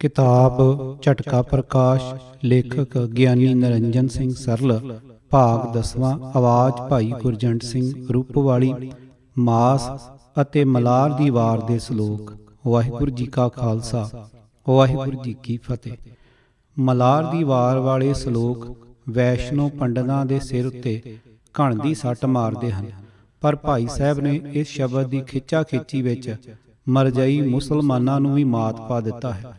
ਕਿਤਾਬ ਝਟਕਾ ਪ੍ਰਕਾਸ਼ ਲੇਖਕ ਗਿਆਨੀ ਨਰਨਜਨ ਸਿੰਘ ਸਰਲ ਭਾਗ 10ਵਾਂ ਆਵਾਜ਼ ਭਾਈ ਗੁਰਜੰਟ ਸਿੰਘ ਰੂਪਵਾਲੀ ਮਾਸ ਅਤੇ ਮਲਾਰ ਦੀ ਵਾਰ ਦੇ ਸ਼ਲੋਕ ਵਾਹਿਗੁਰੂ ਜੀ ਕਾ ਖਾਲਸਾ ਵਾਹਿਗੁਰੂ ਜੀ ਕੀ ਫਤਿਹ ਮਲਾਰ ਦੀ ਵਾਰ ਵਾਲੇ ਸ਼ਲੋਕ ਵੈਸ਼ਨੋ ਪੰਡਤਾਂ ਦੇ ਸਿਰ ਉੱਤੇ ਘਣ ਦੀ ਸੱਟ ਮਾਰਦੇ ਹਨ ਪਰ ਭਾਈ ਸਾਹਿਬ ਨੇ ਇਸ ਸ਼ਬਦ ਦੀ ਖਿੱਚਾ ਖਿੱਚੀ ਵਿੱਚ ਮਰਜਈ ਮੁਸਲਮਾਨਾਂ ਨੂੰ ਵੀ ਮਾਤ ਪਾ ਦਿੱਤਾ ਹੈ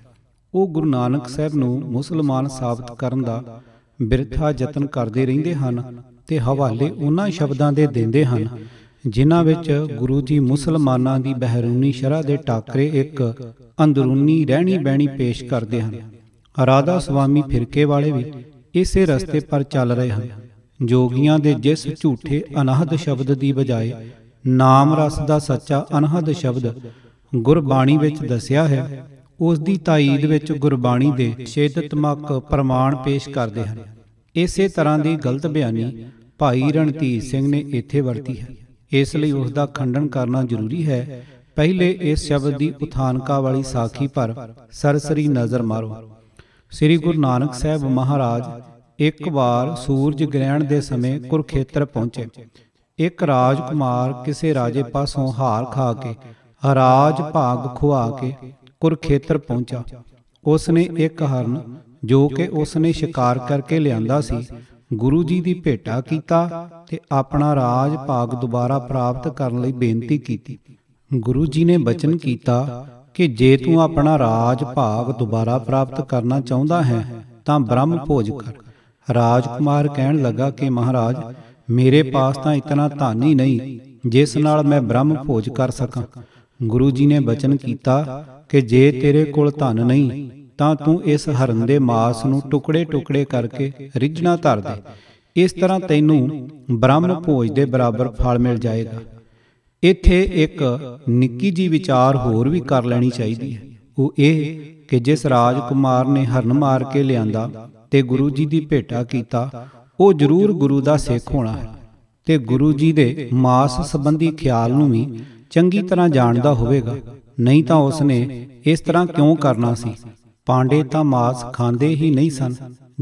ਉਹ ਗੁਰੂ ਨਾਨਕ ਸਾਹਿਬ ਨੂੰ ਮੁਸਲਮਾਨ ਸਾਬਤ ਕਰਨ ਦਾ ਬਿਰਥਾ ਯਤਨ ਕਰਦੇ ਰਹਿੰਦੇ ਹਨ ਤੇ ਹਵਾਲੇ ਉਹਨਾਂ ਸ਼ਬਦਾਂ ਦੇ ਦਿੰਦੇ ਹਨ ਜਿਨ੍ਹਾਂ ਵਿੱਚ ਗੁਰੂ ਜੀ ਮੁਸਲਮਾਨਾਂ ਦੀ ਬਹਿਰੂਨੀ ਸ਼ਰ੍ਹਾ ਦੇ ਟਾਕਰੇ ਇੱਕ ਅੰਦਰੂਨੀ ਰਹਿਣੀ ਬਹਿਣੀ ਪੇਸ਼ ਕਰਦੇ ਹਨ ਰਾਧਾ ਸੁਆਮੀ ਫਿਰਕੇ ਵਾਲੇ ਵੀ ਇਸੇ ਰਸਤੇ ਪਰ ਚੱਲ ਰਹੇ ਹਨ ਜੋਗੀਆਂ ਦੇ ਜਿਸ ਝੂਠੇ ਅਨਹਦ ਸ਼ਬਦ ਦੀ ਬਜਾਏ ਨਾਮ ਰਸ ਦਾ ਸੱਚਾ ਅਨਹਦ ਸ਼ਬਦ ਗੁਰਬਾਣੀ ਵਿੱਚ ਦੱਸਿਆ ਹੈ ਉਸ ਦੀ ਤਾਈਦ ਵਿੱਚ ਗੁਰਬਾਣੀ ਦੇ ਛੇਦਤਮਕ ਪ੍ਰਮਾਣ ਪੇਸ਼ ਕਰਦੇ ਹਨ ਇਸੇ ਤਰ੍ਹਾਂ ਦੀ ਗਲਤ ਬਿਆਨੀ ਭਾਈ ਰਣਜੀਤ ਸਿੰਘ ਨੇ ਇੱਥੇ ਵਰਤੀ ਹੈ ਇਸ ਲਈ ਉਸ ਦਾ ਖੰਡਨ ਕਰਨਾ ਜ਼ਰੂਰੀ ਹੈ ਪਹਿਲੇ ਇਸ ਸ਼ਬਦ ਦੀ ਉਥਾਨਕਾ ਵਾਲੀ ਸਾਖੀ ਪਰ ਸਰਸਰੀ ਨਜ਼ਰ ਮਾਰੋ ਸ੍ਰੀ ਗੁਰੂ ਨਾਨਕ ਸਾਹਿਬ ਮਹਾਰਾਜ ਇੱਕ ਵਾਰ ਸੂਰਜ ਗ੍ਰਹਿਣ ਦੇ ਸਮੇਂ ਕੁਰਖੇਤਰ ਪਹੁੰਚੇ ਇੱਕ ਰਾਜਕੁਮਾਰ ਕਿਸੇ ਰਾਜੇ ਪਾਸੋਂ ਹਾਰ ਖਾ ਕੇ ਰਾਜ ਭਾਗ ਖੁਆ ਕੇ ਕੁਰਖੇਤਰ ਪਹੁੰਚਾ ਉਸ ਨੇ ਇੱਕ ਹਰਨ ਜੋ ਕਿ ਉਸ ਨੇ ਸ਼ਿਕਾਰ ਕਰਕੇ ਲਿਆਂਦਾ ਸੀ ਗੁਰੂ ਜੀ ਦੀ ਭੇਟਾ ਕੀਤਾ ਤੇ ਆਪਣਾ ਰਾਜ ਭਾਗ ਦੁਬਾਰਾ ਪ੍ਰਾਪਤ ਕਰਨ ਲਈ ਬੇਨਤੀ ਕੀਤੀ ਗੁਰੂ ਜੀ ਨੇ ਬਚਨ ਕੀਤਾ ਕਿ ਜੇ ਤੂੰ ਆਪਣਾ ਰਾਜ ਭਾਗ ਦੁਬਾਰਾ ਪ੍ਰਾਪਤ ਕਰਨਾ ਚਾਹੁੰਦਾ ਹੈ ਤਾਂ ਬ੍ਰਹਮ ਭੋਜ ਕਰ ਰਾਜਕੁਮਾਰ ਕਹਿਣ ਲੱਗਾ ਕਿ ਮਹਾਰਾਜ ਮੇਰੇ ਪਾਸ ਤਾਂ ਇਤਨਾ ਧਨ ਹੀ ਨਹੀਂ ਜਿਸ ਨਾਲ ਮੈਂ ਬ੍ਰਹਮ ਭੋਜ ਕਰ ਸਕਾਂ ਗੁਰੂ ਜੀ ਨੇ ਬਚਨ ਕੀਤਾ ਕਿ ਜੇ ਤੇਰੇ ਕੋਲ ਧਨ ਨਹੀਂ ਤਾਂ ਤੂੰ ਇਸ ਹਰਨ ਦੇ ਮਾਸ ਨੂੰ ਟੁਕੜੇ-ਟੁਕੜੇ ਕਰਕੇ ਰਿਜਣਾ ਧਰ ਦੇ ਇਸ ਤਰ੍ਹਾਂ ਤੈਨੂੰ ਬ੍ਰਹਮ ਭੋਜ ਦੇ ਬਰਾਬਰ ਫਲ ਮਿਲ ਜਾਏਗਾ ਇੱਥੇ ਇੱਕ ਨਿੱਕੀ ਜੀ ਵਿਚਾਰ ਹੋਰ ਵੀ ਕਰ ਲੈਣੀ ਚਾਹੀਦੀ ਹੈ ਉਹ ਇਹ ਕਿ ਜਿਸ ਰਾਜਕੁਮਾਰ ਨੇ ਹਰਨ ਮਾਰ ਕੇ ਲਿਆਂਦਾ ਤੇ ਗੁਰੂ ਜੀ ਦੀ ਭੇਟਾ ਕੀਤਾ ਉਹ ਜ਼ਰੂਰ ਗੁਰੂ ਦਾ ਸਿੱਖ ਹੋਣਾ ਹੈ ਤੇ ਗੁਰੂ ਜੀ ਦੇ ਮਾਸ ਸੰਬੰਧੀ ਖਿਆਲ ਨੂੰ ਵੀ ਚੰਗੀ ਤਰ੍ਹਾਂ ਜਾਣਦਾ ਹੋਵੇਗਾ ਨਹੀਂ ਤਾਂ ਉਸ ਨੇ ਇਸ ਤਰ੍ਹਾਂ ਕਿਉਂ ਕਰਨਾ ਸੀ ਪਾਂਡੇ ਤਾਂ ਮਾਸ ਖਾਂਦੇ ਹੀ ਨਹੀਂ ਸਨ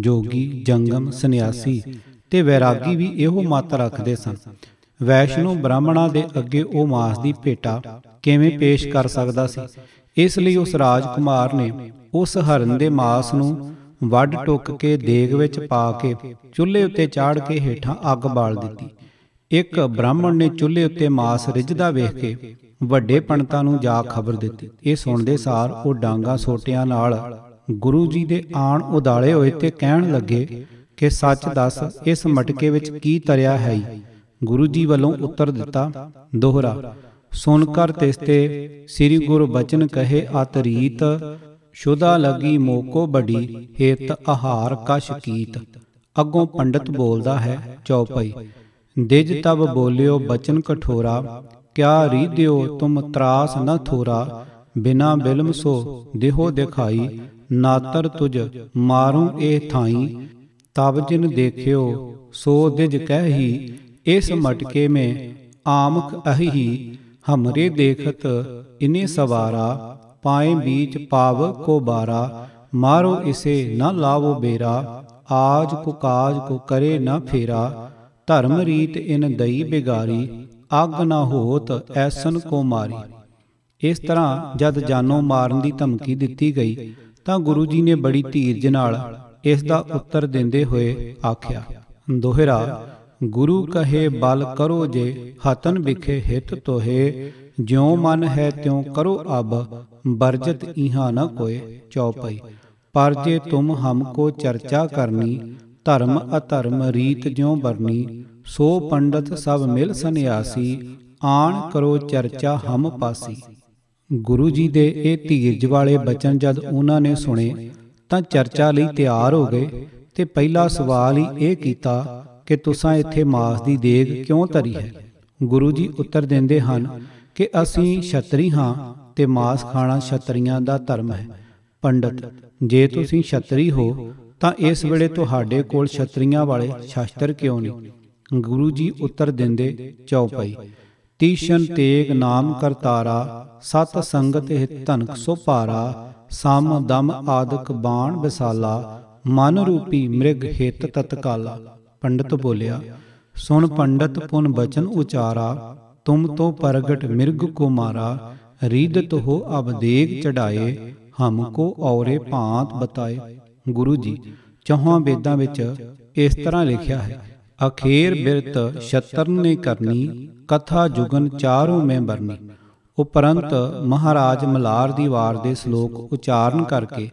ਜੋਗੀ ਜੰਗਮ ਸੰਨਿਆਸੀ ਤੇ ਵੈਰਾਗੀ ਵੀ ਇਹੋ ਮਤ ਰੱਖਦੇ ਸਨ ਵੈਸ਼ਨੂ ਬ੍ਰਾਹਮਣਾ ਦੇ ਅੱਗੇ ਉਹ ਮਾਸ ਦੀ ਭੇਟਾ ਕਿਵੇਂ ਪੇਸ਼ ਕਰ ਸਕਦਾ ਸੀ ਇਸ ਲਈ ਉਸ ਰਾਜਕੁਮਾਰ ਨੇ ਉਸ ਹਰਨ ਦੇ ਮਾਸ ਨੂੰ ਵੱਢ ਟੁੱਕ ਕੇ ਦੇਗ ਵਿੱਚ ਪਾ ਕੇ ਚੁੱਲ੍ਹੇ ਉੱਤੇ ਚਾੜ ਕੇ ਹੇਠਾਂ ਅੱਗ ਬਾਲ ਦਿੱਤੀ ਇੱਕ ਬ੍ਰਾਹਮਣ ਨੇ ਚੁੱਲ੍ਹੇ ਉੱਤੇ ਮਾਸ ਰਿੱਝਦਾ ਵੇਖ ਕੇ ਵੱਡੇ ਪੰਡਤਾਂ ਨੂੰ ਜਾ ਖਬਰ ਦਿੱਤੀ ਇਹ ਸੁਣਦੇ ਸਾਰ ਉਹ ਡਾਂਗਾ ਸੋਟਿਆਂ ਨਾਲ ਗੁਰੂ ਜੀ ਦੇ ਆਣ ਉਦਾਲੇ ਹੋਏ ਤੇ ਕਹਿਣ ਲੱਗੇ ਕਿ ਸੱਚ ਦੱਸ ਇਸ ਮਟਕੇ ਵਿੱਚ ਕੀ ਤਰਿਆ ਹੈ ਗੁਰੂ ਜੀ ਵੱਲੋਂ ਉੱਤਰ ਦਿੱਤਾ ਦੋਹਰਾ ਸੁਣ ਕਰ ਤਿਸ ਤੇ ਸ੍ਰੀ ਗੁਰ ਬਚਨ ਕਹੇ ਅਤ ਰੀਤ ਸ਼ੁਦਾ ਲੱਗੀ ਮੋਕੋ ਬੜੀ ਹੇਤ ਆਹਾਰ ਕਸ਼ ਕੀਤ ਅੱਗੋਂ ਪੰਡਤ ਬੋਲਦਾ ਹੈ ਚੌਪਈ ਦਿਜ ਤਬ ਬੋਲਿਓ ਬਚਨ ਕਠੋਰਾ ਕਿਆ ਰੀਦਿਓ ਤੁਮ ਤਰਾਸ ਨ ਥੋਰਾ ਬਿਨਾ ਬਿਲਮ ਸੋ ਦੇਹੋ ਦਿਖਾਈ ਨਾਤਰ ਤੁਜ ਮਾਰੂ ਇਹ ਥਾਈ ਤਬ ਜਿਨ ਦੇਖਿਓ ਸੋ ਦਿਜ ਕਹਿਹੀ ਇਸ ਮਟਕੇ ਮੇ ਆਮਕ ਅਹੀ ਹਮਰੇ ਦੇਖਤ ਇਨੇ ਸਵਾਰਾ ਪਾਏ ਬੀਚ ਪਾਵ ਕੋ ਬਾਰਾ ਮਾਰੋ ਇਸੇ ਨ ਲਾਵੋ ਬੇਰਾ ਆਜ ਕੋ ਕਾਜ ਕੋ ਕਰੇ ਨ ਫੇਰਾ ਧਰਮ ਰੀਤ ਇਨ ਦਈ ਬਿਗਾਰੀ ਅਗ ਨਾ ਹੋਤ ਐਸਨ ਕੋ ਮਾਰੀ ਇਸ ਤਰ੍ਹਾਂ ਜਦ ਜਾਨੋ ਮਾਰਨ ਦੀ ਧਮਕੀ ਦਿੱਤੀ ਗਈ ਤਾਂ ਗੁਰੂ ਜੀ ਨੇ ਬੜੀ ਧੀਰਜ ਨਾਲ ਇਸ ਦਾ ਉੱਤਰ ਦਿੰਦੇ ਹੋਏ ਆਖਿਆ ਦੋਹਰਾ ਗੁਰੂ ਕਹੇ ਬਲ ਕਰੋ ਜੇ ਹਤਨ ਵਿਖੇ ਹਿਤ ਤੋਹੇ ਜਿਉ ਮਨ ਹੈ ਤਿਉ ਕਰੋ ਅਬ ਬਰਜਤ ਇਹਾ ਨ ਕੋਏ ਚੌਪਈ ਪਰ ਜੇ ਤੁਮ ਹਮ ਕੋ ਚਰਚਾ ਕਰਨੀ ਧਰਮ ਅਧਰਮ ਰੀਤ ਜਿਉ ਬਰਨੀ ਸੋ ਪੰਡਤ ਸਭ ਮਿਲ ਸੰਿਆਸੀ ਆਣ ਕਰੋ ਚਰਚਾ ਹਮ ਪਾਸੀ ਗੁਰੂ ਜੀ ਦੇ ਇਹ ਧੀਰਜ ਵਾਲੇ ਬਚਨ ਜਦ ਉਹਨਾਂ ਨੇ ਸੁਣੇ ਤਾਂ ਚਰਚਾ ਲਈ ਤਿਆਰ ਹੋ ਗਏ ਤੇ ਪਹਿਲਾ ਸਵਾਲ ਹੀ ਇਹ ਕੀਤਾ ਕਿ ਤੁਸੀਂ ਇੱਥੇ ਮਾਸ ਦੀ ਦੇਗ ਕਿਉਂ ਧਰੀ ਹੈ ਗੁਰੂ ਜੀ ਉੱਤਰ ਦਿੰਦੇ ਹਨ ਕਿ ਅਸੀਂ ਛਤਰੀ ਹਾਂ ਤੇ ਮਾਸ ਖਾਣਾ ਛਤਰੀਆਂ ਦਾ ਧਰਮ ਹੈ ਪੰਡਤ ਜੇ ਤੁਸੀਂ ਛਤਰੀ ਹੋ ਤਾਂ ਇਸ ਵੇਲੇ ਤੁਹਾਡੇ ਕੋਲ ਛਤਰੀਆਂ ਵਾਲੇ ਸ਼ਾਸਤਰ ਕਿਉਂ ਨਹੀਂ ਗੁਰੂ ਜੀ ਉੱਤਰ ਦਿੰਦੇ ਚੌਪਾਈ ਤੀਸ਼ਨ ਤੇਗ ਨਾਮ ਕਰਤਾਰਾ ਸਤ ਸੰਗਤ ਹਿ ਧਨਕ ਸੋ ਪਾਰਾ ਸਮ ਦਮ ਆਦਿਕ ਬਾਣ ਵਿਸਾਲਾ ਮਨ ਰੂਪੀ ਮ੍ਰਿਗ ਹਿਤ ਤਤਕਾਲਾ ਪੰਡਤ ਬੋਲਿਆ ਸੁਣ ਪੰਡਤ ਪੁਨ ਬਚਨ ਉਚਾਰਾ ਤੁਮ ਤੋ ਪ੍ਰਗਟ ਮਿਰਗ ਕੋ ਮਾਰਾ ਰੀਦਤ ਹੋ ਅਬ ਦੇਗ ਚੜਾਏ ਹਮ ਕੋ ਔਰੇ ਭਾਂਤ ਬਤਾਏ ਗੁਰੂ ਜੀ ਚੌਹਾਂ ਵੇਦਾਂ ਵਿੱਚ ਇਸ ਤਰ੍ਹਾਂ ਲਿਖਿਆ ਹੈ ਅਖੇਰ ਬਿਰਤ ਛਤਰਨ ਨੇ ਕਰਨੀ ਕਥਾ ਜੁਗਨ ਚਾਰੋਂ ਮੈਂ ਬਰਨੀ ਉਪਰੰਤ ਮਹਾਰਾਜ ਮਲਾਰ ਦੀ ਵਾਰ ਦੇ ਸ਼ਲੋਕ ਉਚਾਰਨ ਕਰਕੇ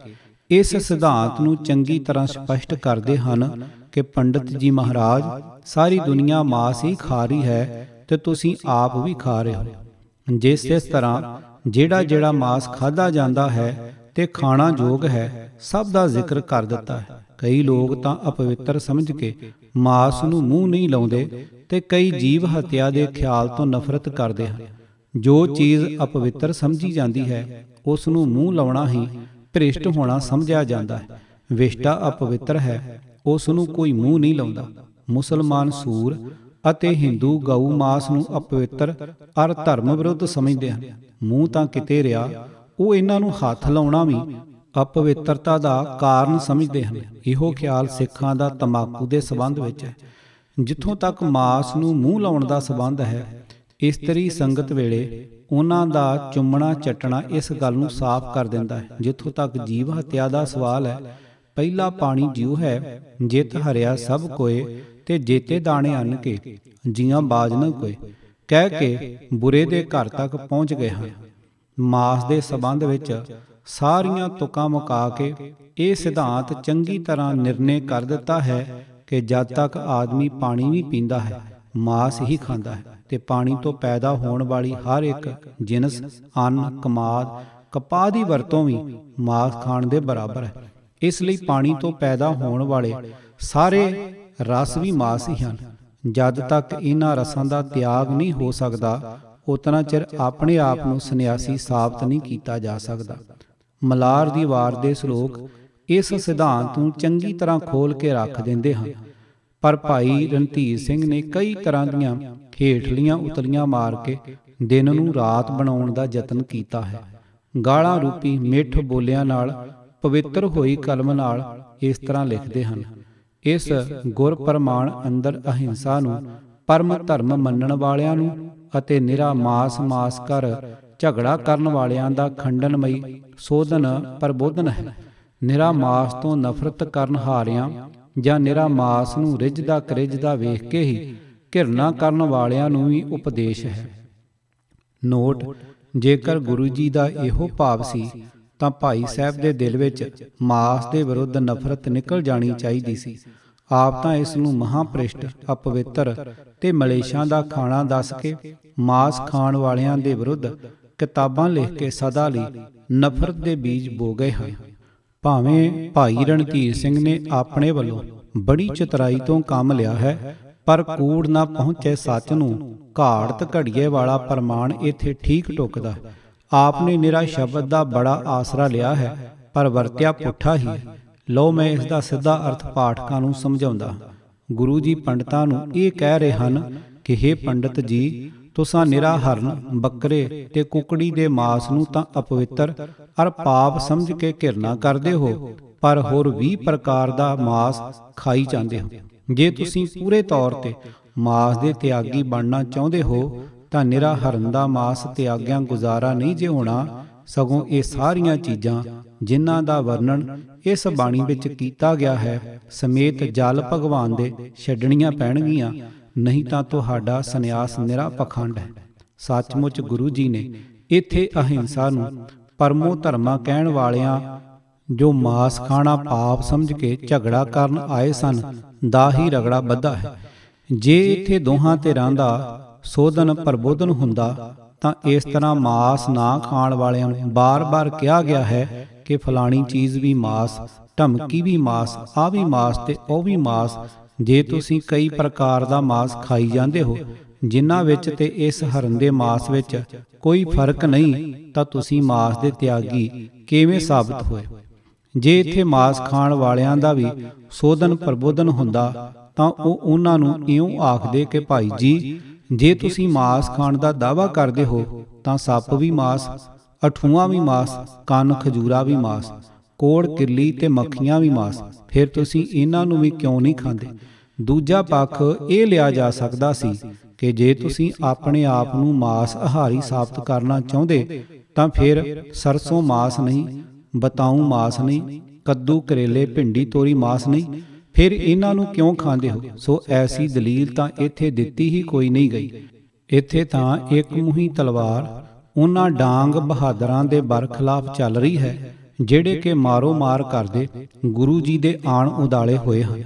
ਇਸ ਸਿਧਾਂਤ ਨੂੰ ਚੰਗੀ ਤਰ੍ਹਾਂ ਸਪਸ਼ਟ ਕਰਦੇ ਹਨ ਕਿ ਪੰਡਤ ਜੀ ਮਹਾਰਾਜ ਸਾਰੀ ਦੁਨੀਆ ਮਾਸ ਹੀ ਖਾ ਰਹੀ ਹੈ ਤੇ ਤੁਸੀਂ ਆਪ ਵੀ ਖਾ ਰਹੇ ਹੋ ਜਿਸ ਇਸ ਤਰ੍ਹਾਂ ਜਿਹੜਾ ਜਿਹੜਾ ਮਾਸ ਖਾਦਾ ਜਾਂਦਾ ਹੈ ਤੇ ਖਾਣਾ ਯੋਗ ਹੈ ਸਭ ਦਾ ਜ਼ਿਕਰ ਕਰ ਦਿੱਤਾ ਹੈ ਕਈ ਲੋਕ ਤਾਂ ਅਪਵਿੱਤਰ ਸਮਝ ਕੇ ਮਾਸ ਨੂੰ ਮੂੰਹ ਨਹੀਂ ਲਾਉਂਦੇ ਤੇ ਕਈ ਜੀਵ ਹੱਤਿਆ ਦੇ ਖਿਆਲ ਤੋਂ ਨਫ਼ਰਤ ਕਰਦੇ ਹਨ ਜੋ ਚੀਜ਼ ਅਪਵਿੱਤਰ ਸਮਝੀ ਜਾਂਦੀ ਹੈ ਉਸ ਨੂੰ ਮੂੰਹ ਲਾਉਣਾ ਹੀ ਭ੍ਰਿਸ਼ਟ ਹੋਣਾ ਸਮਝਿਆ ਜਾਂਦਾ ਹੈ ਵਿਸ਼ਟਾ ਅਪਵਿੱਤਰ ਹੈ ਉਸ ਨੂੰ ਕੋਈ ਮੂੰਹ ਨਹੀਂ ਲਾਉਂਦਾ ਮੁਸਲਮਾਨ ਸੂਰ ਅਤੇ ਹਿੰਦੂ ਗਊ ਮਾਸ ਨੂੰ ਅਪਵਿੱਤਰ ਅਰ ਧਰਮ ਵਿਰੁੱਧ ਸਮਝਦੇ ਹਨ ਮੂੰਹ ਤਾਂ ਕਿਤੇ ਰਿਹਾ ਉਹ ਇਹਨਾਂ ਨੂੰ ਹੱਥ ਲਾਉਣਾ ਵੀ ਅਪਵਿੱਤਰਤਾ ਦਾ ਕਾਰਨ ਸਮਝਦੇ ਹਨ ਇਹੋ ਖਿਆਲ ਸਿੱਖਾਂ ਦਾ ਤਮਾਕੂ ਦੇ ਸਬੰਧ ਵਿੱਚ ਹੈ ਜਿੱਥੋਂ ਤੱਕ ਮਾਸ ਨੂੰ ਮੂੰਹ ਲਾਉਣ ਦਾ ਸਬੰਧ ਹੈ ਇਸਤਰੀ ਸੰਗਤ ਵੇਲੇ ਉਹਨਾਂ ਦਾ ਚੁੰਮਣਾ ਚਟਣਾ ਇਸ ਗੱਲ ਨੂੰ ਸਾਫ਼ ਕਰ ਦਿੰਦਾ ਹੈ ਜਿੱਥੋਂ ਤੱਕ ਜੀਵ ਹਤਿਆ ਦਾ ਸਵਾਲ ਹੈ ਪਹਿਲਾ ਪਾਣੀ ਜਿਉ ਹੈ ਜਿਤ ਹਰਿਆ ਸਭ ਕੋਏ ਤੇ ਜੇਤੇ ਦਾਣੇ ਅੰਨ ਕੇ ਜੀਆਂ ਬਾਜ ਨਾ ਕੋਏ ਕਹਿ ਕੇ ਬੁਰੇ ਦੇ ਘਰ ਤੱਕ ਪਹੁੰਚ ਗਏ ਹਨ ਮਾਸ ਦੇ ਸਬੰਧ ਵਿੱਚ ਸਾਰੀਆਂ ਤੁਕਾਂ ਮੁਕਾ ਕੇ ਇਹ ਸਿਧਾਂਤ ਚੰਗੀ ਤਰ੍ਹਾਂ ਨਿਰਣੇ ਕਰ ਦਿੱਤਾ ਹੈ ਕਿ ਜਦ ਤੱਕ ਆਦਮੀ ਪਾਣੀ ਵੀ ਪੀਂਦਾ ਹੈ ਮਾਸ ਹੀ ਖਾਂਦਾ ਹੈ ਤੇ ਪਾਣੀ ਤੋਂ ਪੈਦਾ ਹੋਣ ਵਾਲੀ ਹਰ ਇੱਕ ਜਿਨਸ ਅੰਨ ਕਮਾਦ ਕਪਾਹ ਦੀ ਵਰਤੋਂ ਵੀ ਮਾਸ ਖਾਣ ਦੇ ਬਰਾਬਰ ਹੈ ਇਸ ਲਈ ਪਾਣੀ ਤੋਂ ਪੈਦਾ ਹੋਣ ਵਾਲੇ ਸਾਰੇ ਰਸ ਵੀ ਮਾਸ ਹੀ ਹਨ ਜਦ ਤੱਕ ਇਹਨਾਂ ਰਸਾਂ ਦਾ ਤਿਆਗ ਨਹੀਂ ਹੋ ਸਕਦਾ ਉਤਨਾ ਚਿਰ ਆਪਣੇ ਆਪ ਨੂੰ ਸੰਨਿਆਸੀ ਸਾਬਤ ਨਹੀਂ ਕੀਤਾ ਜਾ ਸਕਦਾ ਮਲਾਰ ਦੀ ਵਾਰ ਦੇ ਸ਼ਲੋਕ ਇਸ ਸਿਧਾਂਤ ਨੂੰ ਚੰਗੀ ਤਰ੍ਹਾਂ ਖੋਲ ਕੇ ਰੱਖ ਦਿੰਦੇ ਹਨ ਪਰ ਭਾਈ ਰਣਧੀਰ ਸਿੰਘ ਨੇ ਕਈ ਤਰ੍ਹਾਂ ਦੀਆਂ ਖੇਠਲੀਆਂ ਉਤਲੀਆਂ ਮਾਰ ਕੇ ਦਿਨ ਨੂੰ ਰਾਤ ਬਣਾਉਣ ਦਾ ਯਤਨ ਕੀਤਾ ਹੈ ਗਾਲਾਂ ਰੂਪੀ ਮਿੱਠ ਬੋਲਿਆਂ ਨਾਲ ਪਵਿੱਤਰ ਹੋਈ ਕਲਮ ਨਾਲ ਇਸ ਤਰ੍ਹਾਂ ਲਿਖਦੇ ਹਨ ਇਸ ਗੁਰ ਪਰਮਾਨ ਅੰਦਰ ਅਹਿੰਸਾ ਨੂੰ ਪਰਮ ਧਰਮ ਮੰਨਣ ਵਾਲਿਆਂ ਨੂੰ ਅਤੇ ਨਿਰਾ ਮਾਸ ਮਾਸ ਕਰ ਝਗੜਾ ਕਰਨ ਵਾਲਿਆਂ ਦਾ ਖੰਡਨਮਈ ਸੋਧਨ ਪ੍ਰਬੋਧਨ ਹੈ ਨਿਰਾਮਾਸ ਤੋਂ ਨਫ਼ਰਤ ਕਰਨ ਹਾਰਿਆਂ ਜਾਂ ਨਿਰਾਮਾਸ ਨੂੰ ਰਿੱਝਦਾ ਕਰਿੱਝਦਾ ਵੇਖ ਕੇ ਹੀ ਘਿਰਣਾ ਕਰਨ ਵਾਲਿਆਂ ਨੂੰ ਵੀ ਉਪਦੇਸ਼ ਹੈ ਨੋਟ ਜੇਕਰ ਗੁਰੂ ਜੀ ਦਾ ਇਹੋ ਭਾਵ ਸੀ ਤਾਂ ਭਾਈ ਸਾਹਿਬ ਦੇ ਦਿਲ ਵਿੱਚ ਮਾਸ ਦੇ ਵਿਰੁੱਧ ਨਫ਼ਰਤ ਨਿਕਲ ਜਾਣੀ ਚਾਹੀਦੀ ਸੀ ਆਪ ਤਾਂ ਇਸ ਨੂੰ ਮਹਾਪ੍ਰਿਸ਼ਟ ਅਪਵਿੱਤਰ ਤੇ ਮਲੇਸ਼ਾਂ ਦਾ ਖਾਣਾ ਦੱਸ ਕੇ ਮਾਸ ਖਾਣ ਵਾਲਿਆਂ ਦੇ ਵਿਰੁੱਧ ਕਿਤਾਬਾਂ ਲਿਖ ਕੇ ਸਦਾ ਲਈ ਨਫ਼ਰਤ ਦੇ ਬੀਜ ਬੋ ਗਏ ਹਨ ਭਾਵੇਂ ਭਾਈ ਰਣਜੀਤ ਸਿੰਘ ਨੇ ਆਪਣੇ ਵੱਲੋਂ ਬੜੀ ਚਤਰਾਈ ਤੋਂ ਕੰਮ ਲਿਆ ਹੈ ਪਰ ਕੂੜ ਨਾ ਪਹੁੰਚੇ ਸੱਚ ਨੂੰ ਘਾੜਤ ਘੜੀਏ ਵਾਲਾ ਪ੍ਰਮਾਣ ਇੱਥੇ ਠੀਕ ਟੁਕਦਾ ਆਪ ਨੇ ਨਿਰਾ ਸ਼ਬਦ ਦਾ ਬੜਾ ਆਸਰਾ ਲਿਆ ਹੈ ਪਰ ਵਰਤਿਆ ਪੁੱਠਾ ਹੀ ਲੋ ਮੈਂ ਇਸ ਦਾ ਸਿੱਧਾ ਅਰਥ ਪਾਠਕਾਂ ਨੂੰ ਸਮਝਾਉਂਦਾ ਗੁਰੂ ਜੀ ਪੰਡਤਾਂ ਨੂੰ ਇਹ ਕਹਿ ਰਹੇ ਹਨ ਕਿ हे ਪੰਡਤ ਜੀ ਤੁਸਾਂ ਨਿਰਾ ਹਰਨ ਬੱਕਰੇ ਤੇ ਕੁਕੜੀ ਦੇ ਮਾਸ ਨੂੰ ਤਾਂ ਅਪਵਿੱਤਰ ਅਰ ਪਾਪ ਸਮਝ ਕੇ ਘਿਰਨਾ ਕਰਦੇ ਹੋ ਪਰ ਹੋਰ 20 ਪ੍ਰਕਾਰ ਦਾ ਮਾਸ ਖਾਈ ਜਾਂਦੇ ਹੋ ਜੇ ਤੁਸੀਂ ਪੂਰੇ ਤੌਰ ਤੇ ਮਾਸ ਦੇ ਤਿਆਗੀ ਬਣਨਾ ਚਾਹੁੰਦੇ ਹੋ ਤਾਂ ਨਿਰਾ ਹਰਨ ਦਾ ਮਾਸ ਤਿਆਗਿਆਂ ਗੁਜ਼ਾਰਾ ਨਹੀਂ ਜੇ ਹੋਣਾ ਸਗੋਂ ਇਹ ਸਾਰੀਆਂ ਚੀਜ਼ਾਂ ਜਿਨ੍ਹਾਂ ਦਾ ਵਰਣਨ ਇਸ ਬਾਣੀ ਵਿੱਚ ਕੀਤਾ ਗਿਆ ਹੈ ਸਮੇਤ ਜਲ ਭਗਵਾਨ ਦੇ ਛੱਡਣੀਆਂ ਪੈਣਗੀਆਂ ਨਹੀਂ ਤਾਂ ਤੁਹਾਡਾ ਸੰਨਿਆਸ ਨਿਰਾ ਪਖੰਡ ਹੈ ਸੱਚਮੁੱਚ ਗੁਰੂ ਜੀ ਨੇ ਇੱਥੇ ਅਹਿੰਸਾ ਨੂੰ ਪਰਮੋ ਧਰਮਾ ਕਹਿਣ ਵਾਲਿਆਂ ਜੋ ਮਾਸ ਖਾਣਾ ਪਾਪ ਸਮਝ ਕੇ ਝਗੜਾ ਕਰਨ ਆਏ ਸਨ ਦਾ ਹੀ ਰਗੜਾ ਬੱਧਾ ਹੈ ਜੇ ਇੱਥੇ ਦੋਹਾਂ ਤੇ ਰਾਂਦਾ ਸੋਧਨ ਪ੍ਰਬੋਧਨ ਹੁੰਦਾ ਤਾਂ ਇਸ ਤਰ੍ਹਾਂ ਮਾਸ ਨਾ ਖਾਣ ਵਾਲਿਆਂ ਨੂੰ ਬਾਰ-ਬਾਰ ਕਿਹਾ ਗਿਆ ਹੈ ਕਿ ਫਲਾਣੀ ਚੀਜ਼ ਵੀ ਮਾਸ ਧਮਕੀ ਵੀ ਮਾਸ ਆ ਵੀ ਮਾਸ ਤੇ ਉਹ ਵੀ ਮਾਸ ਜੇ ਤੁਸੀਂ ਕਈ ਪ੍ਰਕਾਰ ਦਾ ਮਾਸ ਖਾਈ ਜਾਂਦੇ ਹੋ ਜਿਨ੍ਹਾਂ ਵਿੱਚ ਤੇ ਇਸ ਹਰਨ ਦੇ ਮਾਸ ਵਿੱਚ ਕੋਈ ਫਰਕ ਨਹੀਂ ਤਾਂ ਤੁਸੀਂ ਮਾਸ ਦੇ ਤਿਆਗੀ ਕਿਵੇਂ ਸਾਬਤ ਹੋਏ ਜੇ ਇੱਥੇ ਮਾਸ ਖਾਣ ਵਾਲਿਆਂ ਦਾ ਵੀ ਸੋਧਨ ਪ੍ਰਬੋਧਨ ਹੁੰਦਾ ਤਾਂ ਉਹ ਉਹਨਾਂ ਨੂੰ ਇਉਂ ਆਖਦੇ ਕਿ ਭਾਈ ਜੀ ਜੇ ਤੁਸੀਂ ਮਾਸ ਖਾਣ ਦਾ ਦਾਵਾ ਕਰਦੇ ਹੋ ਤਾਂ ਸੱਪ ਵੀ ਮਾਸ ਅਠੂਆਂ ਵੀ ਮਾਸ ਕੰਨ ਖਜੂਰਾ ਵੀ ਮਾਸ ਕੋੜ ਕਿਰਲੀ ਤੇ ਮੱਖੀਆਂ ਵੀ ਮਾਸ ਫਿਰ ਤੁਸੀਂ ਇਹਨਾਂ ਨੂੰ ਵੀ ਕਿਉਂ ਨਹੀਂ ਖਾਂਦੇ ਦੂਜਾ ਪੱਖ ਇਹ ਲਿਆ ਜਾ ਸਕਦਾ ਸੀ ਕਿ ਜੇ ਤੁਸੀਂ ਆਪਣੇ ਆਪ ਨੂੰ ਮਾਸ ਆਹਾਰੀ ਸਾਬਤ ਕਰਨਾ ਚਾਹੁੰਦੇ ਤਾਂ ਫਿਰ ਸਰਸੋਂ ਮਾਸ ਨਹੀਂ ਬਤਾਉ ਮਾਸ ਨਹੀਂ ਕੱਦੂ ਕਰੇਲੇ ਭਿੰਡੀ ਤੋਰੀ ਮਾਸ ਨਹੀਂ ਫਿਰ ਇਹਨਾਂ ਨੂੰ ਕਿਉਂ ਖਾਂਦੇ ਹੋ ਸੋ ਐਸੀ ਦਲੀਲ ਤਾਂ ਇੱਥੇ ਦਿੱਤੀ ਹੀ ਕੋਈ ਨਹੀਂ ਗਈ ਇੱਥੇ ਤਾਂ ਇੱਕ ਮੁਹੀ ਤਲਵਾਰ ਉਹਨਾਂ ਡਾਂਗ ਬਹਾਦਰਾਂ ਦੇ ਬਰਖਲਾਫ ਚੱਲ ਰਹੀ ਹੈ ਜਿਹੜੇ ਕਿ ਮਾਰੋ ਮਾਰ ਕਰਦੇ ਗੁਰੂ ਜੀ ਦੇ ਆਣ ਉਦਾਲੇ ਹੋਏ ਹਨ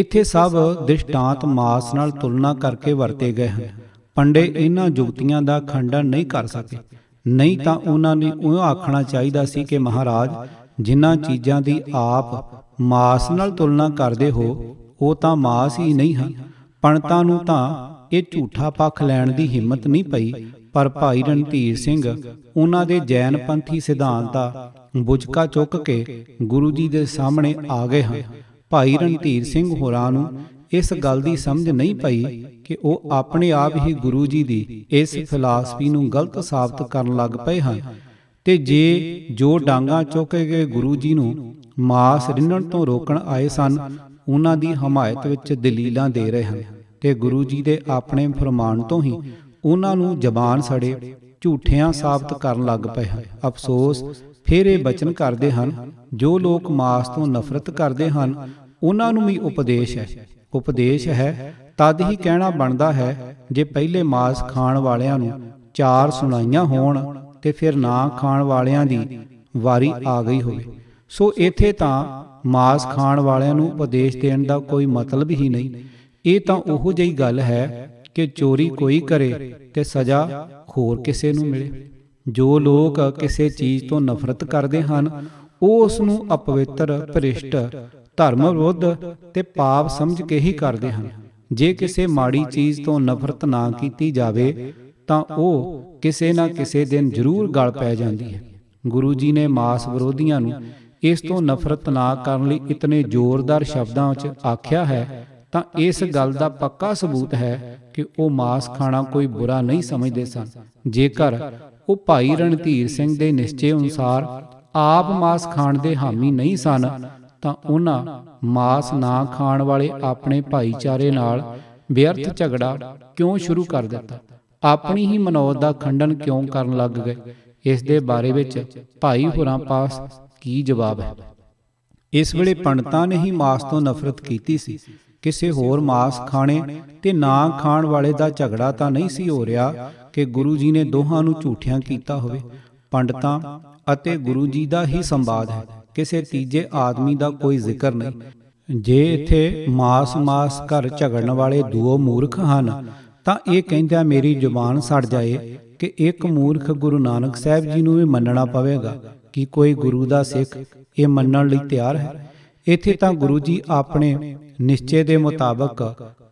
ਇੱਥੇ ਸਭ ਦ੍ਰਿਸ਼ਟਾਂਤ ਮਾਸ ਨਾਲ ਤੁਲਨਾ ਕਰਕੇ ਵਰਤੇ ਗਏ ਹਨ ਪੰਡੇ ਇਹਨਾਂ ਜੁਗਤੀਆਂ ਦਾ ਖੰਡਨ ਨਹੀਂ ਕਰ ਸਕੇ ਨਹੀਂ ਤਾਂ ਉਹਨਾਂ ਨੇ ਉਹ ਆਖਣਾ ਚਾਹੀਦਾ ਸੀ ਕਿ ਮਹਾਰਾਜ ਜਿਨ੍ਹਾਂ ਚੀਜ਼ਾਂ ਦੀ ਆਪ ਮਾਸ ਨਾਲ ਤੁਲਨਾ ਕਰਦੇ ਹੋ ਉਹ ਤਾਂ ਮਾਸ ਹੀ ਨਹੀਂ ਹਨ ਪੰਡਤਾਂ ਨੂੰ ਤਾਂ ਇਹ ਝੂਠਾ ਪੱਖ ਲੈਣ ਦੀ ਹਿੰਮਤ ਨਹੀਂ ਪਈ ਪਰ ਭਾਈ ਰਣਧੀਰ ਸਿੰਘ ਉਹਨਾਂ ਦੇ ਜੈਨ ਪੰਥੀ ਸਿਧਾਂਤ ਦਾ ਬੁਝਕਾ ਚੁੱਕ ਕੇ ਗੁਰੂ ਜੀ ਦੇ ਸਾਹਮਣੇ ਆ ਗਏ ਹਨ ਭਾਈ ਰਣਧੀਰ ਸਿੰਘ ਹੋਰਾਂ ਨੂੰ ਇਸ ਗੱਲ ਦੀ ਸਮਝ ਨਹੀਂ ਪਈ ਕਿ ਉਹ ਆਪਣੇ ਆਪ ਹੀ ਗੁਰੂ ਜੀ ਦੀ ਇਸ ਫਿਲਾਸਫੀ ਨੂੰ ਗਲਤ ਸਾਬਤ ਕਰਨ ਲੱਗ ਪਏ ਹਨ ਤੇ ਜੇ ਜੋ ਡਾਂਗਾ ਚੁੱਕ ਕੇ ਗੁਰੂ ਜੀ ਨੂੰ ਮਾਸ ਰਿੰਨਣ ਤੋਂ ਰੋਕਣ ਆਏ ਸਨ ਉਹਨਾਂ ਦੀ ਹਮਾਇਤ ਵਿੱਚ ਦਲੀਲਾਂ ਦੇ ਰਹੇ ਹਨ ਤੇ ਗੁਰੂ ਜੀ ਦੇ ਆਪਣੇ ਫਰਮਾਨ ਤੋਂ ਹੀ ਉਹਨਾਂ ਨੂੰ ਜ਼ਬਾਨ ਸੜੇ ਝੂਠਿਆਂ ਸਾਬਤ ਕਰਨ ਲੱਗ ਪਏ ਹਨ ਅਫਸੋਸ ਫਿਰ ਇਹ ਬਚਨ ਕਰਦੇ ਹਨ ਜੋ ਲੋਕ ਮਾਸ ਤੋਂ ਨਫ਼ਰਤ ਕਰਦੇ ਹਨ ਉਹਨਾਂ ਨੂੰ ਵੀ ਉਪਦੇਸ਼ ਹੈ ਉਪਦੇਸ਼ ਹੈ ਤਦ ਹੀ ਕਹਿਣਾ ਬਣਦਾ ਹੈ ਜੇ ਪਹਿਲੇ ਮਾਸ ਖਾਣ ਵਾਲਿਆਂ ਨੂੰ ਚਾਰ ਸੁਣਾਈਆਂ ਹੋਣ ਤੇ ਫਿਰ ਨਾ ਖਾਣ ਵਾਲਿਆਂ ਦੀ ਵਾਰੀ ਆ ਗਈ ਹੋਵੇ ਸੋ ਇੱਥੇ ਤਾਂ ਮਾਸ ਖਾਣ ਵਾਲਿਆਂ ਨੂੰ ਉਪਦੇਸ਼ ਦੇਣ ਦਾ ਕੋਈ ਮਤਲਬ ਹੀ ਨਹੀਂ ਇਹ ਤਾਂ ਉਹੋ ਜਿਹੀ ਗੱਲ ਹੈ ਕਿ ਚੋਰੀ ਕੋਈ ਕਰੇ ਤੇ ਸਜ਼ਾ ਹੋਰ ਕਿਸੇ ਨੂੰ ਮਿਲੇ ਜੋ ਲੋਕ ਕਿਸੇ ਚੀਜ਼ ਤੋਂ ਨਫ਼ਰਤ ਕਰਦੇ ਹਨ ਉਹ ਉਸ ਨੂੰ ਅਪਵਿੱਤਰ ਭ੍ਰਿਸ਼ਟ ਧਰਮ ਵਿਰੋਧ ਤੇ ਪਾਪ ਸਮਝ ਕੇ ਹੀ ਕਰਦੇ ਹਨ ਜੇ ਕਿਸੇ ਮਾੜੀ ਚੀਜ਼ ਤੋਂ ਨਫ਼ਰਤ ਨਾ ਕੀਤੀ ਜਾਵੇ ਤਾਂ ਉਹ ਕਿਸੇ ਨਾ ਕਿਸੇ ਦਿਨ ਜ਼ਰੂਰ ਗਲ ਪੈ ਜਾਂਦੀ ਹੈ ਗੁਰੂ ਜੀ ਨੇ ਮਾਸ ਵਿਰੋਧੀਆਂ ਨੂੰ ਇਸ ਤੋਂ ਨਫ਼ਰਤ ਨਾ ਕਰਨ ਲਈ ਇਤਨੇ ਜ਼ੋਰਦਾਰ ਸ਼ਬਦਾਂ ਵਿੱਚ ਆਖਿਆ ਹੈ ਤਾਂ ਇਸ ਗੱਲ ਦਾ ਪੱਕਾ ਸਬੂਤ ਹੈ ਕਿ ਉਹ ਮਾਸ ਖਾਣਾ ਕੋਈ ਬੁਰਾ ਨਹੀਂ ਸਮਝਦੇ ਸਨ ਜੇਕਰ ਉਹ ਭਾਈ ਰਣਧੀਰ ਸਿੰਘ ਦੇ ਨਿਸ਼ਚੇ ਅਨੁਸਾਰ ਆਪ ਮਾਸ ਖਾਣ ਦੇ ਹਾਮੀ ਨਹੀਂ ਸਨ ਤਾਂ ਉਹਨਾਂ ਮਾਸ ਨਾ ਖਾਣ ਵਾਲੇ ਆਪਣੇ ਭਾਈਚਾਰੇ ਨਾਲ ਵਿਅਰਥ ਝਗੜਾ ਕਿਉਂ ਸ਼ੁਰੂ ਕਰ ਦਿੱਤਾ ਆਪਣੀ ਹੀ ਮਨੋਦ ਦਾ ਖੰਡਨ ਕਿਉਂ ਕਰਨ ਲੱਗ ਗਏ ਇਸ ਦੇ ਬਾਰੇ ਵਿੱਚ ਭਾਈ ਹੋਰਾਂ ਪਾਸ ਕੀ ਜਵਾਬ ਹੈ ਇਸ ਵੇਲੇ ਪੰਡਤਾਂ ਨੇ ਹੀ ਮਾਸ ਤੋਂ ਨਫ਼ਰਤ ਕੀਤੀ ਸੀ ਕਿਸੇ ਹੋਰ ਮਾਸ ਖਾਣੇ ਤੇ ਨਾ ਖਾਣ ਵਾਲੇ ਦਾ ਝਗੜਾ ਤਾਂ ਨਹੀਂ ਸੀ ਹੋ ਰਿਹਾ ਕਿ ਗੁਰੂ ਜੀ ਨੇ ਦੋਹਾਂ ਨੂੰ ਝੂਠਿਆਂ ਕੀਤਾ ਹੋਵੇ ਪੰਡਤਾਂ ਅਤੇ ਗੁਰੂ ਜੀ ਦਾ ਹੀ ਸੰਵਾਦ ਹੈ ਕਿਸੇ ਤੀਜੇ ਆਦਮੀ ਦਾ ਕੋਈ ਜ਼ਿਕਰ ਨਹੀਂ ਜੇ ਇੱਥੇ ਮਾਸ ਮਾਸ ਘਰ ਝਗੜਨ ਵਾਲੇ ਦੋ ਮੂਰਖ ਹਨ ਤਾਂ ਇਹ ਕਹਿੰਦਾ ਮੇਰੀ ਜ਼ੁਬਾਨ ਸੜ ਜਾਏ ਕਿ ਇੱਕ ਮੂਰਖ ਗੁਰੂ ਨਾਨਕ ਸਾਹਿਬ ਜੀ ਨੂੰ ਵੀ ਮੰਨਣਾ ਪਵੇਗਾ ਕਿ ਕੋਈ ਗੁਰੂ ਦਾ ਸਿੱਖ ਇਹ ਮੰਨਣ ਲਈ ਤਿਆਰ ਹੈ ਇੱਥੇ ਤਾਂ ਗੁਰੂ ਜੀ ਆਪਣੇ ਨਿਸ਼ਚੇ ਦੇ ਮੁਤਾਬਕ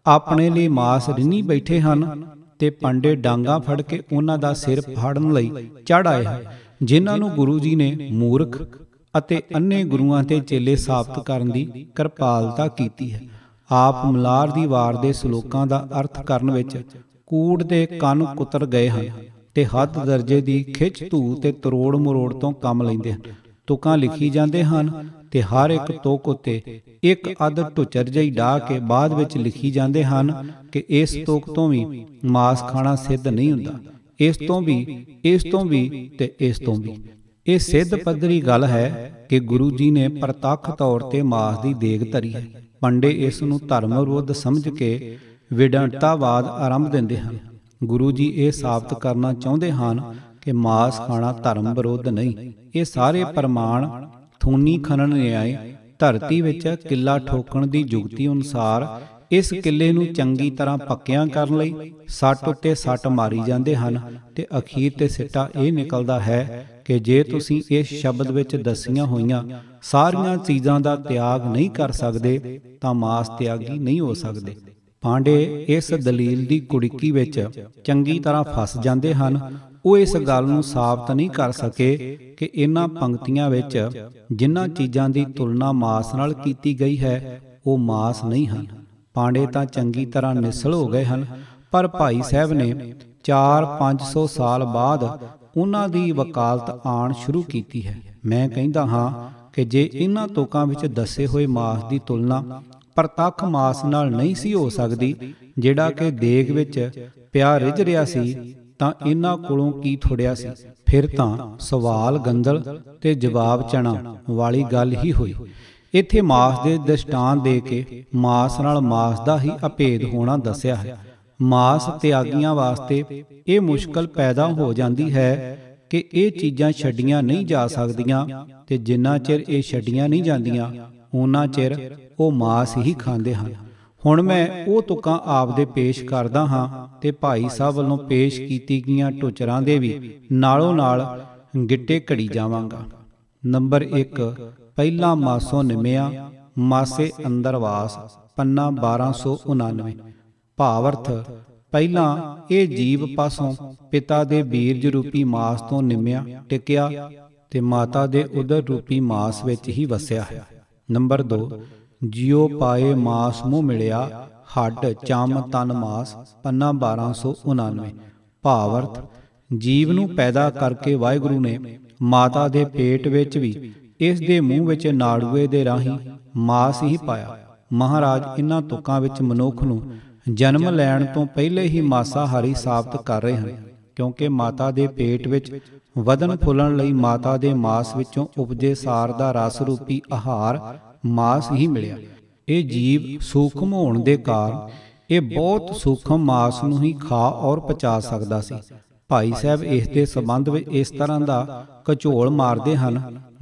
ਆਪਣੇ ਲਈ ਮਾਸ ਰਿੰਨੀ ਬੈਠੇ ਹਨ ਤੇ ਪਾਂਡੇ ਡਾਂਗਾ ਫੜ ਕੇ ਉਹਨਾਂ ਦਾ ਸਿਰ ਫਾੜਨ ਲਈ ਚੜ ਆਏ ਹਨ ਜਿਨ੍ਹਾਂ ਨੂੰ ਗੁਰੂ ਜੀ ਨੇ ਮੂਰਖ ਅਤੇ ਅੰਨੇ ਗੁਰੂਆਂ ਤੇ ਚੇਲੇ ਸਾਬਤ ਕਰਨ ਦੀ ਕਿਰਪਾਲਤਾ ਕੀਤੀ ਹੈ ਆਪ ਮਲਾਰ ਦੀ ਵਾਰ ਦੇ ਸ਼ਲੋਕਾਂ ਦਾ ਅਰਥ ਕਰਨ ਵਿੱਚ ਕੂੜ ਦੇ ਕੰਨ ਕੁੱਤਰ ਗਏ ਹਨ ਤੇ ਹੱਦ ਦਰਜੇ ਦੀ ਖਿੱਚ ਧੂ ਤੇ ਤਰੋੜ ਮਰੋੜ ਤੋਂ ਕੰਮ ਲੈਂਦੇ ਹਨ ਤੁਕਾਂ ਲਿਖੀ ਜਾਂਦੇ ਹਨ ਤੇ ਹਰ ਇੱਕ ਤੋਕ ਉਤੇ ਇੱਕ ਅਦ ਢੁਚਰ ਜਈ ਢਾ ਕੇ ਬਾਅਦ ਵਿੱਚ ਲਿਖੀ ਜਾਂਦੇ ਹਨ ਕਿ ਇਸ ਤੋਕ ਤੋਂ ਵੀ ਮਾਸ ਖਾਣਾ ਸਿੱਧ ਨਹੀਂ ਹੁੰਦਾ ਇਸ ਤੋਂ ਵੀ ਇਸ ਤੋਂ ਵੀ ਤੇ ਇਸ ਤੋਂ ਵੀ ਇਹ ਸਿੱਧ ਪੱਧਰੀ ਗੱਲ ਹੈ ਕਿ ਗੁਰੂ ਜੀ ਨੇ ਪ੍ਰਤੱਖ ਤੌਰ ਤੇ ਮਾਸ ਦੀ ਦੇਗ ਧਰੀ ਹੈ ਪੰਡੇ ਇਸ ਨੂੰ ਧਰਮ ਵਿਰੋਧ ਸਮਝ ਕੇ ਵਿਡੰਤਾਵਾਦ ਆਰੰਭ ਦਿੰਦੇ ਹਨ ਗੁਰੂ ਜੀ ਇਹ ਸਾਬਤ ਕਰਨਾ ਚਾਹੁੰਦੇ ਹਨ ਕਿ ਮਾਸ ਖਾਣਾ ਧਰਮ ਵਿਰੋਧ ਨਹੀਂ ਇਹ ਸਾਰੇ ਪ੍ਰਮਾਣ ਥੂਨੀ ਖਨਨ ਨਿਆਏ ਧਰਤੀ ਵਿੱਚ ਕਿੱਲਾ ਠੋਕਣ ਦੀ ਯੁਗਤੀ ਅਨੁਸਾਰ ਇਸ ਕਿੱਲੇ ਨੂੰ ਚੰਗੀ ਤਰ੍ਹਾਂ ਪੱਕਿਆਂ ਕਰਨ ਲਈ ਸੱਟ ਉੱਤੇ ਸੱਟ ਮਾਰੀ ਜਾਂਦੇ ਹਨ ਤੇ ਅਖੀਰ ਤੇ ਸਿੱਟਾ ਇਹ ਨਿਕਲਦਾ ਹੈ ਕਿ ਜੇ ਤੁਸੀਂ ਇਸ ਸ਼ਬਦ ਵਿੱਚ ਦਸੀਆਂ ਹੋਈਆਂ ਸਾਰੀਆਂ ਚੀਜ਼ਾਂ ਦਾ ਤਿਆਗ ਨਹੀਂ ਕਰ ਸਕਦੇ ਤਾਂ ਮਾਸ ਤਿਆਗੀ ਨਹੀਂ ਹੋ ਸਕਦੇ ਪਾਂਡੇ ਇਸ ਦਲੀਲ ਦੀ ਕੁੜਕੀ ਵਿੱਚ ਚੰਗੀ ਤਰ੍ਹਾਂ ਫਸ ਜਾਂਦੇ ਹਨ ਉਹ ਇਸ ਗੱਲ ਨੂੰ ਸਾਬਤ ਨਹੀਂ ਕਰ ਸਕੇ ਕਿ ਇਹਨਾਂ ਪੰਕਤੀਆਂ ਵਿੱਚ ਜਿਨ੍ਹਾਂ ਚੀਜ਼ਾਂ ਦੀ ਤੁਲਨਾ ਮਾਸ ਨਾਲ ਕੀਤੀ ਗਈ ਹੈ ਉਹ ਮਾਸ ਨਹੀਂ ਹਨ ਪਾਂਡੇ ਤਾਂ ਚੰਗੀ ਤਰ੍ਹਾਂ ਨਿਸਲ ਹੋ ਗਏ ਹਨ ਪਰ ਭਾਈ ਸਾਹਿਬ ਨੇ 4-500 ਸਾਲ ਬਾਅਦ ਉਹਨਾਂ ਦੀ ਵਕਾਲਤ ਆਣ ਸ਼ੁਰੂ ਕੀਤੀ ਹੈ ਮੈਂ ਕਹਿੰਦਾ ਹਾਂ ਕਿ ਜੇ ਇਹਨਾਂ ਤੋਕਾਂ ਵਿੱਚ ਦੱਸੇ ਹੋਏ ਮਾਸ ਦੀ ਤੁਲਨਾ ਪ੍ਰਤੱਖ ਮਾਸ ਨਾਲ ਨਹੀਂ ਸੀ ਹੋ ਸਕਦੀ ਜਿਹੜਾ ਕਿ ਦੇਗ ਵਿੱਚ ਪਿਆ ਰਿਜ ਰਿਹਾ ਸੀ ਤਾਂ ਇਹਨਾਂ ਕੋਲੋਂ ਕੀ ਥੋੜਿਆ ਸੀ ਫਿਰ ਤਾਂ ਸਵਾਲ ਗੰਦਲ ਤੇ ਜਵਾਬ ਚਣਾ ਵਾਲੀ ਗੱਲ ਹੀ ਹੋਈ ਇੱਥੇ ਮਾਸ ਦੇ ਦਸ਼ਟਾਂ ਦੇ ਕੇ ਮਾਸ ਨਾਲ ਮਾਸ ਦਾ ਹੀ ਅਪੇਧ ਹੋਣਾ ਦੱਸਿਆ ਹੈ ਮਾਸ ਤਿਆਗੀਆਂ ਵਾਸਤੇ ਇਹ ਮੁਸ਼ਕਲ ਪੈਦਾ ਹੋ ਜਾਂਦੀ ਹੈ ਕਿ ਇਹ ਚੀਜ਼ਾਂ ਛੱਡੀਆਂ ਨਹੀਂ ਜਾ ਸਕਦੀਆਂ ਤੇ ਜਿੰਨਾ ਚਿਰ ਇਹ ਛੱਡੀਆਂ ਨਹੀਂ ਜਾਂਦੀਆਂ ਉਹਨਾਂ ਚਿਰ ਉਹ ਮਾਸ ਹੀ ਖਾਂਦੇ ਹਨ ਹੁਣ ਮੈਂ ਉਹ ਤੁਕਾਂ ਆਪਦੇ ਪੇਸ਼ ਕਰਦਾ ਹਾਂ ਤੇ ਭਾਈ ਸਾਹਿਬ ਵੱਲੋਂ ਪੇਸ਼ ਕੀਤੀ ਗਈਆਂ ਟੋਚਰਾਂ ਦੇ ਵੀ ਨਾਲੋਂ ਨਾਲ ਗਿੱਟੇ ਘੜੀ ਜਾਵਾਂਗਾ ਨੰਬਰ 1 ਪਹਿਲਾ ਮਾਸੋਂ ਨਿਮਿਆ ਮਾਸੇ ਅੰਦਰ ਵਾਸ ਪੰਨਾ 1299 ਭਾਵਰਥ ਪਹਿਲਾ ਇਹ ਜੀਵ ਪਾਸੋਂ ਪਿਤਾ ਦੇ ਬੀਰਜ ਰੂਪੀ ਮਾਸ ਤੋਂ ਨਿਮਿਆ ਟਿਕਿਆ ਤੇ ਮਾਤਾ ਦੇ ਉਦਰ ਰੂਪੀ ਮਾਸ ਵਿੱਚ ਹੀ ਵਸਿਆ ਹੈ ਨੰਬਰ 2 ਜਿਉ ਪਾਏ ਮਾਸ ਮੋ ਮਿਲਿਆ ਹੱਡ ਚਮ ਤਨ ਮਾਸ ਪੰਨਾ 1299 ਭਾਵਰਥ ਜੀਵ ਨੂੰ ਪੈਦਾ ਕਰਕੇ ਵਾਹਿਗੁਰੂ ਨੇ ਮਾਤਾ ਦੇ ਪੇਟ ਵਿੱਚ ਵੀ ਇਸ ਦੇ ਮੂੰਹ ਵਿੱਚ ਨਾੜੂਏ ਦੇ ਰਾਹੀਂ ਮਾਸ ਹੀ ਪਾਇਆ ਮਹਾਰਾਜ ਇਨ੍ਹਾਂ ਤੁਕਾਂ ਵਿੱਚ ਮਨੁੱਖ ਨੂੰ ਜਨਮ ਲੈਣ ਤੋਂ ਪਹਿਲੇ ਹੀ ਮਾਸਾਹਾਰੀ ਸਾਬਤ ਕਰ ਰਹੇ ਹਨ ਕਿਉਂਕਿ ਮਾਤਾ ਦੇ ਪੇਟ ਵਿੱਚ ਵਧਨ ਫੁੱਲਣ ਲਈ ਮਾਤਾ ਦੇ ਮਾਸ ਵਿੱਚੋਂ ਉਪਜੇ ਸਾਰ ਦਾ ਰਸ ਰੂਪੀ ਆਹਾਰ ਮਾਸ ਹੀ ਮਿਲਿਆ ਇਹ ਜੀਵ ਸੂਖਮ ਹੋਣ ਦੇ ਕਾਰਨ ਇਹ ਬਹੁਤ ਸੂਖਮ ਮਾਸ ਨੂੰ ਹੀ ਖਾ ਔਰ ਪਚਾ ਸਕਦਾ ਸੀ ਭਾਈ ਸਾਹਿਬ ਇਸ ਦੇ ਸੰਬੰਧ ਵਿੱਚ ਇਸ ਤਰ੍ਹਾਂ ਦਾ ਕਚੋਲ ਮਾਰਦੇ ਹਨ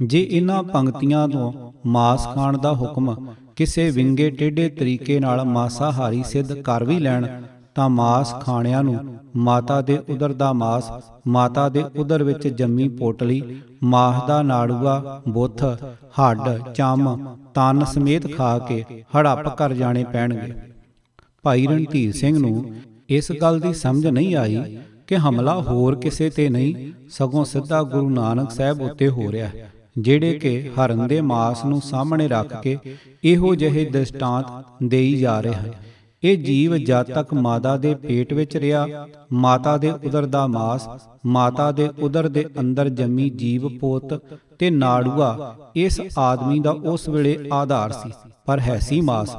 ਜੇ ਇਹਨਾਂ ਪੰਕਤੀਆਂ ਤੋਂ ਮਾਸ ਖਾਣ ਦਾ ਹੁਕਮ ਕਿਸੇ ਵਿੰਗੇ ਟੇਢੇ ਤਰੀਕੇ ਨਾਲ ਮਾਸਾਹਾਰੀ ਸਿੱਧ ਕਰ ਵੀ ਲੈਣ ਤਾਂ ਮਾਸ ਖਾਣਿਆਂ ਨੂੰ ਮਾਤਾ ਦੇ ਉਦਰ ਦਾ ਮਾਸ ਮਾਤਾ ਦੇ ਉਦਰ ਵਿੱਚ ਜੰਮੀ ਪੋਟਲੀ ਮਾਹ ਦਾ ਨਾੜੂਆ ਬੁੱਥ ਹੱਡ ਚਮ ਤਨ ਸਮੇਤ ਖਾ ਕੇ ਹੜੱਪ ਕਰ ਜਾਣੇ ਪੈਣਗੇ ਭਾਈ ਰਣਧੀਰ ਸਿੰਘ ਨੂੰ ਇਸ ਗੱਲ ਦੀ ਸਮਝ ਨਹੀਂ ਆਈ ਕਿ ਹਮਲਾ ਹੋਰ ਕਿਸੇ ਤੇ ਨਹੀਂ ਸਗੋਂ ਸਿੱਧਾ ਗੁਰੂ ਨਾਨਕ ਸਾਹਿਬ ਉੱਤੇ ਹੋ ਰਿਹਾ ਹੈ ਜਿਹੜੇ ਕਿ ਹਰਨ ਦੇ ਮਾਸ ਨੂੰ ਸਾਹਮਣੇ ਰੱਖ ਕੇ ਇਹੋ ਜਿਹੇ ਦ੍ਰਿਸ਼ਟਾਂਤ ਦੇਈ ਜਾ ਰਹੇ ਹਨ ਇਹ ਜੀਵ ਜਦ ਤੱਕ ਮਾਤਾ ਦੇ ਪੇਟ ਵਿੱਚ ਰਿਹਾ ਮਾਤਾ ਦੇ ਉਦਰ ਦਾ ਮਾਸ ਮਾਤਾ ਦੇ ਉਦਰ ਦੇ ਅੰਦਰ ਜੰਮੀ ਜੀਵ ਪੋਤ ਤੇ ਨਾੜੂਆ ਇਸ ਆਦਮੀ ਦਾ ਉਸ ਵੇਲੇ ਆਧਾਰ ਸੀ ਪਰ ਹੈਸੀ ਮਾਸ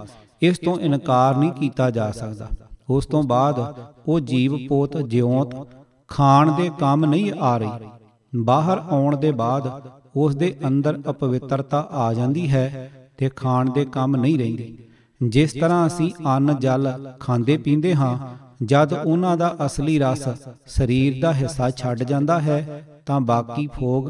ਇਸ ਤੋਂ ਇਨਕਾਰ ਨਹੀਂ ਕੀਤਾ ਜਾ ਸਕਦਾ ਉਸ ਤੋਂ ਬਾਅਦ ਉਹ ਜੀਵ ਪੋਤ ਜਿਉਂਤ ਖਾਣ ਦੇ ਕੰਮ ਨਹੀਂ ਆ ਰਹੀ ਬਾਹਰ ਆਉਣ ਦੇ ਬਾਅਦ ਉਸ ਦੇ ਅੰਦਰ ਅਪਵਿੱਤਰਤਾ ਆ ਜਾਂਦੀ ਹੈ ਤੇ ਖਾਣ ਦੇ ਕੰਮ ਨਹੀਂ ਰਹਿੰਦੀ ਜਿਸ ਤਰ੍ਹਾਂ ਅਸੀਂ ਅੰਨ ਜਲ ਖਾਂਦੇ ਪੀਂਦੇ ਹਾਂ ਜਦ ਉਹਨਾਂ ਦਾ ਅਸਲੀ ਰਸ ਸਰੀਰ ਦਾ ਹਿੱਸਾ ਛੱਡ ਜਾਂਦਾ ਹੈ ਤਾਂ ਬਾਕੀ ਫੋਗ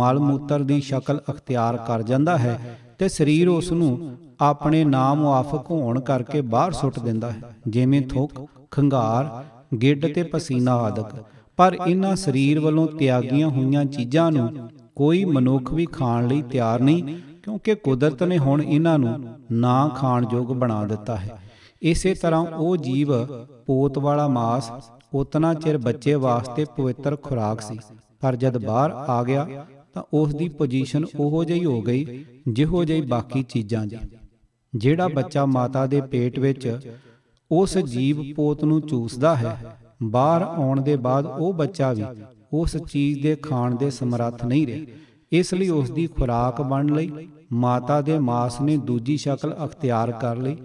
ਮਲ ਮੂਤਰ ਦੀ ਸ਼ਕਲ ਅਖਤਿਆਰ ਕਰ ਜਾਂਦਾ ਹੈ ਤੇ ਸਰੀਰ ਉਸ ਨੂੰ ਆਪਣੇ ਨਾਮ ਮੁਆਫਕ ਹੋਣ ਕਰਕੇ ਬਾਹਰ ਸੁੱਟ ਦਿੰਦਾ ਹੈ ਜਿਵੇਂ ਥੁੱਕ ਖੰਗਾਰ ਗਿੱਡ ਤੇ ਪਸੀਨਾ ਆਦਿਕ ਪਰ ਇਹਨਾਂ ਸਰੀਰ ਵੱਲੋਂ ਤਿਆਗੀਆਂ ਹੋਈਆਂ ਚੀਜ਼ਾਂ ਨੂੰ ਕੋਈ ਮਨੁੱਖ ਵੀ ਖਾਣ ਲਈ ਤਿਆਰ ਨਹੀਂ ਕਿਉਂਕਿ ਕੁਦਰਤ ਨੇ ਹੁਣ ਇਹਨਾਂ ਨੂੰ ਨਾ ਖਾਣ ਯੋਗ ਬਣਾ ਦਿੱਤਾ ਹੈ ਇਸੇ ਤਰ੍ਹਾਂ ਉਹ ਜੀਵ ਪੋਤ ਵਾਲਾ ਮਾਸ ਉਤਨਾ ਚਿਰ ਬੱਚੇ ਵਾਸਤੇ ਪਵਿੱਤਰ ਖੁਰਾਕ ਸੀ ਪਰ ਜਦ ਬਾਹਰ ਆ ਗਿਆ ਤਾਂ ਉਸ ਦੀ ਪੋਜੀਸ਼ਨ ਉਹੋ ਜਿਹੀ ਹੋ ਗਈ ਜਿਹੋ ਜਿਹੀ ਬਾਕੀ ਚੀਜ਼ਾਂ ਦੀ ਜਿਹੜਾ ਬੱਚਾ ਮਾਤਾ ਦੇ ਪੇਟ ਵਿੱਚ ਉਸ ਜੀਵ ਪੋਤ ਨੂੰ ਚੂਸਦਾ ਹੈ ਬਾਹਰ ਆਉਣ ਦੇ ਬਾਅਦ ਉਹ ਬੱਚਾ ਵੀ ਉਸ ਚੀਜ਼ ਦੇ ਖਾਣ ਦੇ ਸਮਰੱਥ ਨਹੀਂ ਰਿਹਾ ਇਸ ਲਈ ਉਸ ਦੀ ਖੁਰਾਕ ਬਣ ਲਈ ਮਾਤਾ ਦੇ ਮਾਸ ਨੇ ਦੂਜੀ ਸ਼ਕਲ ਅਖਤਿਆਰ ਕਰ ਲਈ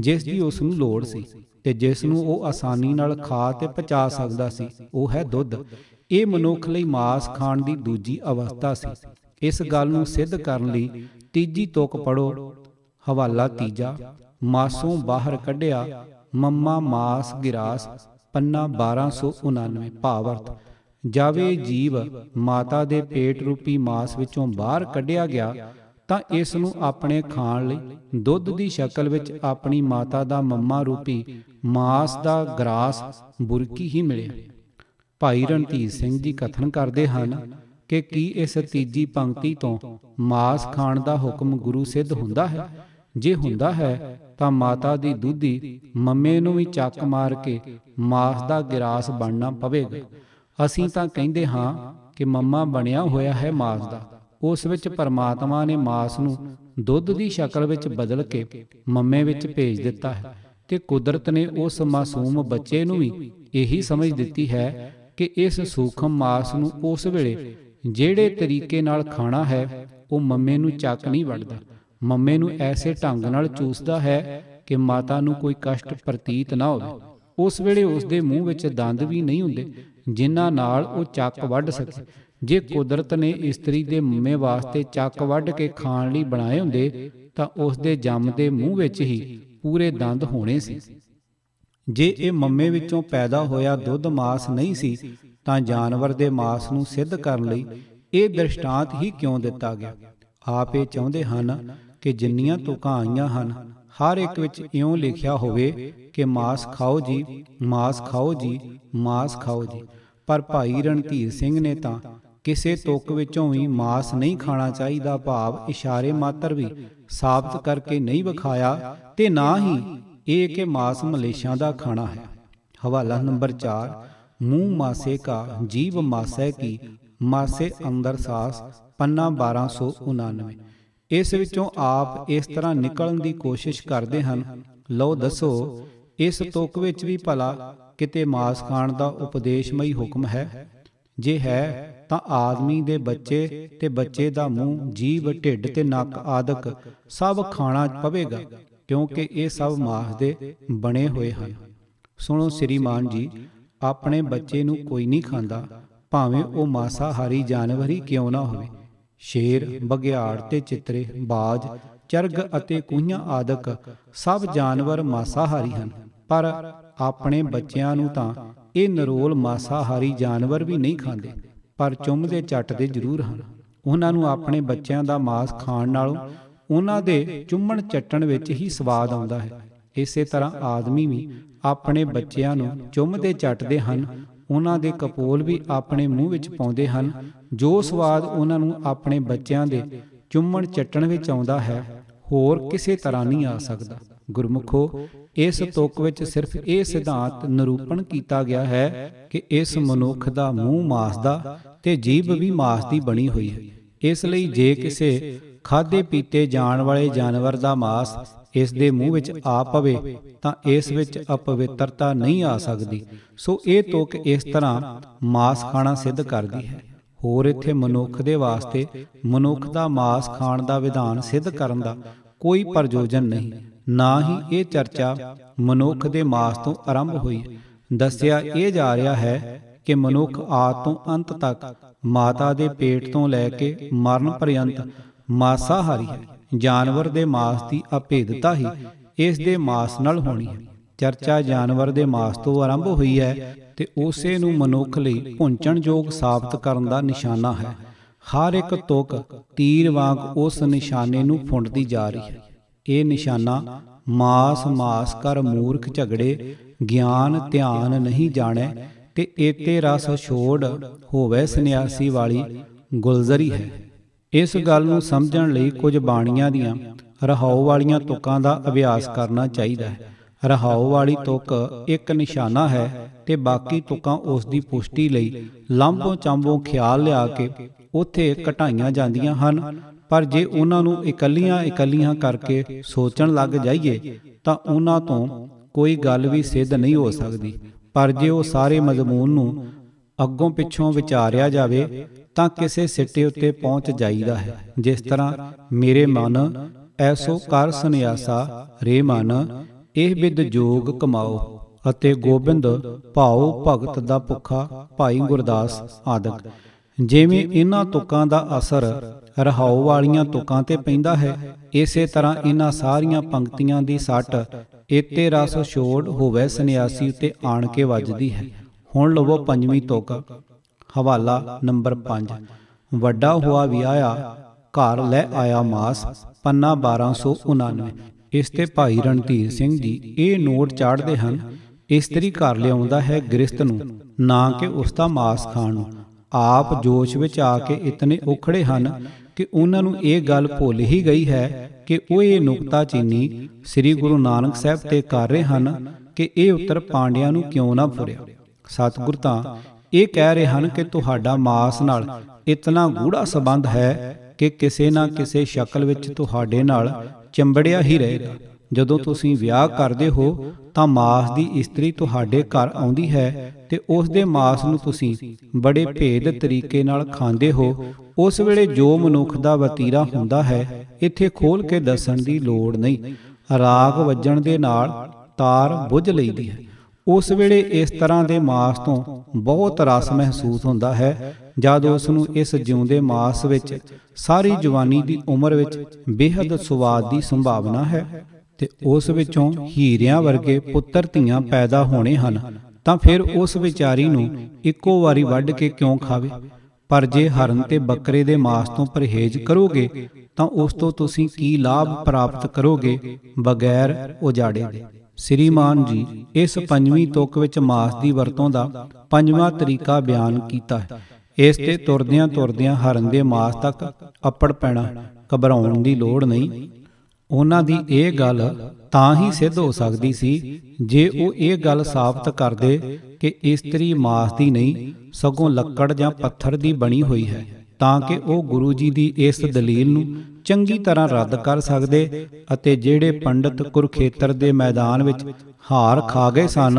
ਜਿਸ ਦੀ ਉਸ ਨੂੰ ਲੋੜ ਸੀ ਤੇ ਜਿਸ ਨੂੰ ਉਹ ਆਸਾਨੀ ਨਾਲ ਖਾ ਤੇ ਪਚਾ ਸਕਦਾ ਸੀ ਉਹ ਹੈ ਦੁੱਧ ਇਹ ਮਨੁੱਖ ਲਈ ਮਾਸ ਖਾਣ ਦੀ ਦੂਜੀ ਅਵਸਥਾ ਸੀ ਇਸ ਗੱਲ ਨੂੰ ਸਿੱਧ ਕਰਨ ਲਈ ਤੀਜੀ ਤੁਕ ਪੜੋ ਹਵਾਲਾ ਤੀਜਾ ਮਾਸੋਂ ਬਾਹਰ ਕੱਢਿਆ ਮੰਮਾ ਮਾਸ ਗਿਰਾਸ ਪੰਨਾ 1299 ਭਾਵਰਤ ਜਾਵੇ ਜੀਵ ਮਾਤਾ ਦੇ ਪੇਟ ਰੂਪੀ ਮਾਸ ਵਿੱਚੋਂ ਬਾਹਰ ਕੱਢਿਆ ਗਿਆ ਤਾਂ ਇਸ ਨੂੰ ਆਪਣੇ ਖਾਣ ਲਈ ਦੁੱਧ ਦੀ ਸ਼ਕਲ ਵਿੱਚ ਆਪਣੀ ਮਾਤਾ ਦਾ ਮੰਮਾ ਰੂਪੀ ਮਾਸ ਦਾ ਗਰਾਸ ਬੁਰਕੀ ਹੀ ਮਿਲਿਆ ਭਾਈ ਰਣਜੀਤ ਸਿੰਘ ਜੀ ਕਥਨ ਕਰਦੇ ਹਨ ਕਿ ਕੀ ਇਸ ਤੀਜੀ ਪੰਕਤੀ ਤੋਂ ਮਾਸ ਖਾਣ ਦਾ ਹੁਕਮ ਗੁਰੂ ਸਿੱਧ ਹੁੰਦਾ ਹੈ ਜੇ ਹੁੰਦਾ ਹੈ ਤਾਂ ਮਾਤਾ ਦੀ ਦੁੱਧੀ ਮੰਮੇ ਨੂੰ ਵੀ ਚੱਕ ਮਾਰ ਕੇ ਮਾਸ ਦਾ ਗਰਾਸ ਬਣਨਾ ਪਵੇਗਾ ਅਸੀਂ ਤਾਂ ਕਹਿੰਦੇ ਹਾਂ ਕਿ ਮੰਮਾ ਬਣਿਆ ਹੋਇਆ ਹੈ ਮਾਸ ਦਾ ਉਸ ਵਿੱਚ ਪਰਮਾਤਮਾ ਨੇ ਮਾਸ ਨੂੰ ਦੁੱਧ ਦੀ ਸ਼ਕਲ ਵਿੱਚ ਬਦਲ ਕੇ ਮੰਮੇ ਵਿੱਚ ਭੇਜ ਦਿੱਤਾ ਹੈ ਤੇ ਕੁਦਰਤ ਨੇ ਉਸ ਮਾਸੂਮ ਬੱਚੇ ਨੂੰ ਵੀ ਇਹੀ ਸਮਝ ਦਿੱਤੀ ਹੈ ਕਿ ਇਸ ਸੂਖਮ ਮਾਸ ਨੂੰ ਉਸ ਵੇਲੇ ਜਿਹੜੇ ਤਰੀਕੇ ਨਾਲ ਖਾਣਾ ਹੈ ਉਹ ਮੰਮੇ ਨੂੰ ਚੱਕ ਨਹੀਂ ਵੜਦਾ ਮੰਮੇ ਨੂੰ ਐਸੇ ਢੰਗ ਨਾਲ ਚੂਸਦਾ ਹੈ ਕਿ ਮਾਤਾ ਨੂੰ ਕੋਈ ਕਸ਼ਟ ਪ੍ਰਤੀਤ ਨਾ ਹੋਵੇ ਉਸ ਵੇਲੇ ਉਸ ਦੇ ਮੂੰਹ ਵਿੱਚ ਦੰਦ ਵੀ ਨਹੀਂ ਹੁੰਦੇ ਜਿਨ੍ਹਾਂ ਨਾਲ ਉਹ ਚੱਕ ਵੱਢ ਸਕੇ ਜੇ ਕੁਦਰਤ ਨੇ ਇਸਤਰੀ ਦੇ ਮੰਮੇ ਵਾਸਤੇ ਚੱਕ ਵੱਢ ਕੇ ਖਾਣ ਲਈ ਬਣਾਏ ਹੁੰਦੇ ਤਾਂ ਉਸ ਦੇ ਜੰਮ ਦੇ ਮੂੰਹ ਵਿੱਚ ਹੀ ਪੂਰੇ ਦੰਦ ਹੋਣੇ ਸੀ ਜੇ ਇਹ ਮੰਮੇ ਵਿੱਚੋਂ ਪੈਦਾ ਹੋਇਆ ਦੁੱਧ ਮਾਸ ਨਹੀਂ ਸੀ ਤਾਂ ਜਾਨਵਰ ਦੇ ਮਾਸ ਨੂੰ ਸਿੱਧ ਕਰਨ ਲਈ ਇਹ ਦ੍ਰਿਸ਼ਟਾਂਤ ਹੀ ਕਿਉਂ ਦਿੱਤਾ ਗਿਆ ਆਪ ਇਹ ਚਾਹੁੰਦੇ ਹਨ ਕਿ ਜਿੰਨੀਆਂ ਤੁਕਾਂ ਆਈਆਂ ਹਨ ਹਰ ਇੱਕ ਵਿੱਚ ਇਉਂ ਲਿਖਿਆ ਹੋਵੇ ਕਿ ਮਾਸ ਖਾਓ ਜੀ ਮਾਸ ਖਾਓ ਜੀ ਮਾਸ ਖਾਓ ਜੀ ਪਰ ਭਾਈ ਰਣਧੀਰ ਸਿੰਘ ਨੇ ਤਾਂ ਕਿਸੇ ਤੁਕ ਵਿੱਚੋਂ ਵੀ ਮਾਸ ਨਹੀਂ ਖਾਣਾ ਚਾਹੀਦਾ ਭਾਵ ਇਸ਼ਾਰੇ ਮਾਤਰ ਵੀ ਸਾਬਤ ਕਰਕੇ ਨਹੀਂ ਵਿਖਾਇਆ ਤੇ ਨਾ ਹੀ ਇਹ ਕਿ ਮਾਸ ਮਲੇਸ਼ਾਂ ਦਾ ਖਾਣਾ ਹੈ ਹਵਾਲਾ ਨੰਬਰ 4 ਮੂੰਹ ਮਾਸੇ ਕਾ ਜੀਵ ਮਾਸੇ ਕੀ ਮਾਸੇ ਅੰਦਰ ਸਾਸ ਪੰਨਾ 1299 ਇਸ ਵਿੱਚੋਂ ਆਪ ਇਸ ਤਰ੍ਹਾਂ ਨਿਕਲਣ ਦੀ ਕੋਸ਼ਿਸ਼ ਕਰਦੇ ਹਨ ਲਓ ਦੱਸੋ ਇਸ ਤੁਕ ਵਿੱਚ ਵੀ ਭਲਾ ਕਿਤੇ ਮਾਸ ਖਾਣ ਦਾ ਉਪਦੇਸ਼ਮਈ ਹੁਕਮ ਹੈ ਜੇ ਹੈ ਤਾਂ ਆਦਮੀ ਦੇ ਬੱਚੇ ਤੇ ਬੱਚੇ ਦਾ ਮੂੰਹ ਜੀਭ ਢਿੱਡ ਤੇ ਨੱਕ ਆਦਿਕ ਸਭ ਖਾਣਾ ਪਵੇਗਾ ਕਿਉਂਕਿ ਇਹ ਸਭ ਮਾਸ ਦੇ ਬਣੇ ਹੋਏ ਹਨ ਸੁਣੋ ਸ੍ਰੀਮਾਨ ਜੀ ਆਪਣੇ ਬੱਚੇ ਨੂੰ ਕੋਈ ਨਹੀਂ ਖਾਂਦਾ ਭਾਵੇਂ ਉਹ ਮਾਸਾਹਾਰੀ ਜਾਨਵਰ ਹੀ ਕਿਉਂ ਨਾ ਹੋਵੇ ਸ਼ੇਰ ਬਗਿਆੜ ਤੇ ਚਿੱਤਰੇ ਬਾਜ ਚਰਗ ਅਤੇ ਕੂਈਆਂ ਆਦਿਕ ਸਭ ਜਾਨਵਰ ਮਾਸਾਹਾਰੀ ਹਨ ਪਰ ਆਪਣੇ ਬੱਚਿਆਂ ਨੂੰ ਤਾਂ ਇਹ ਨਰੋਲ ਮਾਸਾਹਾਰੀ ਜਾਨਵਰ ਵੀ ਨਹੀਂ ਖਾਂਦੇ ਪਰ ਚੁੰਮਦੇ ਚੱਟਦੇ ਜ਼ਰੂਰ ਹਨ ਉਹਨਾਂ ਨੂੰ ਆਪਣੇ ਬੱਚਿਆਂ ਦਾ ਮਾਸ ਖਾਣ ਨਾਲ ਉਹਨਾਂ ਦੇ ਚੁੰਮਣ ਚੱਟਣ ਵਿੱਚ ਹੀ ਸਵਾਦ ਆਉਂਦਾ ਹੈ ਇਸੇ ਤਰ੍ਹਾਂ ਆਦਮੀ ਵੀ ਆਪਣੇ ਬੱਚਿਆਂ ਨੂੰ ਚੁੰਮਦੇ ਚੱਟਦੇ ਹਨ ਉਹਨਾਂ ਦੇ ਕਪੋਲ ਵੀ ਆਪਣੇ ਮੂੰਹ ਵਿੱਚ ਪਾਉਂਦੇ ਹਨ ਜੋ ਸਵਾਦ ਉਹਨਾਂ ਨੂੰ ਆਪਣੇ ਬੱਚਿਆਂ ਦੇ ਚੁੰਮਣ ਚੱਟਣ ਵਿੱਚ ਆਉਂਦਾ ਹੈ ਹੋਰ ਕਿਸੇ ਤਰ੍ਹਾਂ ਨਹੀਂ ਆ ਸਕਦਾ ਗੁਰਮੁਖੋ ਇਸ ਤੁਕ ਵਿੱਚ ਸਿਰਫ ਇਹ ਸਿਧਾਂਤ ਨਿਰੂਪਣ ਕੀਤਾ ਗਿਆ ਹੈ ਕਿ ਇਸ ਮਨੁੱਖ ਦਾ ਮੂੰਹ ਮਾਸ ਦਾ ਤੇ ਜੀਭ ਵੀ ਮਾਸ ਦੀ ਬਣੀ ਹੋਈ ਹੈ ਇਸ ਲਈ ਜੇ ਕਿਸੇ ਖਾਦੇ ਪੀਤੇ ਜਾਣ ਵਾਲੇ ਜਾਨਵਰ ਦਾ ਮਾਸ ਇਸ ਦੇ ਮੂੰਹ ਵਿੱਚ ਆ ਪਵੇ ਤਾਂ ਇਸ ਵਿੱਚ ਅਪਵਿੱਤਰਤਾ ਨਹੀਂ ਆ ਸਕਦੀ ਸੋ ਇਹ ਤੁਕ ਇਸ ਤਰ੍ਹਾਂ ਮਾਸ ਖਾਣਾ ਸਿੱਧ ਕਰਦੀ ਹੈ ਹੋਰ ਇੱਥੇ ਮਨੁੱਖ ਦੇ ਵਾਸਤੇ ਮਨੁੱਖ ਦਾ ਮਾਸ ਖਾਣ ਦਾ ਵਿਧਾਨ ਸਿੱਧ ਕਰਨ ਦਾ ਕੋਈ ਪ੍ਰਯੋਜਨ ਨਹੀਂ ਨਾ ਹੀ ਇਹ ਚਰਚਾ ਮਨੁੱਖ ਦੇ ਮਾਸ ਤੋਂ ਆਰੰਭ ਹੋਈ ਦੱਸਿਆ ਇਹ ਜਾ ਰਿਹਾ ਹੈ ਕਿ ਮਨੁੱਖ ਆਤ ਤੋਂ ਅੰਤ ਤੱਕ ਮਾਤਾ ਦੇ ਪੇਟ ਤੋਂ ਲੈ ਕੇ ਮਰਨ ਪਰਯੰਤ ਮਾਸਾਹਾਰੀ ਹੈ ਜਾਨਵਰ ਦੇ ਮਾਸ ਦੀ ਅਪੇਧਤਾ ਹੀ ਇਸ ਦੇ ਮਾਸ ਨਾਲ ਹੋਣੀ ਹੈ ਚਰਚਾ ਜਾਨਵਰ ਦੇ ਮਾਸ ਤੋਂ ਆਰੰਭ ਹੋਈ ਹੈ ਤੇ ਉਸੇ ਨੂੰ ਮਨੁੱਖ ਲਈ ਯੋਗ ਸਾਬਤ ਕਰਨ ਦਾ ਨਿਸ਼ਾਨਾ ਹੈ ਹਰ ਇੱਕ ਤੁਕ ਤੀਰ ਵਾਂਗ ਉਸ ਨਿਸ਼ਾਨੇ ਨੂੰ ਫੁੰਡਦੀ ਜਾ ਰਹੀ ਹੈ ਇਹ ਨਿਸ਼ਾਨਾ ਮਾਸ ਮਾਸ ਕਰ ਮੂਰਖ ਝਗੜੇ ਗਿਆਨ ਧਿਆਨ ਨਹੀਂ ਜਾਣੈ ਤੇ ਏਤੇ ਰਸ ਛੋੜ ਹੋਵੇ ਸੰਿਆਸੀ ਵਾਲੀ ਗੁਲਜ਼ਰੀ ਹੈ ਇਸ ਗੱਲ ਨੂੰ ਸਮਝਣ ਲਈ ਕੁਝ ਬਾਣੀਆਂ ਦੀਆਂ ਰਹਾਉ ਵਾਲੀਆਂ ਤੁਕਾਂ ਦਾ ਅਭਿਆਸ ਕਰਨਾ ਚਾਹੀਦਾ ਹੈ ਰਹਾਉ ਵਾਲੀ ਤੁਕ ਇੱਕ ਨਿਸ਼ਾਨਾ ਹੈ ਤੇ ਬਾਕੀ ਤੁਕਾਂ ਉਸ ਦੀ ਪੁਸ਼ਟੀ ਲਈ ਲੰਬੋ ਚਾਂਭੋ ਖਿਆਲ ਲਿਆ ਕੇ ਉੱਥੇ ਘਟਾਈਆਂ ਜਾਂਦੀਆਂ ਹਨ ਪਰ ਜੇ ਉਹਨਾਂ ਨੂੰ ਇਕੱਲੀਆਂ ਇਕੱਲੀਆਂ ਕਰਕੇ ਸੋਚਣ ਲੱਗ ਜਾਈਏ ਤਾਂ ਉਹਨਾਂ ਤੋਂ ਕੋਈ ਗੱਲ ਵੀ ਸਿੱਧ ਨਹੀਂ ਹੋ ਸਕਦੀ ਪਰ ਜੇ ਉਹ ਸਾਰੇ ਮਜ਼ਮੂਨ ਨੂੰ ਅੱਗੋਂ ਪਿੱਛੋਂ ਵਿਚਾਰਿਆ ਜਾਵੇ ਤਾਂ ਕਿਸੇ ਸਿੱਟੇ ਉੱਤੇ ਪਹੁੰਚ ਜਾਈਦਾ ਹੈ ਜਿਸ ਤਰ੍ਹਾਂ ਮੇਰੇ ਮਨ ਐਸੋ ਕਰ ਸੰਿਆਸਾ ਰੇ ਮਨ ਇਹ ਵਿਦ ਜੋਗ ਕਮਾਓ ਅਤੇ ਗੋਬਿੰਦ ਭਾਉ ਭਗਤ ਦਾ ਭੁੱਖਾ ਭਾਈ ਗੁਰਦਾਸ ਆਦਿਕ ਜਿਵੇਂ ਇਹਨਾਂ ਤੁਕਾਂ ਦਾ ਅਸਰ ਰਹਾਉ ਵਾਲੀਆਂ ਤੁਕਾਂ ਤੇ ਪੈਂਦਾ ਹੈ ਇਸੇ ਤਰ੍ਹਾਂ ਇਹਨਾਂ ਸਾਰੀਆਂ ਪੰਕਤੀਆਂ ਦੀ ਸੱਟ ਇਤੇ ਰਸ ਛੋੜ ਹੋਵੇ ਸੰਿਆਸੀ ਤੇ ਆਣ ਕੇ ਵੱਜਦੀ ਹੈ ਹੁਣ ਲਵੋ ਪੰਜਵੀਂ ਤੁਕ ਹਵਾਲਾ ਨੰਬਰ 5 ਵੱਡਾ ਹੋਆ ਵਿਆਹਿਆ ਘਰ ਲੈ ਆਇਆ ਮਾਸ ਪੰਨਾ 1299 ਇਸ ਤੇ ਭਾਈ ਰਣਧੀਰ ਸਿੰਘ ਜੀ ਇਹ ਨੋਟ ਚਾੜਦੇ ਹਨ ਇਸਤਰੀ ਘਰ ਲਿਆਉਂਦਾ ਹੈ ਗ੍ਰਸਤ ਨੂੰ ਨਾ ਕਿ ਉਸ ਦਾ ਮਾਸ ਖਾਣ ਨੂੰ ਆਪ ਜੋਸ਼ ਵਿੱਚ ਆ ਕੇ ਇਤਨੇ ਉਖੜੇ ਹਨ ਕਿ ਉਹਨਾਂ ਨੂੰ ਇਹ ਗੱਲ ਭੁੱਲ ਹੀ ਗਈ ਹੈ ਕਿ ਉਹ ਇਹ ਨੁਕਤਾ ਚੀਨੀ ਸ੍ਰੀ ਗੁਰੂ ਨਾਨਕ ਸਾਹਿਬ ਤੇ ਕਰ ਰਹੇ ਹਨ ਕਿ ਇਹ ਉੱਤਰ ਪਾਂਡਿਆਂ ਨੂੰ ਕਿਉਂ ਨਾ ਫੁਰਿਆ ਸਤਿਗੁਰ ਤਾਂ ਇਹ ਕਹਿ ਰਹੇ ਹਨ ਕਿ ਤੁਹਾਡਾ ਮਾਸ ਨਾਲ ਇਤਨਾ ਗੂੜਾ ਸਬੰਧ ਹੈ ਕਿ ਕਿਸੇ ਨਾ ਕਿਸੇ ਸ਼ਕਲ ਵਿੱਚ ਤੁਹਾਡੇ ਨਾਲ ਚੰਬੜਿਆ ਹੀ ਰਹੇਗਾ ਜਦੋਂ ਤੁਸੀਂ ਵਿਆਹ ਕਰਦੇ ਹੋ ਤਾਂ ਮਾਸ ਦੀ ਇਸਤਰੀ ਤੁਹਾਡੇ ਘਰ ਆਉਂਦੀ ਹੈ ਤੇ ਉਸ ਦੇ ਮਾਸ ਨੂੰ ਤੁਸੀਂ ਬੜੇ ਭੇਦ ਤਰੀਕੇ ਨਾਲ ਖਾਂਦੇ ਹੋ ਉਸ ਵੇਲੇ ਜੋ ਮਨੁੱਖ ਦਾ ਵਤੀਰਾ ਹੁੰਦਾ ਹੈ ਇੱਥੇ ਖੋਲ ਕੇ ਦੱਸਣ ਦੀ ਲੋੜ ਨਹੀਂ ਰਾਗ ਵੱਜਣ ਦੇ ਨਾਲ ਤਾਰ ਬੁੱਝ ਲਈਦੀ ਹੈ ਉਸ ਵੇਲੇ ਇਸ ਤਰ੍ਹਾਂ ਦੇ ਮਾਸ ਤੋਂ ਬਹੁਤ ਰਸ ਮਹਿਸੂਸ ਹੁੰਦਾ ਹੈ ਜਦ ਉਸ ਨੂੰ ਇਸ ਜਿਉਂਦੇ ਮਾਸ ਵਿੱਚ ਸਾਰੀ ਜਵਾਨੀ ਦੀ ਉਮਰ ਵਿੱਚ ਬੇहद ਸਵਾਦ ਦੀ ਸੰਭਾਵਨਾ ਹੈ ਤੇ ਉਸ ਵਿੱਚੋਂ ਹੀਰਿਆਂ ਵਰਗੇ ਪੁੱਤਰ ਧੀਆਂ ਪੈਦਾ ਹੋਣੇ ਹਨ ਤਾਂ ਫਿਰ ਉਸ ਵਿਚਾਰੀ ਨੂੰ ਇੱਕੋ ਵਾਰੀ ਵੱਢ ਕੇ ਕਿਉਂ ਖਾਵੇ ਪਰ ਜੇ ਹਰਨ ਤੇ ਬੱਕਰੇ ਦੇ ਮਾਸ ਤੋਂ ਪਰਹੇਜ਼ ਕਰੋਗੇ ਤਾਂ ਉਸ ਤੋਂ ਤੁਸੀਂ ਕੀ ਲਾਭ ਪ੍ਰਾਪਤ ਕਰੋਗੇ ਬਗੈਰ ਉਜਾੜੇ ਦੇ ਸ੍ਰੀਮਾਨ ਜੀ ਇਸ ਪੰਜਵੀਂ ਤੁਕ ਵਿੱਚ ਮਾਸ ਦੀ ਵਰਤੋਂ ਦਾ ਪੰਜਵਾਂ ਤਰੀਕਾ ਬਿਆਨ ਕੀਤਾ ਹੈ ਇਸ ਤੇ ਤੁਰਦਿਆਂ ਤੁਰਦਿਆਂ ਹਰਨ ਦੇ ਮਾਸ ਤੱਕ ਅੱਪੜ ਪੈਣਾ ਘਬਰਾਉਣ ਦੀ ਲੋੜ ਨਹੀਂ ਉਹਨਾਂ ਦੀ ਇਹ ਗੱਲ ਤਾਂ ਹੀ ਸਿੱਧ ਹੋ ਸਕਦੀ ਸੀ ਜੇ ਉਹ ਇਹ ਗੱਲ ਸਾਬਤ ਕਰਦੇ ਕਿ ਇਸਤਰੀ ਮਾਸ ਦੀ ਨਹੀਂ ਸਗੋਂ ਲੱਕੜ ਜਾਂ ਪੱਥਰ ਦੀ ਬਣੀ ਹੋਈ ਹੈ ਤਾਂ ਕਿ ਉਹ ਗੁਰੂ ਜੀ ਦੀ ਇਸ ਦਲੀਲ ਨੂੰ ਚੰਗੀ ਤਰ੍ਹਾਂ ਰੱਦ ਕਰ ਸਕਦੇ ਅਤੇ ਜਿਹੜੇ ਪੰਡਤ ਕੁਰਖੇਤਰ ਦੇ ਮੈਦਾਨ ਵਿੱਚ ਹਾਰ ਖਾ ਗਏ ਸਨ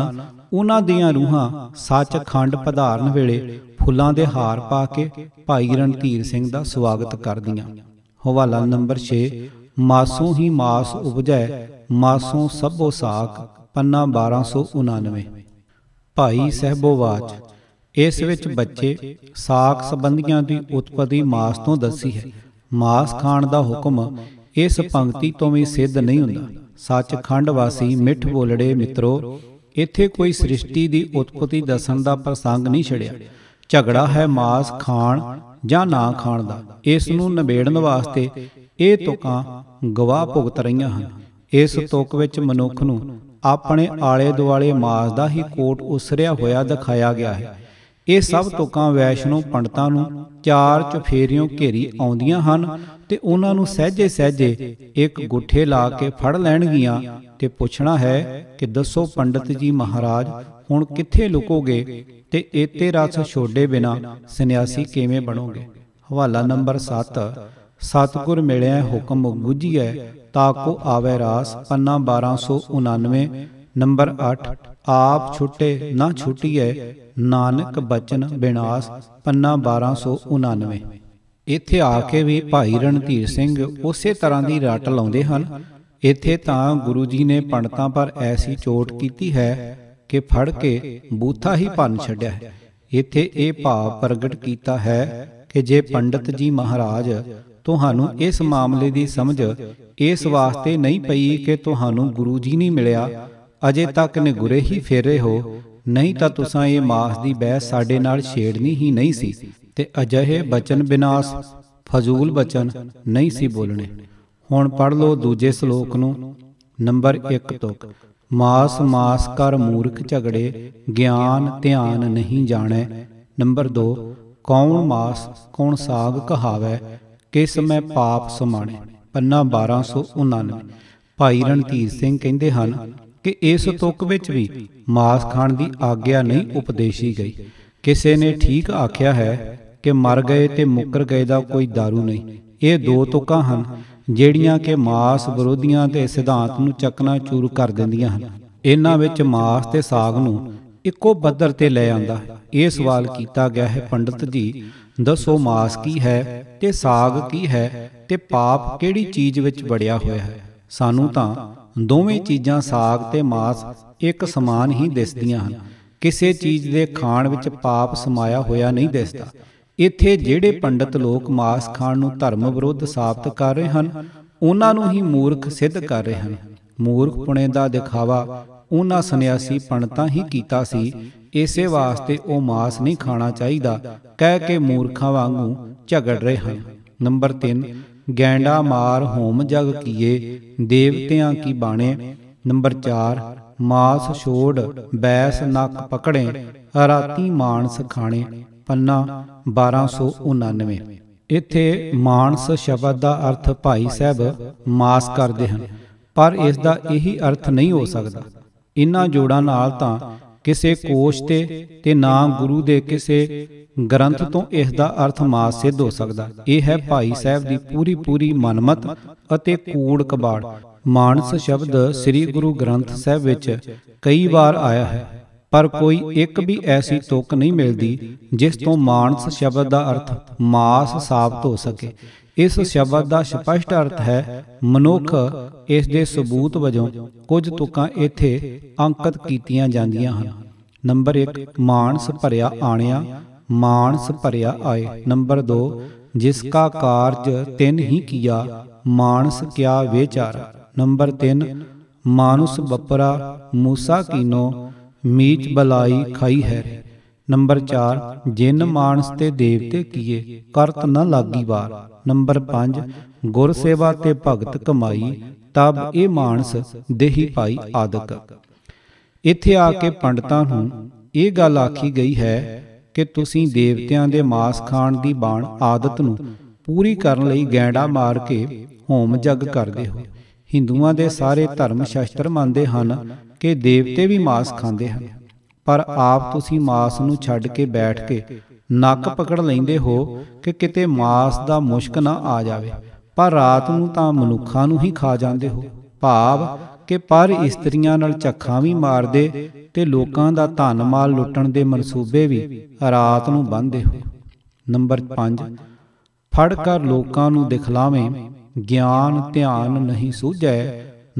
ਉਹਨਾਂ ਦੀਆਂ ਰੂਹਾਂ ਸੱਚਖੰਡ ਪਧਾਰਨ ਵੇਲੇ ਫੁੱਲਾਂ ਦੇ ਹਾਰ ਪਾ ਕੇ ਭਾਈ ਰਣਧੀਰ ਸਿੰਘ ਦਾ ਸਵਾਗਤ ਕਰਦੀਆਂ ਹਵਾਲਾ ਨੰਬਰ 6 ਮਾਸੋਂ ਹੀ ਮਾਸ ਉਪਜੈ ਮਾਸੋਂ ਸਭੋ ਸਾਖ ਪੰਨਾ 1299 ਭਾਈ ਸਹਿਬੋਵਾਚ ਇਸ ਵਿੱਚ ਬੱਚੇ ਸਾਖ ਸੰਬੰਧੀਆਂ ਦੀ ਉਤਪਤੀ ਮਾਸ ਤੋਂ ਦੱਸੀ ਹੈ ਮਾਸ ਖਾਣ ਦਾ ਹੁਕਮ ਇਸ ਪੰਕਤੀ ਤੋਂ ਵੀ ਸਿੱਧ ਨਹੀਂ ਹੁੰਦਾ ਸੱਚਖੰਡ ਵਾਸੀ ਮਿੱਠ ਬੋਲੜੇ ਮਿੱਤਰੋ ਇੱਥੇ ਕੋਈ ਸ੍ਰਿਸ਼ਟੀ ਦੀ ਉਤਪਤੀ ਦੱਸਣ ਦਾ ਪ੍ਰਸੰਗ ਨਹੀਂ ਛੜਿਆ ਝਗੜਾ ਹੈ ਮਾਸ ਖਾਣ ਜਾਂ ਨਾ ਖਾਣ ਦਾ ਇਸ ਨੂੰ ਨਿਬੇੜਨ ਵਾਸਤੇ ਇਹ ਤੁਕਾਂ ਗਵਾਹ ਭੁਗਤ ਰਹੀਆਂ ਹਨ ਇਸ ਤੁਕ ਵਿੱਚ ਮਨੁੱਖ ਨੂੰ ਆਪਣੇ ਆਲੇ ਦੁਆਲੇ ਮਾਸ ਦਾ ਹੀ ਕੋਟ ਉਸਰਿਆ ਹੋਇਆ ਦਿਖਾਇਆ ਗਿਆ ਹੈ ਇਹ ਸਭ ਤੁਕਾਂ ਵੈਸ਼ਨੂ ਪੰਡਤਾਂ ਨੂੰ ਚਾਰ ਚਫੇਰੀਆਂ ਘੇਰੀ ਆਉਂਦੀਆਂ ਹਨ ਤੇ ਉਹਨਾਂ ਨੂੰ ਸਹਜੇ ਸਹਜੇ ਇੱਕ ਗੁੱਠੇ ਲਾ ਕੇ ਫੜ ਲੈਣਗੀਆਂ ਤੇ ਪੁੱਛਣਾ ਹੈ ਕਿ ਦੱਸੋ ਪੰਡਤ ਜੀ ਮਹਾਰਾਜ ਹੁਣ ਕਿੱਥੇ ਲੁਕੋਗੇ ਤੇ ਇਤੇ ਰਸ ਛੋੜੇ ਬਿਨਾ ਸੰਨਿਆਸੀ ਕਿਵੇਂ ਬਣੋਗੇ ਹਵਾਲਾ ਨੰਬਰ 7 ਸਤਗੁਰ ਮਿਲਿਆ ਹੁਕਮ ਗੁਜੀਐ ਤਾ ਕੋ ਆਵੇ ਰਾਸ ਪੰਨਾ 1299 ਨੰਬਰ 8 ਆਪ ਛੁੱਟੇ ਨਾ ਛੁੱਟੀਐ ਨਾਨਕ ਬਚਨ ਬਿਨਾਸ ਪੰਨਾ 1299 ਇੱਥੇ ਆ ਕੇ ਵੀ ਭਾਈ ਰਣਧੀਰ ਸਿੰਘ ਉਸੇ ਤਰ੍ਹਾਂ ਦੀ ਰਟ ਲਾਉਂਦੇ ਹਨ ਇੱਥੇ ਤਾਂ ਗੁਰੂ ਜੀ ਨੇ ਪੰਡਤਾਂ ਪਰ ਐਸੀ ਚੋਟ ਕੀਤੀ ਹੈ ਕਿ ਫੜ ਕੇ ਬੂਥਾ ਹੀ ਭੰਨ ਛੱਡਿਆ ਹੈ ਇੱਥੇ ਇਹ ਭਾਵ ਪ੍ਰਗਟ ਕੀਤਾ ਹੈ ਕਿ ਜੇ ਪੰਡਤ ਜੀ ਮਹਾਰਾਜ ਤੁਹਾਨੂੰ ਇਸ ਮਾਮਲੇ ਦੀ ਸਮਝ ਇਸ ਵਾਸਤੇ ਨਹੀਂ ਪਈ ਕਿ ਤੁਹਾਨੂੰ ਗੁਰੂ ਜੀ ਨਹੀਂ ਮਿਲਿਆ ਅਜੇ ਤੱਕ ਨਿਗੁਰੇ ਹੀ ਫੇਰ ਰਹੇ ਹੋ ਨਹੀਂ ਤਾਂ ਤੁਸੀਂ ਇਹ ਮਾਸ ਦੀ ਬਹਿਸ ਸਾਡੇ ਨਾਲ ਛੇੜਨੀ ਹੀ ਨਹੀਂ ਸੀ ਤੇ ਅਜਿਹੇ ਬਚਨ ਬਿਨਾਸ ਫਜ਼ੂਲ ਬਚਨ ਨਹੀਂ ਸੀ ਬੋਲਣੇ ਹੁਣ ਪੜ ਲਓ ਦੂਜੇ ਸ਼ਲੋਕ ਨੂੰ ਨੰਬਰ 1 ਤੱਕ ਮਾਸ ਮਾਸ ਕਰ ਮੂਰਖ ਝਗੜੇ ਗਿਆਨ ਧਿਆਨ ਨਹੀਂ ਜਾਣੈ ਨੰਬਰ 2 ਕੌਣ ਮਾਸ ਕੌਣ ਸਾਗ ਕਹਾਵੇ ਕਿਸ ਮੈਂ ਪਾਪ ਸਮਾਣੇ ਪੰਨਾ 1299 ਭਾਈ ਰਣਜੀਤ ਸਿੰਘ ਕਹਿੰਦੇ ਹਨ ਕਿ ਇਸ ਤੁਕ ਵਿੱਚ ਵੀ ਮਾਸ ਖਾਣ ਦੀ ਆਗਿਆ ਨਹੀਂ ਉਪਦੇਸ਼ੀ ਗਈ ਕਿਸੇ ਨੇ ਠੀਕ ਆਖਿਆ ਹੈ ਕਿ ਮਰ ਗਏ ਤੇ ਮੁੱਕਰ ਗਏ ਦਾ ਕੋਈ दारू ਨਹੀਂ ਇਹ ਦੋ ਤੁਕਾਂ ਹਨ ਜਿਹੜੀਆਂ ਕਿ ਮਾਸ ਵਿਰੋਧੀਆਂ ਦੇ ਸਿਧਾਂਤ ਨੂੰ ਚੱਕਣਾ ਚੂਰ ਕਰ ਦਿੰਦੀਆਂ ਹਨ ਇਹਨਾਂ ਵਿੱਚ ਮਾਸ ਤੇ ਸਾਗ ਨੂੰ ਇੱਕੋ ਬੱਦਰ ਤੇ ਲੈ ਆਂਦਾ ਇਹ ਸਵਾਲ ਕੀਤਾ ਗਿਆ ਹੈ ਪੰਡਤ ਜੀ ਦੱਸੋ ਮਾਸ ਕੀ ਹੈ ਤੇ ਸਾਗ ਕੀ ਹੈ ਤੇ ਪਾਪ ਕਿਹੜੀ ਚੀਜ਼ ਵਿੱਚ ਵੜਿਆ ਹੋਇਆ ਹੈ ਸਾਨੂੰ ਤਾਂ ਦੋਵੇਂ ਚੀਜ਼ਾਂ ਸਾਗ ਤੇ ਮਾਸ ਇੱਕ ਸਮਾਨ ਹੀ ਦਿਸਦੀਆਂ ਹਨ ਕਿਸੇ ਚੀਜ਼ ਦੇ ਖਾਣ ਵਿੱਚ ਪਾਪ ਸਮਾਇਆ ਹੋਇਆ ਨਹੀਂ ਦਿਸਦਾ ਇੱਥੇ ਜਿਹੜੇ ਪੰਡਤ ਲੋਕ ਮਾਸ ਖਾਣ ਨੂੰ ਧਰਮ ਵਿਰੁੱਧ ਸਾਬਤ ਕਰ ਰਹੇ ਹਨ ਉਹਨਾਂ ਨੂੰ ਹੀ ਮੂਰਖ ਸਿੱਧ ਕਰ ਰਹੇ ਹਨ ਮੂਰਖ ਪੁਣੇ ਦਾ ਦਿਖਾਵਾ ਉਹਨਾਂ ਸੰਨਿਆਸੀ ਪੰਡਤਾਂ ਹੀ ਕੀਤਾ ਸੀ ਇਸੇ ਵਾਸਤੇ ਉਹ ਮਾਸ ਨਹੀਂ ਖਾਣਾ ਚਾਹੀਦਾ ਕਹਿ ਕੇ ਮੂਰਖਾਂ ਵਾਂਗੂ ਝਗੜ ਰਹੇ ਹਨ ਨੰਬਰ 3 ਗੈਂਡਾ ਮਾਰ ਹੋਮ ਜਗ ਕੀਏ ਦੇਵਤਿਆਂ ਕੀ ਬਾਣੇ ਨੰਬਰ 4 ਮਾਸ ਛੋੜ ਬੈਸ ਨੱਕ ਪਕੜੇ ਰਾਤੀ ਮਾਨਸ ਖਾਣੇ ਪੰਨਾ 1299 ਇੱਥੇ ਮਾਨਸ ਸ਼ਬਦ ਦਾ ਅਰਥ ਭਾਈ ਸਾਹਿਬ ਮਾਸ ਕਰਦੇ ਹਨ ਪਰ ਇਸ ਦਾ ਇਹੀ ਅਰਥ ਨਹੀਂ ਹੋ ਸਕਦਾ ਇਨ੍ਹਾਂ ਜੋੜਾਂ ਨਾਲ ਤਾਂ ਕਿਸੇ ਕੋਸ਼ ਤੇ ਤੇ ਨਾ ਗੁਰੂ ਦੇ ਕਿਸੇ ਗ੍ਰੰਥ ਤੋਂ ਇਸ ਦਾ ਅਰਥ ਮਾਸ ਸਿੱਧ ਹੋ ਸਕਦਾ ਇਹ ਹੈ ਭਾਈ ਸਾਹਿਬ ਦੀ ਪੂਰੀ ਪੂਰੀ ਮਨਮਤ ਅਤੇ ਕੂੜ ਕਬਾੜ ਮਾਨਸ ਸ਼ਬਦ ਸ੍ਰੀ ਗੁਰੂ ਗ੍ਰੰਥ ਸਾਹਿਬ ਵਿੱਚ ਕਈ ਵਾਰ ਆਇਆ ਹੈ ਪਰ ਕੋਈ ਇੱਕ ਵੀ ਐਸੀ ਤੁਕ ਨਹੀਂ ਮਿਲਦੀ ਜਿਸ ਤੋਂ ਮਾਨਸ ਸ਼ਬਦ ਦਾ ਅਰਥ ਮਾਸ ਸਾਬਤ ਹੋ ਸਕੇ ਇਸ ਸ਼ਬਦ ਦਾ ਸਪਸ਼ਟ ਅਰਥ ਹੈ ਮਨੁੱਖ ਇਸ ਦੇ ਸਬੂਤ ਵਜੋਂ ਕੁਝ ਤੁਕਾਂ ਇੱਥੇ ਅੰਕਿਤ ਕੀਤੀਆਂ ਜਾਂਦੀਆਂ ਹਨ ਨੰਬਰ 1 ਮਾਨਸ ਭਰਿਆ ਆਣਿਆ ਮਾਨਸ ਭਰਿਆ ਆਏ ਨੰਬਰ 2 ਜਿਸ ਕਾ ਕਾਰਜ ਤਿੰਨ ਹੀ ਕੀਆ ਮਾਨਸ ਕਿਆ ਵਿਚਾਰ ਨੰਬਰ 3 ਮਾਨੁਸ ਬਪਰਾ ਮੂਸਾ ਕੀਨੋ ਮੀਚ ਬਲਾਈ ਖਾਈ ਹੈ ਨੰਬਰ 4 ਜਿਨ ਮਾਨਸ ਤੇ ਦੇਵਤੇ ਕੀਏ ਕਰਤ ਨ ਲਾਗੀ ਵਾਰ ਨੰਬਰ 5 ਗੁਰ ਸੇਵਾ ਤੇ ਭਗਤ ਕਮਾਈ ਤਬ ਇਹ ਮਾਨਸ ਦੇਹੀ ਪਾਈ ਆਦਿਕ ਇੱਥੇ ਆ ਕੇ ਪੰਡਤਾਂ ਨੂੰ ਇਹ ਗੱਲ ਆਖੀ ਗਈ ਹੈ ਕਿ ਤੁਸੀਂ ਦੇਵਤਿਆਂ ਦੇ ਮਾਸ ਖਾਣ ਦੀ ਬਾਣ ਆਦਤ ਨੂੰ ਪੂਰੀ ਕਰਨ ਲਈ ਗੈਂਡਾ ਮਾਰ ਕੇ ਹੋਮ ਜਗ ਕਰਦੇ ਹੋ ਹਿੰਦੂਆਂ ਦੇ ਸਾਰੇ ਧਰਮ ਸ਼ਾਸਤਰ ਮੰਨਦੇ ਹਨ ਕਿ ਦੇਵਤੇ ਵੀ ਮਾਸ ਖਾਂਦੇ ਹਨ ਪਰ ਆਪ ਤੁਸੀਂ ਮਾਸ ਨੂੰ ਛੱਡ ਕੇ ਬੈਠ ਕੇ ਨੱਕ ਪਕੜ ਲੈਂਦੇ ਹੋ ਕਿ ਕਿਤੇ ਮਾਸ ਦਾ ਮੁਸ਼ਕ ਨਾ ਆ ਜਾਵੇ ਪਰ ਰਾਤ ਨੂੰ ਤਾਂ ਮਨੁੱਖਾਂ ਨੂੰ ਹੀ ਖਾ ਜਾਂਦੇ ਹੋ ਭਾਵ ਕਿ ਪਰ ਇਸਤਰੀਆਂ ਨਾਲ ਝੱਖਾਂ ਵੀ ਮਾਰਦੇ ਤੇ ਲੋਕਾਂ ਦਾ ਧਨ ਮਾਲ ਲੁੱਟਣ ਦੇ ਮਨਸੂਬੇ ਵੀ ਰਾਤ ਨੂੰ ਬੰਦੇ ਹੋ ਨੰਬਰ 5 ਫੜ ਕਰ ਲੋਕਾਂ ਨੂੰ ਦਿਖਲਾਵੇਂ ਗਿਆਨ ਧਿਆਨ ਨਹੀਂ ਸੂਝੈ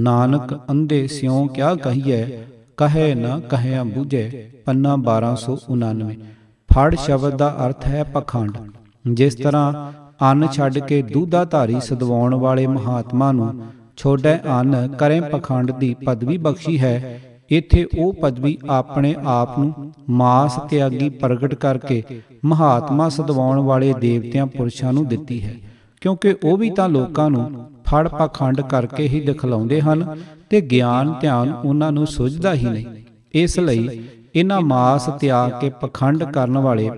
ਨਾਨਕ ਅੰਧੇ ਸਿਉ ਕਿਆ ਕਹੀਐ ਕਹੇ ਨਾ ਕਹਿਆ ਬੁਝੇ ਪੰਨਾ 1299 ਫੜ ਸ਼ਬਦ ਦਾ ਅਰਥ ਹੈ ਪਖੰਡ ਜਿਸ ਤਰ੍ਹਾਂ ਅੰਨ ਛੱਡ ਕੇ ਦੁੱਧਾ ਧਾਰੀ ਸਦਵਾਉਣ ਵਾਲੇ ਮਹਾਤਮਾ ਨੂੰ ਛੋੜੇ ਅੰਨ ਕਰੇ ਪਖੰਡ ਦੀ ਪਦਵੀ ਬਖਸ਼ੀ ਹੈ ਇੱਥੇ ਉਹ ਪਦਵੀ ਆਪਣੇ ਆਪ ਨੂੰ ਮਾਸ ਤਿਆਗੀ ਪ੍ਰਗਟ ਕਰਕੇ ਮਹਾਤਮਾ ਸਦਵਾਉਣ ਵਾਲੇ ਦੇਵਤਿਆਂ ਪੁਰਸ਼ਾਂ ਨੂੰ ਦਿੱਤੀ ਹੈ ਕਿਉਂਕਿ ਉਹ ਵੀ ਤਾਂ ਲੋਕਾਂ ਨੂੰ ਫੜ ਪਖੰਡ ਕਰਕੇ ਹੀ ਦਿਖਲਾਉਂਦੇ ਹਨ ਤੇ ਗਿਆਨ ਧਿਆਨ ਉਹਨਾਂ ਨੂੰ ਸੁਝਦਾ ਹੀ ਨਹੀਂ ਇਸ ਲਈ ਇਹਨਾਂ ਮਾਸ ਤਿਆਗ ਕੇ ਪਖੰਡ ਕਰਨ ਵਾਲੇ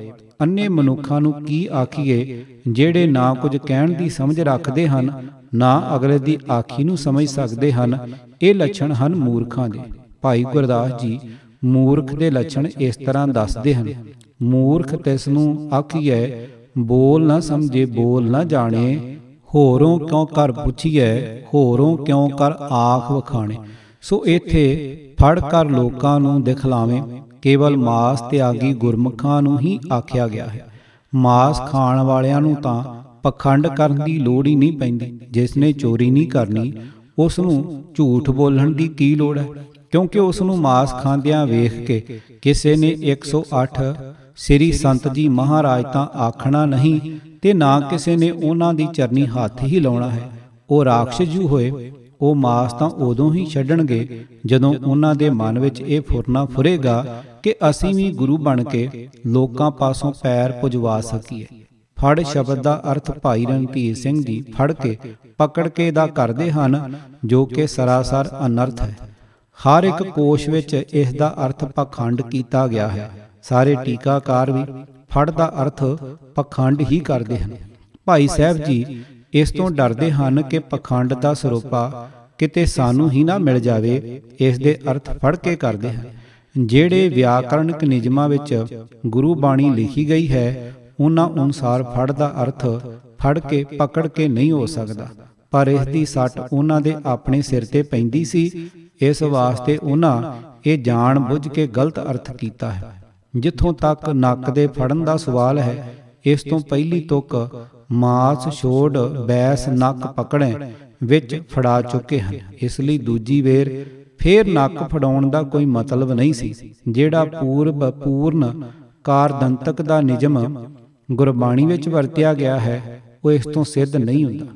ਅੰਨੇ ਮਨੁੱਖਾਂ ਨੂੰ ਕੀ ਆਖੀਏ ਜਿਹੜੇ ਨਾ ਕੁਝ ਕਹਿਣ ਦੀ ਸਮਝ ਰੱਖਦੇ ਹਨ ਨਾ ਅਗਲੇ ਦੀ ਆਖੀ ਨੂੰ ਸਮਝ ਸਕਦੇ ਹਨ ਇਹ ਲੱਛਣ ਹਨ ਮੂਰਖਾਂ ਦੇ ਭਾਈ ਗੁਰਦਾਸ ਜੀ ਮੂਰਖ ਦੇ ਲੱਛਣ ਇਸ ਤਰ੍ਹਾਂ ਦੱਸਦੇ ਹਨ ਮੂਰਖ ਤਿਸ ਨੂੰ ਆਖੀਏ ਬੋਲ ਨਾ ਸਮਝੇ ਬੋਲ ਨਾ ਜਾਣੇ ਹੋਰੋਂ ਕਿਉਂ ਕਰ ਪੁੱਛੀਏ ਹੋਰੋਂ ਕਿਉਂ ਕਰ ਆਖ ਵਖਾਣੇ ਸੋ ਇਥੇ ਫੜ ਕਰ ਲੋਕਾਂ ਨੂੰ ਦਿਖਲਾਵੇਂ ਕੇਵਲ ਮਾਸ ਤਿਆਗੀ ਗੁਰਮਖਾਂ ਨੂੰ ਹੀ ਆਖਿਆ ਗਿਆ ਹੈ ਮਾਸ ਖਾਣ ਵਾਲਿਆਂ ਨੂੰ ਤਾਂ ਪਖੰਡ ਕਰਨ ਦੀ ਲੋੜ ਹੀ ਨਹੀਂ ਪੈਂਦੀ ਜਿਸ ਨੇ ਚੋਰੀ ਨਹੀਂ ਕਰਨੀ ਉਸ ਨੂੰ ਝੂਠ ਬੋਲਣ ਦੀ ਕੀ ਲੋੜ ਹੈ ਕਿਉਂਕਿ ਉਸ ਨੂੰ ਮਾਸ ਖਾਂਦਿਆਂ ਵੇਖ ਕੇ ਕਿਸੇ ਨੇ 108 ਸ੍ਰੀ ਸੰਤ ਜੀ ਮਹਾਰਾਜ ਤਾਂ ਆਖਣਾ ਨਹੀਂ ਤੇ ਨਾ ਕਿਸੇ ਨੇ ਉਹਨਾਂ ਦੀ ਚਰਨੀ ਹੱਥ ਹੀ ਲਾਉਣਾ ਹੈ ਉਹ ਰਾਖਸ਼ ਜੂ ਹੋਏ ਉਹ ਮਾਸ ਤਾਂ ਉਦੋਂ ਹੀ ਛੱਡਣਗੇ ਜਦੋਂ ਉਹਨਾਂ ਦੇ ਮਨ ਵਿੱਚ ਇਹ ਫੁਰਨਾ ਫੁਰੇਗਾ ਕਿ ਅਸੀਂ ਵੀ ਗੁਰੂ ਬਣ ਕੇ ਲੋਕਾਂ ਪਾਸੋਂ ਪੈਰ ਪੁਜਵਾ ਸਕੀਏ ਫੜ ਸ਼ਬਦ ਦਾ ਅਰਥ ਭਾਈ ਰਣਜੀਤ ਸਿੰਘ ਜੀ ਫੜ ਕੇ ਪਕੜ ਕੇ ਦਾ ਕਰਦੇ ਹਨ ਜੋ ਕਿ ਸਰਾਸਰ ਅਨਰਥ ਹੈ ਹਰ ਇੱਕ ਕੋਸ਼ ਵਿੱਚ ਇਸ ਦਾ ਅਰਥ ਪਖੰਡ ਕੀਤਾ ਗਿਆ ਹੈ ਸਾਰੇ ਟੀਕਾਕਾਰ ਵੀ ਫੜ ਦਾ ਅਰਥ ਪਖੰਡ ਹੀ ਕਰਦੇ ਹਨ ਭਾਈ ਸਾਹਿਬ ਜੀ ਇਸ ਤੋਂ ਡਰਦੇ ਹਨ ਕਿ ਪਖੰਡ ਦਾ ਸਰੂਪਾ ਕਿਤੇ ਸਾਨੂੰ ਹੀ ਨਾ ਮਿਲ ਜਾਵੇ ਇਸ ਦੇ ਅਰਥ ਫੜ ਕੇ ਕਰਦੇ ਹਨ ਜਿਹੜੇ ਵਿਆਕਰਣਕ ਨਿਯਮਾਂ ਵਿੱਚ ਗੁਰੂ ਬਾਣੀ ਲਿਖੀ ਗਈ ਹੈ ਉਹਨਾਂ ਅਨੁਸਾਰ ਫੜ ਦਾ ਅਰਥ ਫੜ ਕੇ ਪਕੜ ਕੇ ਨਹੀਂ ਹੋ ਸਕਦਾ ਪਰ ਇਸ ਦੀ ਸੱਟ ਉਹਨਾਂ ਦੇ ਆਪਣੇ ਸਿਰ ਤੇ ਪੈਂਦੀ ਸੀ ਇਸ ਵਾਸਤੇ ਉਹਨਾਂ ਇਹ ਜਾਣ ਬੁੱਝ ਕੇ ਗਲਤ ਅਰਥ ਕੀਤਾ ਹੈ ਜਿੱਥੋਂ ਤੱਕ ਨੱਕ ਦੇ ਫੜਨ ਦਾ ਸਵਾਲ ਹੈ ਇਸ ਤੋਂ ਪਹਿਲੀ ਤੁਕ ਮਾਸ ਛੋੜ ਬੈਸ ਨੱਕ ਪਕੜੇ ਵਿੱਚ ਫੜਾ ਚੁੱਕੇ ਹਨ ਇਸ ਲਈ ਦੂਜੀ ਵੇਰ ਫੇਰ ਨੱਕ ਫੜਾਉਣ ਦਾ ਕੋਈ ਮਤਲਬ ਨਹੀਂ ਸੀ ਜਿਹੜਾ ਪੂਰਬ ਪੂਰਨ ਕਾਰਦੰਤਕ ਦਾ ਨਿਯਮ ਗੁਰਬਾਣੀ ਵਿੱਚ ਵਰਤਿਆ ਗਿਆ ਹੈ ਉਹ ਇਸ ਤੋਂ ਸਿੱਧ ਨਹੀਂ ਹੁੰਦਾ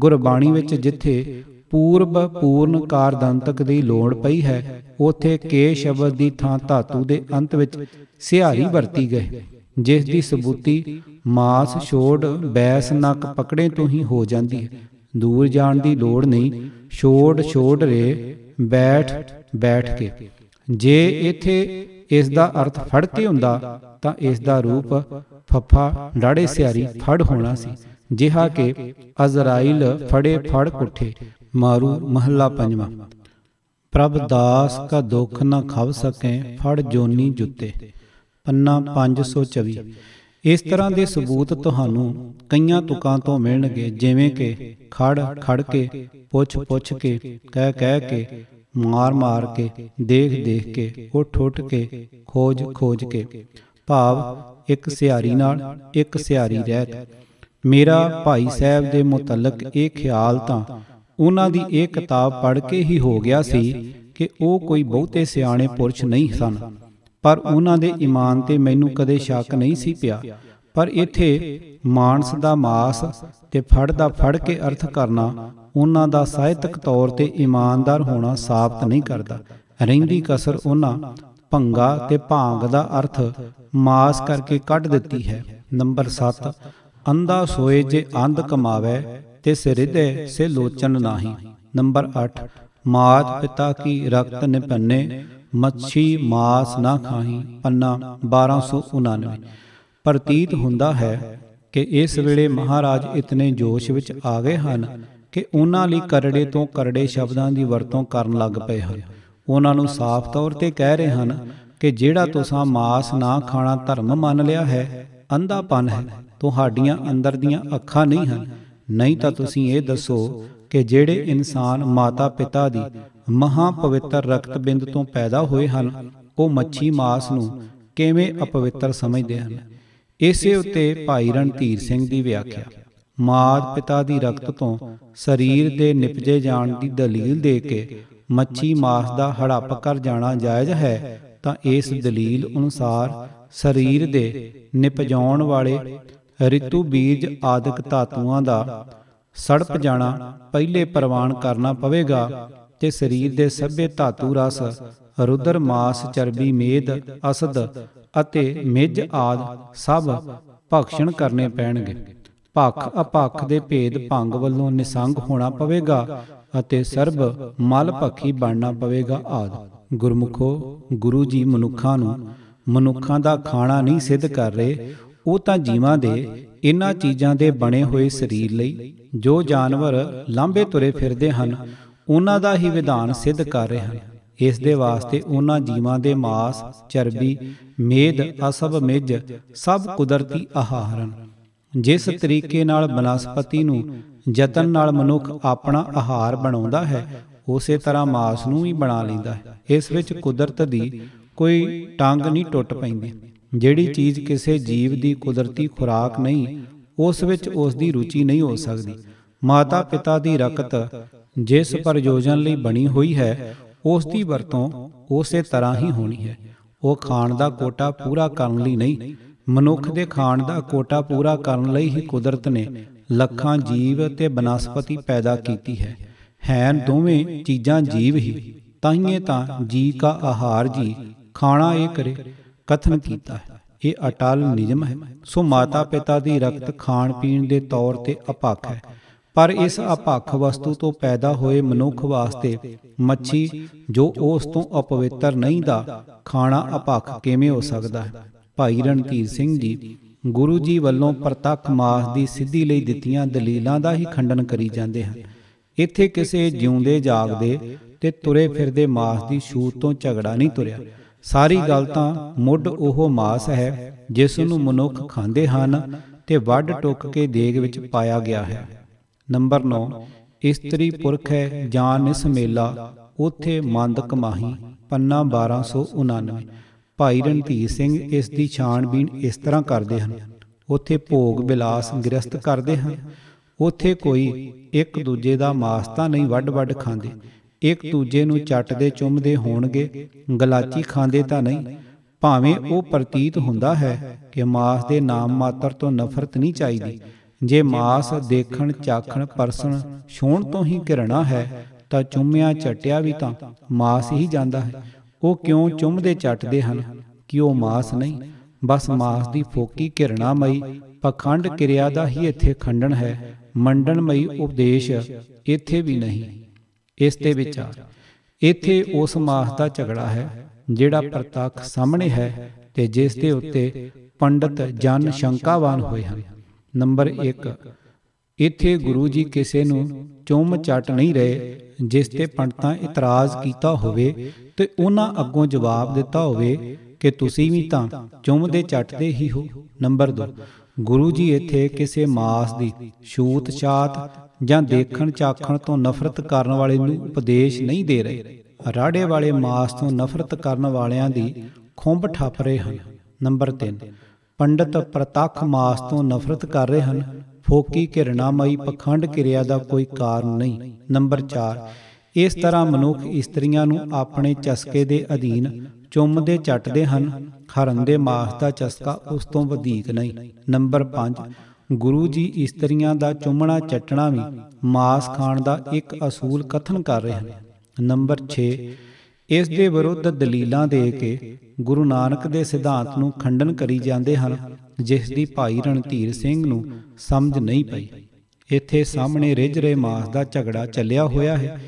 ਗੁਰਬਾਣੀ ਵਿੱਚ ਜਿੱਥੇ ਪੂਰਬ ਪੂਰਨ ਕਾਰਦੰਤਕ ਦੀ ਲੋੜ ਪਈ ਹੈ ਉਥੇ ਕੇ ਸ਼ਬਦ ਦੀ ਥਾਂ ਧਾਤੂ ਦੇ ਅੰਤ ਵਿੱਚ ਸਿਹਾਰੀ ਵਰਤੀ ਗਈ ਜਿਸ ਦੀ ਸਬੂਤੀ ਮਾਸ ਛੋੜ ਬੈਸ ਨੱਕ ਪਕੜੇ ਤੋਂ ਹੀ ਹੋ ਜਾਂਦੀ ਹੈ ਦੂਰ ਜਾਣ ਦੀ ਲੋੜ ਨਹੀਂ ਛੋੜ ਛੋੜ ਰੇ ਬੈਠ ਬੈਠ ਕੇ ਜੇ ਇਥੇ ਇਸ ਦਾ ਅਰਥ ਫੜ ਕੇ ਹੁੰਦਾ ਤਾਂ ਇਸ ਦਾ ਰੂਪ ਫੱਫਾ ਡਾੜੇ ਸਿਆਰੀ ਫੜ ਹੋਣਾ ਸੀ ਜਿਹਾ ਕਿ ਅਜ਼ਰਾਈਲ ਫੜੇ ਫੜ ਕੁੱਠੇ ਮਾਰੂ ਮਹੱਲਾ ਪੰਜਵਾਂ ਪ੍ਰਭ ਦਾਸ ਕਾ ਦੁੱਖ ਨਾ ਖਵ ਸਕੇ ਫੜ ਜੋਨੀ ਜੁੱਤੇ ਪੰਨਾ 524 ਇਸ ਤਰ੍ਹਾਂ ਦੇ ਸਬੂਤ ਤੁਹਾਨੂੰ ਕਈਆਂ ਤੁਕਾਂ ਤੋਂ ਮਿਲਣਗੇ ਜਿਵੇਂ ਕਿ ਖੜ ਖੜ ਕੇ ਪੁੱਛ ਪੁੱਛ ਕੇ ਕਹਿ ਕਹਿ ਕੇ ਮਾਰ ਮਾਰ ਕੇ ਦੇਖ ਦੇਖ ਕੇ ਉੱਠ ਉੱਠ ਕੇ ਖੋਜ ਖੋਜ ਕੇ ਭਾਵ ਇੱਕ ਸਿਆਰੀ ਨਾਲ ਇੱਕ ਸਿਆਰੀ ਰਹਿਤ ਮੇਰਾ ਭਾਈ ਸਾਹਿਬ ਦੇ ਮੁਤਲਕ ਇਹ ਖਿਆਲ ਤਾਂ ਉਹਨਾਂ ਦੀ ਇਹ ਕਿਤਾਬ ਪੜ੍ਹ ਕੇ ਹੀ ਹੋ ਗਿਆ ਸੀ ਕਿ ਉਹ ਕੋਈ ਬਹੁਤੇ ਸਿਆਣੇ ਪੁਰਸ਼ ਨਹੀਂ ਸਨ ਪਰ ਉਹਨਾਂ ਦੇ ਈਮਾਨ ਤੇ ਮੈਨੂੰ ਕਦੇ ਸ਼ੱਕ ਨਹੀਂ ਸੀ ਪਿਆ ਪਰ ਇੱਥੇ ਮਾਨਸ ਦਾ ਮਾਸ ਤੇ ਫੜ ਦਾ ਫੜ ਕੇ ਅਰਥ ਕਰਨਾ ਉਹਨਾਂ ਦਾ ਸਾਹਿਤਕ ਤੌਰ ਤੇ ਇਮਾਨਦਾਰ ਹੋਣਾ ਸਾਬਤ ਨਹੀਂ ਕਰਦਾ ਰਹਿੰਦੀ ਕਸਰ ਉਹਨਾਂ ਭੰਗਾ ਤੇ ਭਾਂਗ ਦਾ ਅਰਥ ਮਾਸ ਕਰਕੇ ਕੱਢ ਦਿੱਤੀ ਹੈ ਨੰਬਰ 7 ਅੰਧਾ ਸੋਏ ਜੇ ਅੰਧ ਕਮਾਵੇ ਤੇ ਸਿਰਦੇ ਸੇ ਲੋਚਨ ਨਹੀਂ ਨੰਬਰ 8 ਮਾਤ ਪਿਤਾ ਕੀ ਰਕਤ ਨਿਪੰਨੇ ਮੱਛੀ ਮਾਸ ਨਾ ਖਾਹੀ ਪੰਨਾ 1299 ਪ੍ਰਤੀਤ ਹੁੰਦਾ ਹੈ ਕਿ ਇਸ ਵੇਲੇ ਮਹਾਰਾਜ ਇਤਨੇ ਜੋਸ਼ ਵਿੱਚ ਆ ਗਏ ਹਨ ਕਿ ਉਹਨਾਂ ਲਈ ਕਰੜੇ ਤੋਂ ਕਰੜੇ ਸ਼ਬਦਾਂ ਦੀ ਵਰਤੋਂ ਕਰਨ ਲੱਗ ਪਏ ਹਨ ਉਹਨਾਂ ਨੂੰ ਸਾਫ਼ ਤੌਰ ਤੇ ਕਹਿ ਰਹੇ ਹਨ ਕਿ ਜਿਹੜਾ ਤੁਸੀਂ ਮਾਸ ਨਾ ਖਾਣਾ ਧਰਮ ਮੰਨ ਲਿਆ ਹੈ ਅੰਧਾਪਨ ਹੈ ਤੁਹਾਡੀਆਂ ਅੰਦਰ ਦੀਆਂ ਅੱਖਾਂ ਨਹੀਂ ਹਨ ਨਹੀਂ ਤਾਂ ਤੁਸੀਂ ਇਹ ਦੱਸੋ ਕਿ ਜਿਹੜੇ ਇਨਸਾਨ ਮਾਤਾ ਪਿਤਾ ਦੀ ਮਹਾ ਪਵਿੱਤਰ ਰਕਤ ਬਿੰਦ ਤੋਂ ਪੈਦਾ ਹੋਏ ਹਨ ਉਹ ਮੱਛੀ ਮਾਸ ਨੂੰ ਕਿਵੇਂ ਅਪਵਿੱਤਰ ਸਮਝਦੇ ਹਨ ਇਸੇ ਉੱਤੇ ਭਾਈ ਰਣਧੀਰ ਸਿੰਘ ਦੀ ਵਿਆਖਿਆ ਮਾਤ ਪਿਤਾ ਦੀ ਰਕਤ ਤੋਂ ਸਰੀਰ ਦੇ ਨਿਪਜੇ ਜਾਣ ਦੀ ਦਲੀਲ ਦੇ ਕੇ ਮੱਛੀ ਮਾਸ ਦਾ ਹੜੱਪ ਕਰ ਜਾਣਾ ਜਾਇਜ਼ ਹੈ ਤਾਂ ਇਸ ਦਲੀਲ ਅਨੁਸਾਰ ਸਰੀਰ ਦੇ ਨਿਪਜਾਉਣ ਵਾਲੇ ਰਿਤੂ ਬੀਜ ਆਦਿਕ ਧਾਤੂਆਂ ਦਾ ਸੜਪ ਜਾਣਾ ਪਹਿਲੇ ਪ੍ਰਵਾਨ ਕਰਨਾ ਪਵੇਗਾ ਤੇ ਸਰੀਰ ਦੇ ਸਭੇ ਧਾਤੂ ਰਸ ਰੁਦਰ ਮਾਸ ਚਰਬੀ ਮੇਦ ਅਸਦ ਅਤੇ ਮਿਜ ਆਦ ਸਭ ਭਖਸ਼ਣ ਕਰਨੇ ਪੈਣਗੇ ਭਖ ਅਪਖ ਦੇ ਭੇਦ ਭੰਗ ਵੱਲੋਂ ਨਿਸੰਗ ਹੋਣਾ ਪਵੇਗਾ ਅਤੇ ਸਰਬ ਮਲ ਭਖੀ ਬਣਨਾ ਪਵੇਗਾ ਆਦ ਗੁਰਮੁਖੋ ਗੁਰੂ ਜੀ ਮਨੁੱਖਾਂ ਨੂੰ ਮਨੁੱਖਾਂ ਦਾ ਖਾਣਾ ਨਹੀਂ ਸਿੱਧ ਕਰ ਰਹੇ ਉਹ ਤਾਂ ਜੀਵਾਂ ਦੇ ਇਹਨਾਂ ਚੀਜ਼ਾਂ ਦੇ ਬਣੇ ਹੋਏ ਸਰੀਰ ਲਈ ਜੋ ਜਾਨਵਰ ਲਾਂਬੇ ਤੁਰੇ ਫਿਰਦੇ ਹਨ ਉਹਨਾਂ ਦਾ ਹੀ ਵਿਧਾਨ ਸਿੱਧ ਕਰ ਰਹੇ ਹਨ ਇਸ ਦੇ ਵਾਸਤੇ ਉਹਨਾਂ ਜੀਵਾਂ ਦੇ ਮਾਸ ਚਰਬੀ ਮੇਦ ਅਸਬ ਮਿਜ ਸਭ ਕੁਦਰਤੀ ਆਹਾਰਨ ਜਿਸ ਤਰੀਕੇ ਨਾਲ ਬਨਸਪਤੀ ਨੂੰ ਯਤਨ ਨਾਲ ਮਨੁੱਖ ਆਪਣਾ ਆਹਾਰ ਬਣਾਉਂਦਾ ਹੈ ਉਸੇ ਤਰ੍ਹਾਂ ਮਾਸ ਨੂੰ ਵੀ ਬਣਾ ਲੈਂਦਾ ਹੈ ਇਸ ਵਿੱਚ ਕੁਦਰਤ ਦੀ ਕੋਈ ਟੰਗ ਨਹੀਂ ਟੁੱਟ ਪੈਂਦੀ ਜਿਹੜੀ ਚੀਜ਼ ਕਿਸੇ ਜੀਵ ਦੀ ਕੁਦਰਤੀ ਖੁਰਾਕ ਨਹੀਂ ਉਸ ਵਿੱਚ ਉਸ ਦੀ ਰੁਚੀ ਨਹੀਂ ਹੋ ਸਕਦੀ ਮਾਤਾ ਪਿਤਾ ਦੀ ਰਕਤ ਜਿਸ ਪਰਯੋਜਨ ਲਈ ਬਣੀ ਹੋਈ ਹੈ ਉਸ ਦੀ ਵਰਤੋਂ ਉਸੇ ਤਰ੍ਹਾਂ ਹੀ ਹੋਣੀ ਹੈ ਉਹ ਖਾਣ ਦਾ ਕੋਟਾ ਪੂਰਾ ਕਰਨ ਲਈ ਨਹੀਂ ਮਨੁੱਖ ਦੇ ਖਾਣ ਦਾ ਕੋਟਾ ਪੂਰਾ ਕਰਨ ਲਈ ਹੀ ਕੁਦਰਤ ਨੇ ਲੱਖਾਂ ਜੀਵ ਤੇ ਬਨਸਪਤੀ ਪੈਦਾ ਕੀਤੀ ਹੈ ਹੈਨ ਦੋਵੇਂ ਚੀਜ਼ਾਂ ਜੀਵ ਹੀ ਤਾਈਏ ਤਾਂ ਜੀ ਕਾ ਆਹਾਰ ਜੀ ਖਾਣਾ ਇਹ ਕਰੇ ਕਥਨ ਕੀਤਾ ਹੈ ਇਹ ਅਟਲ ਨਿਯਮ ਹੈ ਸੋ ਮਾਤਾ ਪਿਤਾ ਦੀ ਰਕਤ ਖਾਣ ਪੀਣ ਦੇ ਤੌਰ ਤੇ ਅਪੱਖ ਹੈ ਪਰ ਇਸ ਅਪੱਖ ਵਸਤੂ ਤੋਂ ਪੈਦਾ ਹੋਏ ਮਨੁੱਖ ਵਾਸਤੇ ਮੱਛੀ ਜੋ ਉਸ ਤੋਂ ਅਪਵਿੱਤਰ ਨਹੀਂ ਦਾ ਖਾਣਾ ਅਪੱਖ ਕਿਵੇਂ ਹੋ ਸਕਦਾ ਹੈ ਭਾਈ ਰਣਧੀਰ ਸਿੰਘ ਜੀ ਗੁਰੂ ਜੀ ਵੱਲੋਂ ਪ੍ਰਤੱਖ ਮਾਸ ਦੀ ਸਿੱਧੀ ਲਈ ਦਿੱਤੀਆਂ ਦਲੀਲਾਂ ਦਾ ਹੀ ਖੰਡਨ ਕਰੀ ਜਾਂਦੇ ਹਨ ਇੱਥੇ ਕਿਸੇ ਜਿਉਂਦੇ ਜਾਗਦੇ ਤੇ ਤੁਰੇ ਫਿਰਦੇ ਮਾਸ ਦੀ ਛੂਤ ਤੋਂ ਝਗੜਾ ਨਹੀਂ ਤੁਰਿਆ ਸਾਰੀ ਗੱਲ ਤਾਂ ਮੁੱਢ ਉਹ ਮਾਸ ਹੈ ਜਿਸ ਨੂੰ ਮਨੁੱਖ ਖਾਂਦੇ ਹਨ ਤੇ ਵੱਢ ਟੁੱਕ ਕੇ ਦੇਗ ਵਿੱਚ ਪਾਇਆ ਗਿਆ ਹੈ ਨੰਬਰ 9 ਇਸਤਰੀ ਪੁਰਖ ਹੈ ਜਾਂ ਇਸ ਮੇਲਾ ਉਥੇ ਮੰਦ ਕਮਾਹੀ ਪੰਨਾ 1299 ਭਾਈ ਰਣਧੀਰ ਸਿੰਘ ਇਸ ਦੀ ਛਾਣਬੀਣ ਇਸ ਤਰ੍ਹਾਂ ਕਰਦੇ ਹਨ ਉਥੇ ਭੋਗ ਬਿਲਾਸ ਗ੍ਰਸਤ ਕਰਦੇ ਹਨ ਉਥੇ ਕੋਈ ਇੱਕ ਦੂਜੇ ਦਾ ਮਾਸ ਤਾਂ ਨਹੀਂ ਵੱਡ-ਵੱਡ ਖਾਂਦੇ ਇੱਕ ਦੂਜੇ ਨੂੰ ਚੱਟਦੇ ਚੁੰਮਦੇ ਹੋਣਗੇ ਗਲਾਚੀ ਖਾਂਦੇ ਤਾਂ ਨਹੀਂ ਭਾਵੇਂ ਉਹ ਪ੍ਰਤੀਤ ਹੁੰਦਾ ਹੈ ਕਿ ਮਾਸ ਦੇ ਨਾਮ ਮਾਤਰ ਤੋਂ ਨਫ਼ਰਤ ਨਹੀਂ ਚਾਹੀਦੀ ਜੇ ਮਾਸ ਦੇਖਣ ਚਾਖਣ ਪਰਸਣ ਛੋਣ ਤੋਂ ਹੀ ਘਿਰਣਾ ਹੈ ਤਾਂ ਚੁੰਮਿਆ ਚਟਿਆ ਵੀ ਤਾਂ ਮਾਸ ਹੀ ਜਾਂਦਾ ਹੈ ਉਹ ਕਿਉਂ ਚੁੰਮਦੇ ਚਟਦੇ ਹਨ ਕਿ ਉਹ ਮਾਸ ਨਹੀਂ ਬਸ ਮਾਸ ਦੀ ਫੋਕੀ ਘਿਰਣਾਮਈ ਪਖੰਡ ਕਿਰਿਆ ਦਾ ਹੀ ਇੱਥੇ ਖੰਡਨ ਹੈ ਮੰਡਣਮਈ ਉਪਦੇਸ਼ ਇੱਥੇ ਵੀ ਨਹੀਂ ਇਸ ਤੇ ਵਿਚਾਰ ਇੱਥੇ ਉਸ ਮਾਸ ਦਾ ਝਗੜਾ ਹੈ ਜਿਹੜਾ ਪ੍ਰਤੱਖ ਸਾਹਮਣੇ ਹੈ ਤੇ ਜਿਸ ਦੇ ਉੱਤੇ ਪੰਡਤ ਜਨ ਸ਼ੰਕਾਵਾਨ ਹੋਏ ਹਨ ਨੰਬਰ 1 ਇੱਥੇ ਗੁਰੂ ਜੀ ਕਿਸੇ ਨੂੰ ਚੁੰਮ ਚਟ ਨਹੀਂ ਰਹੇ ਜਿਸ ਤੇ ਪੰਡਤਾਂ ਇਤਰਾਜ਼ ਕੀਤਾ ਹੋਵੇ ਤੇ ਉਹਨਾਂ ਅੱਗੋਂ ਜਵਾਬ ਦਿੱਤਾ ਹੋਵੇ ਕਿ ਤੁਸੀਂ ਵੀ ਤਾਂ ਚੁੰਮਦੇ ਚਟਦੇ ਹੀ ਹੋ ਨੰਬਰ 2 ਗੁਰੂ ਜੀ ਇੱਥੇ ਕਿਸੇ ਮਾਸ ਦੀ ਛੂਤ ਛਾਤ ਜਾਂ ਦੇਖਣ ਚਾਖਣ ਤੋਂ ਨਫ਼ਰਤ ਕਰਨ ਵਾਲੇ ਨੂੰ ਉਪਦੇਸ਼ ਨਹੀਂ ਦੇ ਰਹੇ ਰਾੜੇ ਵਾਲੇ ਮਾਸ ਤੋਂ ਨਫ਼ਰਤ ਕਰਨ ਵਾਲਿਆਂ ਦੀ ਖੁੰਭ ਠੱਪ ਰਹੇ ਹਨ ਨੰਬਰ 3 ਪੰਡਤ ਪ੍ਰਤੱਖ ਮਾਸ ਤੋਂ ਨਫ਼ਰਤ ਕਰ ਰਹੇ ਹਨ ਫੋਕੀ ਕਿਰਨਾਮਈ ਪਖੰਡ ਕਿਰਿਆ ਦਾ ਕੋਈ ਕਾਰਨ ਨਹੀਂ ਨੰਬਰ 4 ਇਸ ਤਰ੍ਹਾਂ ਮਨੁੱਖ ਇਸਤਰੀਆਂ ਨੂੰ ਆਪਣੇ ਚਸਕੇ ਦੇ ਅਧੀਨ ਚੁੰਮਦੇ ਚੱਟਦੇ ਹਨ ਹਰਨ ਦੇ ਮਾਸ ਦਾ ਚਸਕਾ ਉਸ ਤੋਂ ਵਧੇਕ ਨਹੀਂ ਨੰਬਰ 5 ਗੁਰੂ ਜੀ ਇਸਤਰੀਆਂ ਦਾ ਚੁੰਮਣਾ ਚੱਟਣਾ ਵੀ ਮਾਸ ਖਾਣ ਦਾ ਇੱਕ ਅਸੂਲ ਕਥਨ ਕਰ ਰਹੇ ਹਨ ਨੰਬਰ 6 ਇਸ ਦੇ ਵਿਰੁੱਧ ਦਲੀਲਾਂ ਦੇ ਕੇ ਗੁਰੂ ਨਾਨਕ ਦੇ ਸਿਧਾਂਤ ਨੂੰ ਖੰਡਨ ਕਰੀ ਜਾਂਦੇ ਹਨ ਜਿਸ ਦੀ ਭਾਈ ਰਣਧੀਰ ਸਿੰਘ ਨੂੰ ਸਮਝ ਨਹੀਂ ਪਈ ਇੱਥੇ ਸਾਹਮਣੇ ਰਿਜ ਰੇ ਮਾਸ ਦਾ ਝਗੜਾ ਚੱਲਿਆ ਹੋਇਆ ਹੈ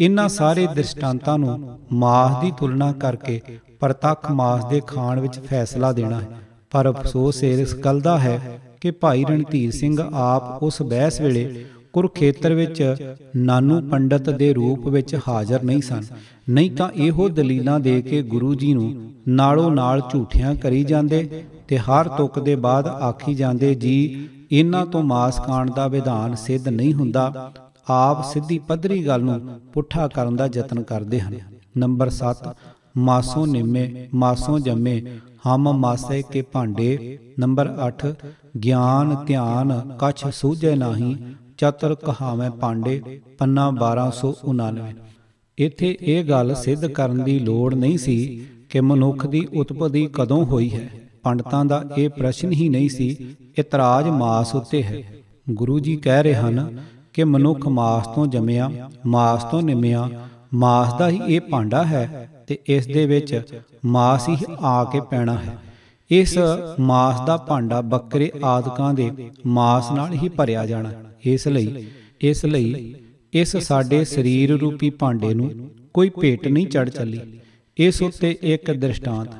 ਇਹਨਾਂ ਸਾਰੇ ਦ੍ਰਿਸ਼ਟਾਂਤਾਂ ਨੂੰ ਮਾਸ ਦੀ ਤੁਲਨਾ ਕਰਕੇ ਪ੍ਰਤੱਖ ਮਾਸ ਦੇ ਖਾਣ ਵਿੱਚ ਫੈਸਲਾ ਦੇਣਾ ਹੈ ਪਰ ਅਫਸੋਸ ਇਸ ਗੱਲ ਦਾ ਹੈ ਕਿ ਭਾਈ ਰਣਧੀਰ ਸਿੰਘ ਆਪ ਉਸ ਬਹਿਸ ਵੇਲੇ ਕੁਰਖੇਤਰ ਵਿੱਚ ਨਾਨੂ ਪੰਡਤ ਦੇ ਰੂਪ ਵਿੱਚ ਹਾਜ਼ਰ ਨਹੀਂ ਸਨ ਨਹੀਂ ਤਾਂ ਇਹੋ ਦਲੀਲਾਂ ਦੇ ਕੇ ਗੁਰੂ ਜੀ ਨੂੰ ਨਾਲੋਂ ਨਾਲ ਝੂਠਿਆਂ ਕਰੀ ਜਾਂਦੇ ਤੇ ਹਰ ਤੁਕ ਦੇ ਬਾਅਦ ਆਖੀ ਜਾਂਦੇ ਜੀ ਇਹਨਾਂ ਤੋਂ ਮਾਸ ਖਾਣ ਦਾ ਵਿਧਾਨ ਸਿੱਧ ਨਹੀਂ ਹੁੰਦਾ ਆਪ ਸਿੱਧੀ ਪੱਧਰੀ ਗੱਲ ਨੂੰ ਪੁੱਠਾ ਕਰਨ ਦਾ ਯਤਨ ਕਰਦੇ ਹਨ ਨੰਬਰ 7 ਮਾਸੋਂ ਨਿੰਮੇ ਮਾਸੋਂ ਜੰਮੇ ਹਮ ਮਾਸੇ ਕੇ ਭਾਂਡੇ ਨੰਬਰ 8 ਗਿਆਨ ਧਿਆਨ ਕਛ ਸੂਝੇ ਨਹੀਂ ਚਤਰ ਕਹਾਵੇਂ ਪਾਂਡੇ ਪੰਨਾ 1299 ਇੱਥੇ ਇਹ ਗੱਲ ਸਿੱਧ ਕਰਨ ਦੀ ਲੋੜ ਨਹੀਂ ਸੀ ਕਿ ਮਨੁੱਖ ਦੀ ਉਤਪਤੀ ਕਦੋਂ ਹੋਈ ਹੈ ਪੰਡਤਾਂ ਦਾ ਇਹ ਪ੍ਰਸ਼ਨ ਹੀ ਨਹੀਂ ਸੀ ਇਤਰਾਜ਼ ਮਾਸ ਉੱਤੇ ਹੈ ਗੁਰੂ ਜੀ ਕਹਿ ਰਹੇ ਹਨ ਕਿ ਮਨੁੱਖ ਮਾਸ ਤੋਂ ਜੰਮਿਆ ਮਾਸ ਤੋਂ ਨਿਮਿਆ ਮਾਸ ਦਾ ਹੀ ਇਹ ਭਾਂਡਾ ਹੈ ਤੇ ਇਸ ਦੇ ਵਿੱਚ ਮਾਸ ਹੀ ਆ ਕੇ ਪੈਣਾ ਹੈ ਇਸ ਮਾਸ ਦਾ ਭਾਂਡਾ ਬੱਕਰੇ ਆਦਿਕਾਂ ਦੇ ਮਾਸ ਨਾਲ ਹੀ ਭਰਿਆ ਜਾਣਾ ਇਸ ਲਈ ਇਸ ਲਈ ਇਸ ਸਾਡੇ ਸਰੀਰ ਰੂਪੀ ਭਾਂਡੇ ਨੂੰ ਕੋਈ ਭੇਟ ਨਹੀਂ ਚੜ ਚੱਲੀ ਇਸ ਉੱਤੇ ਇੱਕ ਦ੍ਰਿਸ਼ਟਾਂਤ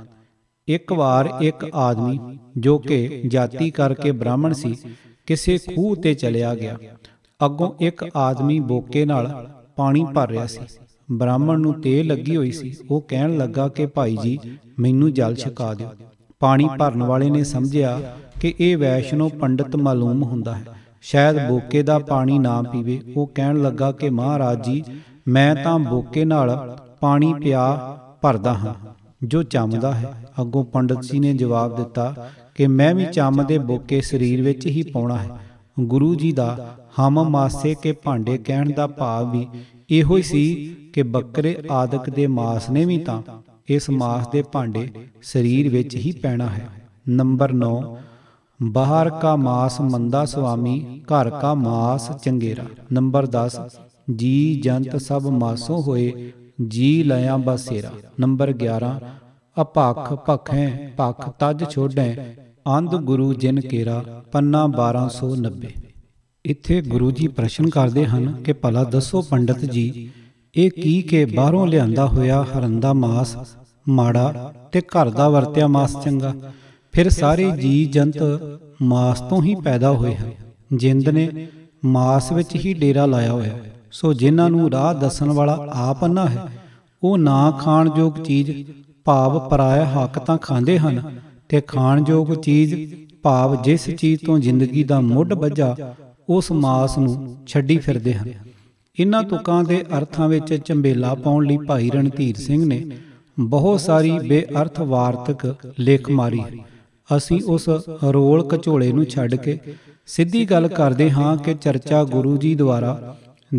ਇੱਕ ਵਾਰ ਇੱਕ ਆਦਮੀ ਜੋ ਕਿ ਜਾਤੀ ਕਰਕੇ ਬ੍ਰਾਹਮਣ ਸੀ ਕਿਸੇ ਖੂਹ ਤੇ ਚਲਿਆ ਗਿਆ ਅੱਗੋਂ ਇੱਕ ਆਦਮੀ ਬੋਕੇ ਨਾਲ ਪਾਣੀ ਭਰ ਰਿਹਾ ਸੀ ਬ੍ਰਾਹਮਣ ਨੂੰ ਤੇ ਲੱਗੀ ਹੋਈ ਸੀ ਉਹ ਕਹਿਣ ਲੱਗਾ ਕਿ ਭਾਈ ਜੀ ਮੈਨੂੰ ਜਲ ਛਕਾ ਦਿਓ ਪਾਣੀ ਭਰਨ ਵਾਲੇ ਨੇ ਸਮਝਿਆ ਕਿ ਇਹ ਵੈਸ਼ਨੋ ਪੰਡਤ ਮਾਲੂਮ ਹੁੰਦਾ ਹੈ ਸ਼ਾਇਦ ਬੋਕੇ ਦਾ ਪਾਣੀ ਨਾ ਪੀਵੇ ਉਹ ਕਹਿਣ ਲੱਗਾ ਕਿ ਮਹਾਰਾਜ ਜੀ ਮੈਂ ਤਾਂ ਬੋਕੇ ਨਾਲ ਪਾਣੀ ਪਿਆ ਭਰਦਾ ਹਾਂ ਜੋ ਚੰਮਦਾ ਹੈ ਅੱਗੋਂ ਪੰਡਤ ਜੀ ਨੇ ਜਵਾਬ ਦਿੱਤਾ ਕਿ ਮੈਂ ਵੀ ਚੰਮ ਦੇ ਬੋਕੇ ਸਰੀਰ ਵਿੱਚ ਹੀ ਪਾਉਣਾ ਹੈ ਗੁਰੂ ਜੀ ਦਾ ਹਮ ਮਾਸੇ ਕੇ ਭਾਂਡੇ ਕਹਿਣ ਦਾ ਭਾਵ ਵੀ ਇਹੋ ਹੀ ਸੀ ਕਿ ਬੱਕਰੇ ਆਦਿਕ ਦੇ ਮਾਸ ਨੇ ਵੀ ਤਾਂ ਇਸ ਮਾਸ ਦੇ ਭਾਂਡੇ ਸਰੀਰ ਵਿੱਚ ਹੀ ਪੈਣਾ ਹੈ ਨੰਬਰ 9 ਬਾਹਰ ਕਾ ਮਾਸ ਮੰਦਾ ਸੁਆਮੀ ਘਰ ਕਾ ਮਾਸ ਚੰਗੇਰਾ ਨੰਬਰ 10 ਜੀ ਜੰਤ ਸਭ ਮਾਸੋ ਹੋਏ ਜੀ ਲਿਆ ਬਸੇਰਾ ਨੰਬਰ 11 ਅਪੱਖ ਭਖੈ ਭਖ ਤਜ ਛੋੜੈ ਅੰਧ ਗੁਰੂ ਜਿਨ ਕੇਰਾ ਪੰਨਾ 1290 ਇੱਥੇ ਗੁਰੂ ਜੀ ਪ੍ਰਸ਼ਨ ਕਰਦੇ ਹਨ ਕਿ ਭਲਾ ਦੱਸੋ ਪੰਡਤ ਜੀ ਇਹ ਕੀ ਕੇ ਬਾਹਰੋਂ ਲਿਆਂਦਾ ਹੋਇਆ ਹਰੰਦਾ ਮਾਸ ਮਾੜਾ ਤੇ ਘਰ ਦਾ ਵਰਤਿਆ ਮਾਸ ਚੰਗਾ ਫਿਰ ਸਾਰੇ ਜੀ ਜੰਤ ਮਾਸ ਤੋਂ ਹੀ ਪੈਦਾ ਹੋਏ ਹਨ ਜਿੰਦ ਨੇ ਮਾਸ ਵਿੱਚ ਹੀ ਡੇਰਾ ਲਾਇਆ ਹੋਇਆ ਸੋ ਜਿਨ੍ਹਾਂ ਨੂੰ ਰਾਹ ਦੱਸਣ ਵਾਲਾ ਆਪ ਅੰਨਾ ਹੈ ਉਹ ਨਾ ਖਾਣ ਯੋਗ ਚੀਜ਼ ਭਾਵ ਪਰਾਇਆ ਹੱਕ ਤਾਂ ਖਾਂਦੇ ਹਨ ਤੇ ਖਾਣ ਯੋਗ ਚੀਜ਼ ਭਾਵ ਜਿਸ ਚੀਜ਼ ਤੋਂ ਜ਼ਿੰਦਗੀ ਦਾ ਮੁੱਢ ਵੱਜਾ ਉਸ ਮਾਸ ਨੂੰ ਛੱਡੀ ਫਿਰਦੇ ਹਨ ਇਨ੍ਹਾਂ ਤੁਕਾਂ ਦੇ ਅਰਥਾਂ ਵਿੱਚ ਝੰਬੇਲਾ ਪਾਉਣ ਲਈ ਭਾਈ ਰਣਧੀਰ ਸਿੰਘ ਨੇ ਬਹੁਤ ਸਾਰੀ ਬੇਅਰਥ ਵਾਰਤਕ ਲੇਖ ਮਾਰੀ ਅਸੀਂ ਉਸ ਰੋਲ ਕਚੋਲੇ ਨੂੰ ਛੱਡ ਕੇ ਸਿੱਧੀ ਗੱਲ ਕਰਦੇ ਹਾਂ ਕਿ ਚਰਚਾ ਗੁਰੂ ਜੀ ਦੁਆਰਾ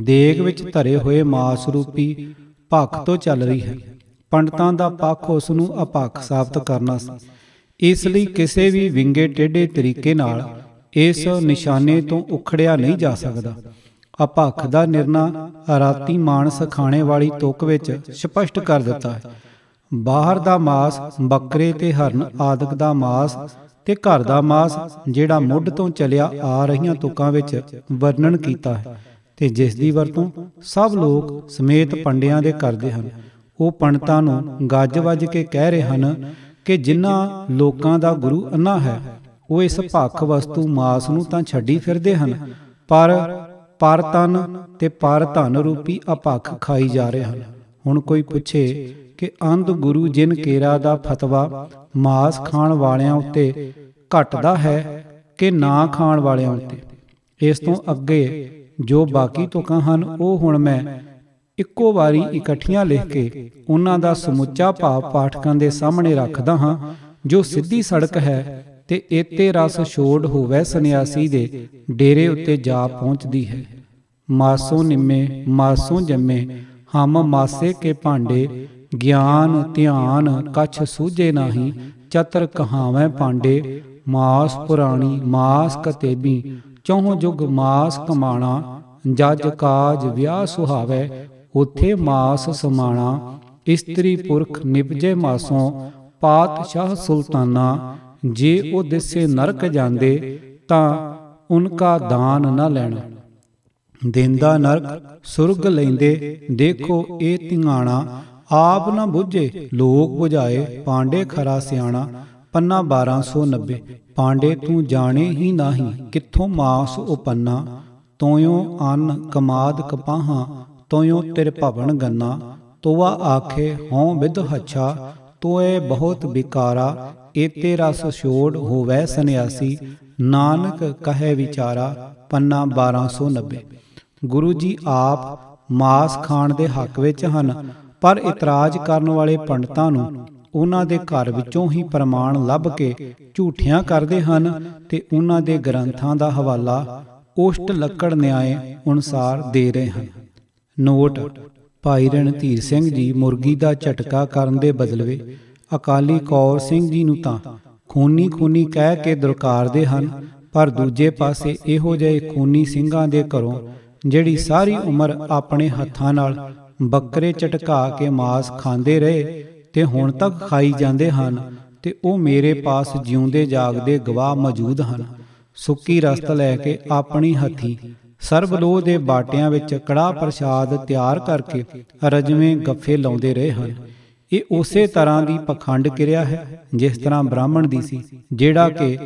ਦੇਗ ਵਿੱਚ ਧਰੇ ਹੋਏ ਮਾਸ ਰੂਪੀ ਪੱਖ ਤੋਂ ਚੱਲ ਰਹੀ ਹੈ ਪੰਡਤਾਂ ਦਾ ਪੱਖ ਉਸ ਨੂੰ ਅਪੱਖ ਸਾਬਤ ਕਰਨਾ ਸੀ ਇਸ ਲਈ ਕਿਸੇ ਵੀ ਵਿੰਗੇ ਟੇਡੇ ਤਰੀਕੇ ਨਾਲ ਇਸ ਨਿਸ਼ਾਨੇ ਤੋਂ ਉਖੜਿਆ ਨਹੀਂ ਜਾ ਸਕਦਾ ਅਪੱਖ ਦਾ ਨਿਰਣਾ ਰਾਤੀ ਮਾਨਸ ਖਾਣੇ ਵਾਲੀ ਤੁਕ ਵਿੱਚ ਸਪਸ਼ਟ ਕਰ ਦਿੱਤਾ ਹੈ ਬਾਹਰ ਦਾ ਮਾਸ ਬੱਕਰੇ ਤੇ ਹਰਨ ਆਦਿਕ ਦਾ ਮਾਸ ਤੇ ਘਰ ਦਾ ਮਾਸ ਜਿਹੜਾ ਮੁੱਢ ਤੋਂ ਚੱਲਿਆ ਆ ਰਹੀਆਂ ਤੁਕਾਂ ਵਿੱਚ ਵਰਣਨ ਕੀਤਾ ਹੈ ਤੇ ਜਿਸ ਦੀ ਵਰਤੋਂ ਸਭ ਲੋਕ ਸਮੇਤ ਪੰਡਿਆਂ ਦੇ ਕਰਦੇ ਹਨ ਉਹ ਪੰਡਤਾਂ ਨੂੰ ਗੱਜ ਵੱਜ ਕੇ ਕਹਿ ਰਹੇ ਹਨ ਕਿ ਜਿਨ੍ਹਾਂ ਲੋਕਾਂ ਦਾ ਗੁਰੂ ਅੰਨਾ ਹੈ ਉਹ ਇਸ ਭੱਖ ਵਸਤੂ ਮਾਸ ਨੂੰ ਤਾਂ ਛੱਡੀ ਫਿਰਦੇ ਹਨ ਪਰ ਪਰ ਤਨ ਤੇ ਪਰ ਧਨ ਰੂਪੀ ਅਪੱਖ ਖਾਈ ਜਾ ਰਹੇ ਹਨ ਹੁਣ ਕੋਈ ਪੁੱਛੇ ਕਿ ਅੰਧ ਗੁਰੂ ਜਿਨ ਕੇਰਾ ਦਾ ਫਤਵਾ ਮਾਸ ਖਾਣ ਵਾਲਿਆਂ ਉੱਤੇ ਘਟਦਾ ਹੈ ਕਿ ਨਾ ਖਾਣ ਵਾਲਿਆਂ ਉੱਤੇ ਇਸ ਤੋਂ ਅੱਗੇ ਜੋ ਬਾਕੀ ਤੁਕਾਂ ਹਨ ਉਹ ਹੁਣ ਮੈਂ ਇੱਕੋ ਵਾਰੀ ਇਕੱਠੀਆਂ ਲਿਖ ਕੇ ਉਹਨਾਂ ਦਾ ਸਮੁੱਚਾ ਭਾਵ ਪਾਠਕਾਂ ਦੇ ਸਾਹਮਣੇ ਰੱਖਦਾ ਹਾਂ ਜੋ ਸਿੱਧੀ ਸੜਕ ਹੈ ਤੇ ਇਤੇ ਰਸ ਛੋੜ ਹੋਵੇ ਸੰਿਆਸੀ ਦੇ ਡੇਰੇ ਉੱਤੇ ਜਾ ਪਹੁੰਚਦੀ ਹੈ ਮਾਸੋਂ ਨਿੰਮੇ ਮਾਸੋਂ ਜੰਮੇ ਹਮ ਮਾਸੇ ਕੇ ਭਾਂਡੇ ਗਿਆਨ ਧਿਆਨ ਕਛ ਸੂਝੇ ਨਾਹੀ ਚਤਰ ਕਹਾਵੇਂ ਪਾਂਡੇ ਮਾਸ ਪੁਰਾਣੀ ਮਾਸ ਕਤੇਬੀ ਚੌਹ ਜੁਗ ਮਾਸ ਕਮਾਣਾ ਜੱਜ ਕਾਜ ਵਿਆਹ ਸੁਹਾਵੇ ਉਥੇ ਮਾਸ ਸਮਾਣਾ ਇਸਤਰੀ ਪੁਰਖ ਨਿਭਜੇ ਮਾਸੋਂ ਪਾਤਸ਼ਾਹ ਸੁਲਤਾਨਾ ਜੇ ਉਹ ਦਿਸੇ ਨਰਕ ਜਾਂਦੇ ਤਾਂ ਉਨਕਾ ਦਾਨ ਨਾ ਲੈਣਾ ਦੇਂਦਾ ਨਰਕ ਸੁਰਗ ਲੈਂਦੇ ਦੇਖੋ ਇਹ ਧਿਆਣਾ ਆਪ ਨਾ 부ਝੇ ਲੋਕ 부ਝਾਏ ਪਾਂਡੇ ਖਰਾ ਸਿਆਣਾ ਪੰਨਾ 1290 ਪਾਂਡੇ ਤੂੰ ਜਾਣੇ ਹੀ ਨਹੀਂ ਕਿੱਥੋਂ ਮਾਸ ਉਪੰਨਾ ਤੋਇਓ ਅਨ ਕਮਾਦ ਕਪਾਹਾਂ ਤੋਇਓ ਤਿਰ ਭਵਨ ਗੰਨਾ ਤੋਆ ਆਖੇ ਹਉ ਵਿਦ ਹੱਛਾ ਤੋਏ ਬਹੁਤ ਬਿਕਾਰਾ ਏਤੇ ਰਸ ਛੋੜ ਹੋਵੇ ਸੰਿਆਸੀ ਨਾਨਕ ਕਹੇ ਵਿਚਾਰਾ ਪੰਨਾ 1290 ਗੁਰੂ ਜੀ ਆਪ ਮਾਸ ਖਾਣ ਦੇ ਹੱਕ ਵਿੱਚ ਹਨ ਪਰ ਇਤਰਾਜ਼ ਕਰਨ ਵਾਲੇ ਪੰਡਤਾਂ ਨੂੰ ਉਹਨਾਂ ਦੇ ਘਰ ਵਿੱਚੋਂ ਹੀ ਪ੍ਰਮਾਣ ਲੱਭ ਕੇ ਝੂਠਿਆਂ ਕਰਦੇ ਹਨ ਤੇ ਉਹਨਾਂ ਦੇ ਗ੍ਰੰਥਾਂ ਦਾ ਹਵਾਲਾ ਉਸ਼ਟ ਲੱਕੜ ਨਿਆਏ ਅਨੁਸਾਰ ਦੇ ਰਹੇ ਹਨ ਨੋਟ ਭਾਈ ਰਣਧੀਰ ਸਿੰਘ ਜੀ ਮੁਰਗੀ ਦਾ ਝਟਕਾ ਕਰਨ ਦੇ ਬਦਲੇ ਅਕਾਲੀ ਕੌਰ ਸਿੰਘ ਜੀ ਨੂੰ ਤਾਂ ਖੂਨੀ ਖੂਨੀ ਕਹਿ ਕੇ ਦੁਰਕਾਰਦੇ ਹਨ ਪਰ ਦੂਜੇ ਪਾਸੇ ਇਹੋ ਜਿਹੇ ਖੂਨੀ ਸਿੰਘਾਂ ਦੇ ਘਰੋਂ ਜਿਹੜੀ ਸਾਰੀ ਉਮਰ ਆਪਣੇ ਹੱਥਾਂ ਨਾਲ ਬੱਕਰੇ ਝਟਕਾ ਕੇ ਮਾਸ ਖਾਂਦੇ ਰਹੇ ਤੇ ਹੁਣ ਤੱਕ ਖਾਈ ਜਾਂਦੇ ਹਨ ਤੇ ਉਹ ਮੇਰੇ ਪਾਸ ਜਿਉਂਦੇ ਜਾਗਦੇ ਗਵਾਹ ਮੌਜੂਦ ਹਨ ਸੁੱਕੀ ਰਸਤ ਲੈ ਕੇ ਆਪਣੀ ਹੱਥੀ ਸਰਬ ਲੋਹ ਦੇ ਬਾਟਿਆਂ ਵਿੱਚ ਕੜਾ ਪ੍ਰਸ਼ਾਦ ਤਿਆਰ ਕਰਕੇ ਰਜਵੇਂ ਗੱਫੇ ਲਾਉਂਦੇ ਰਹੇ ਹਨ ਇਹ ਉਸੇ ਤਰ੍ਹਾਂ ਦੀ ਪਖੰਡ ਕਿਰਿਆ ਹੈ ਜਿਸ ਤਰ੍ਹਾਂ ਬ੍ਰਾਹਮਣ ਦੀ ਸੀ ਜਿਹੜਾ ਕਿ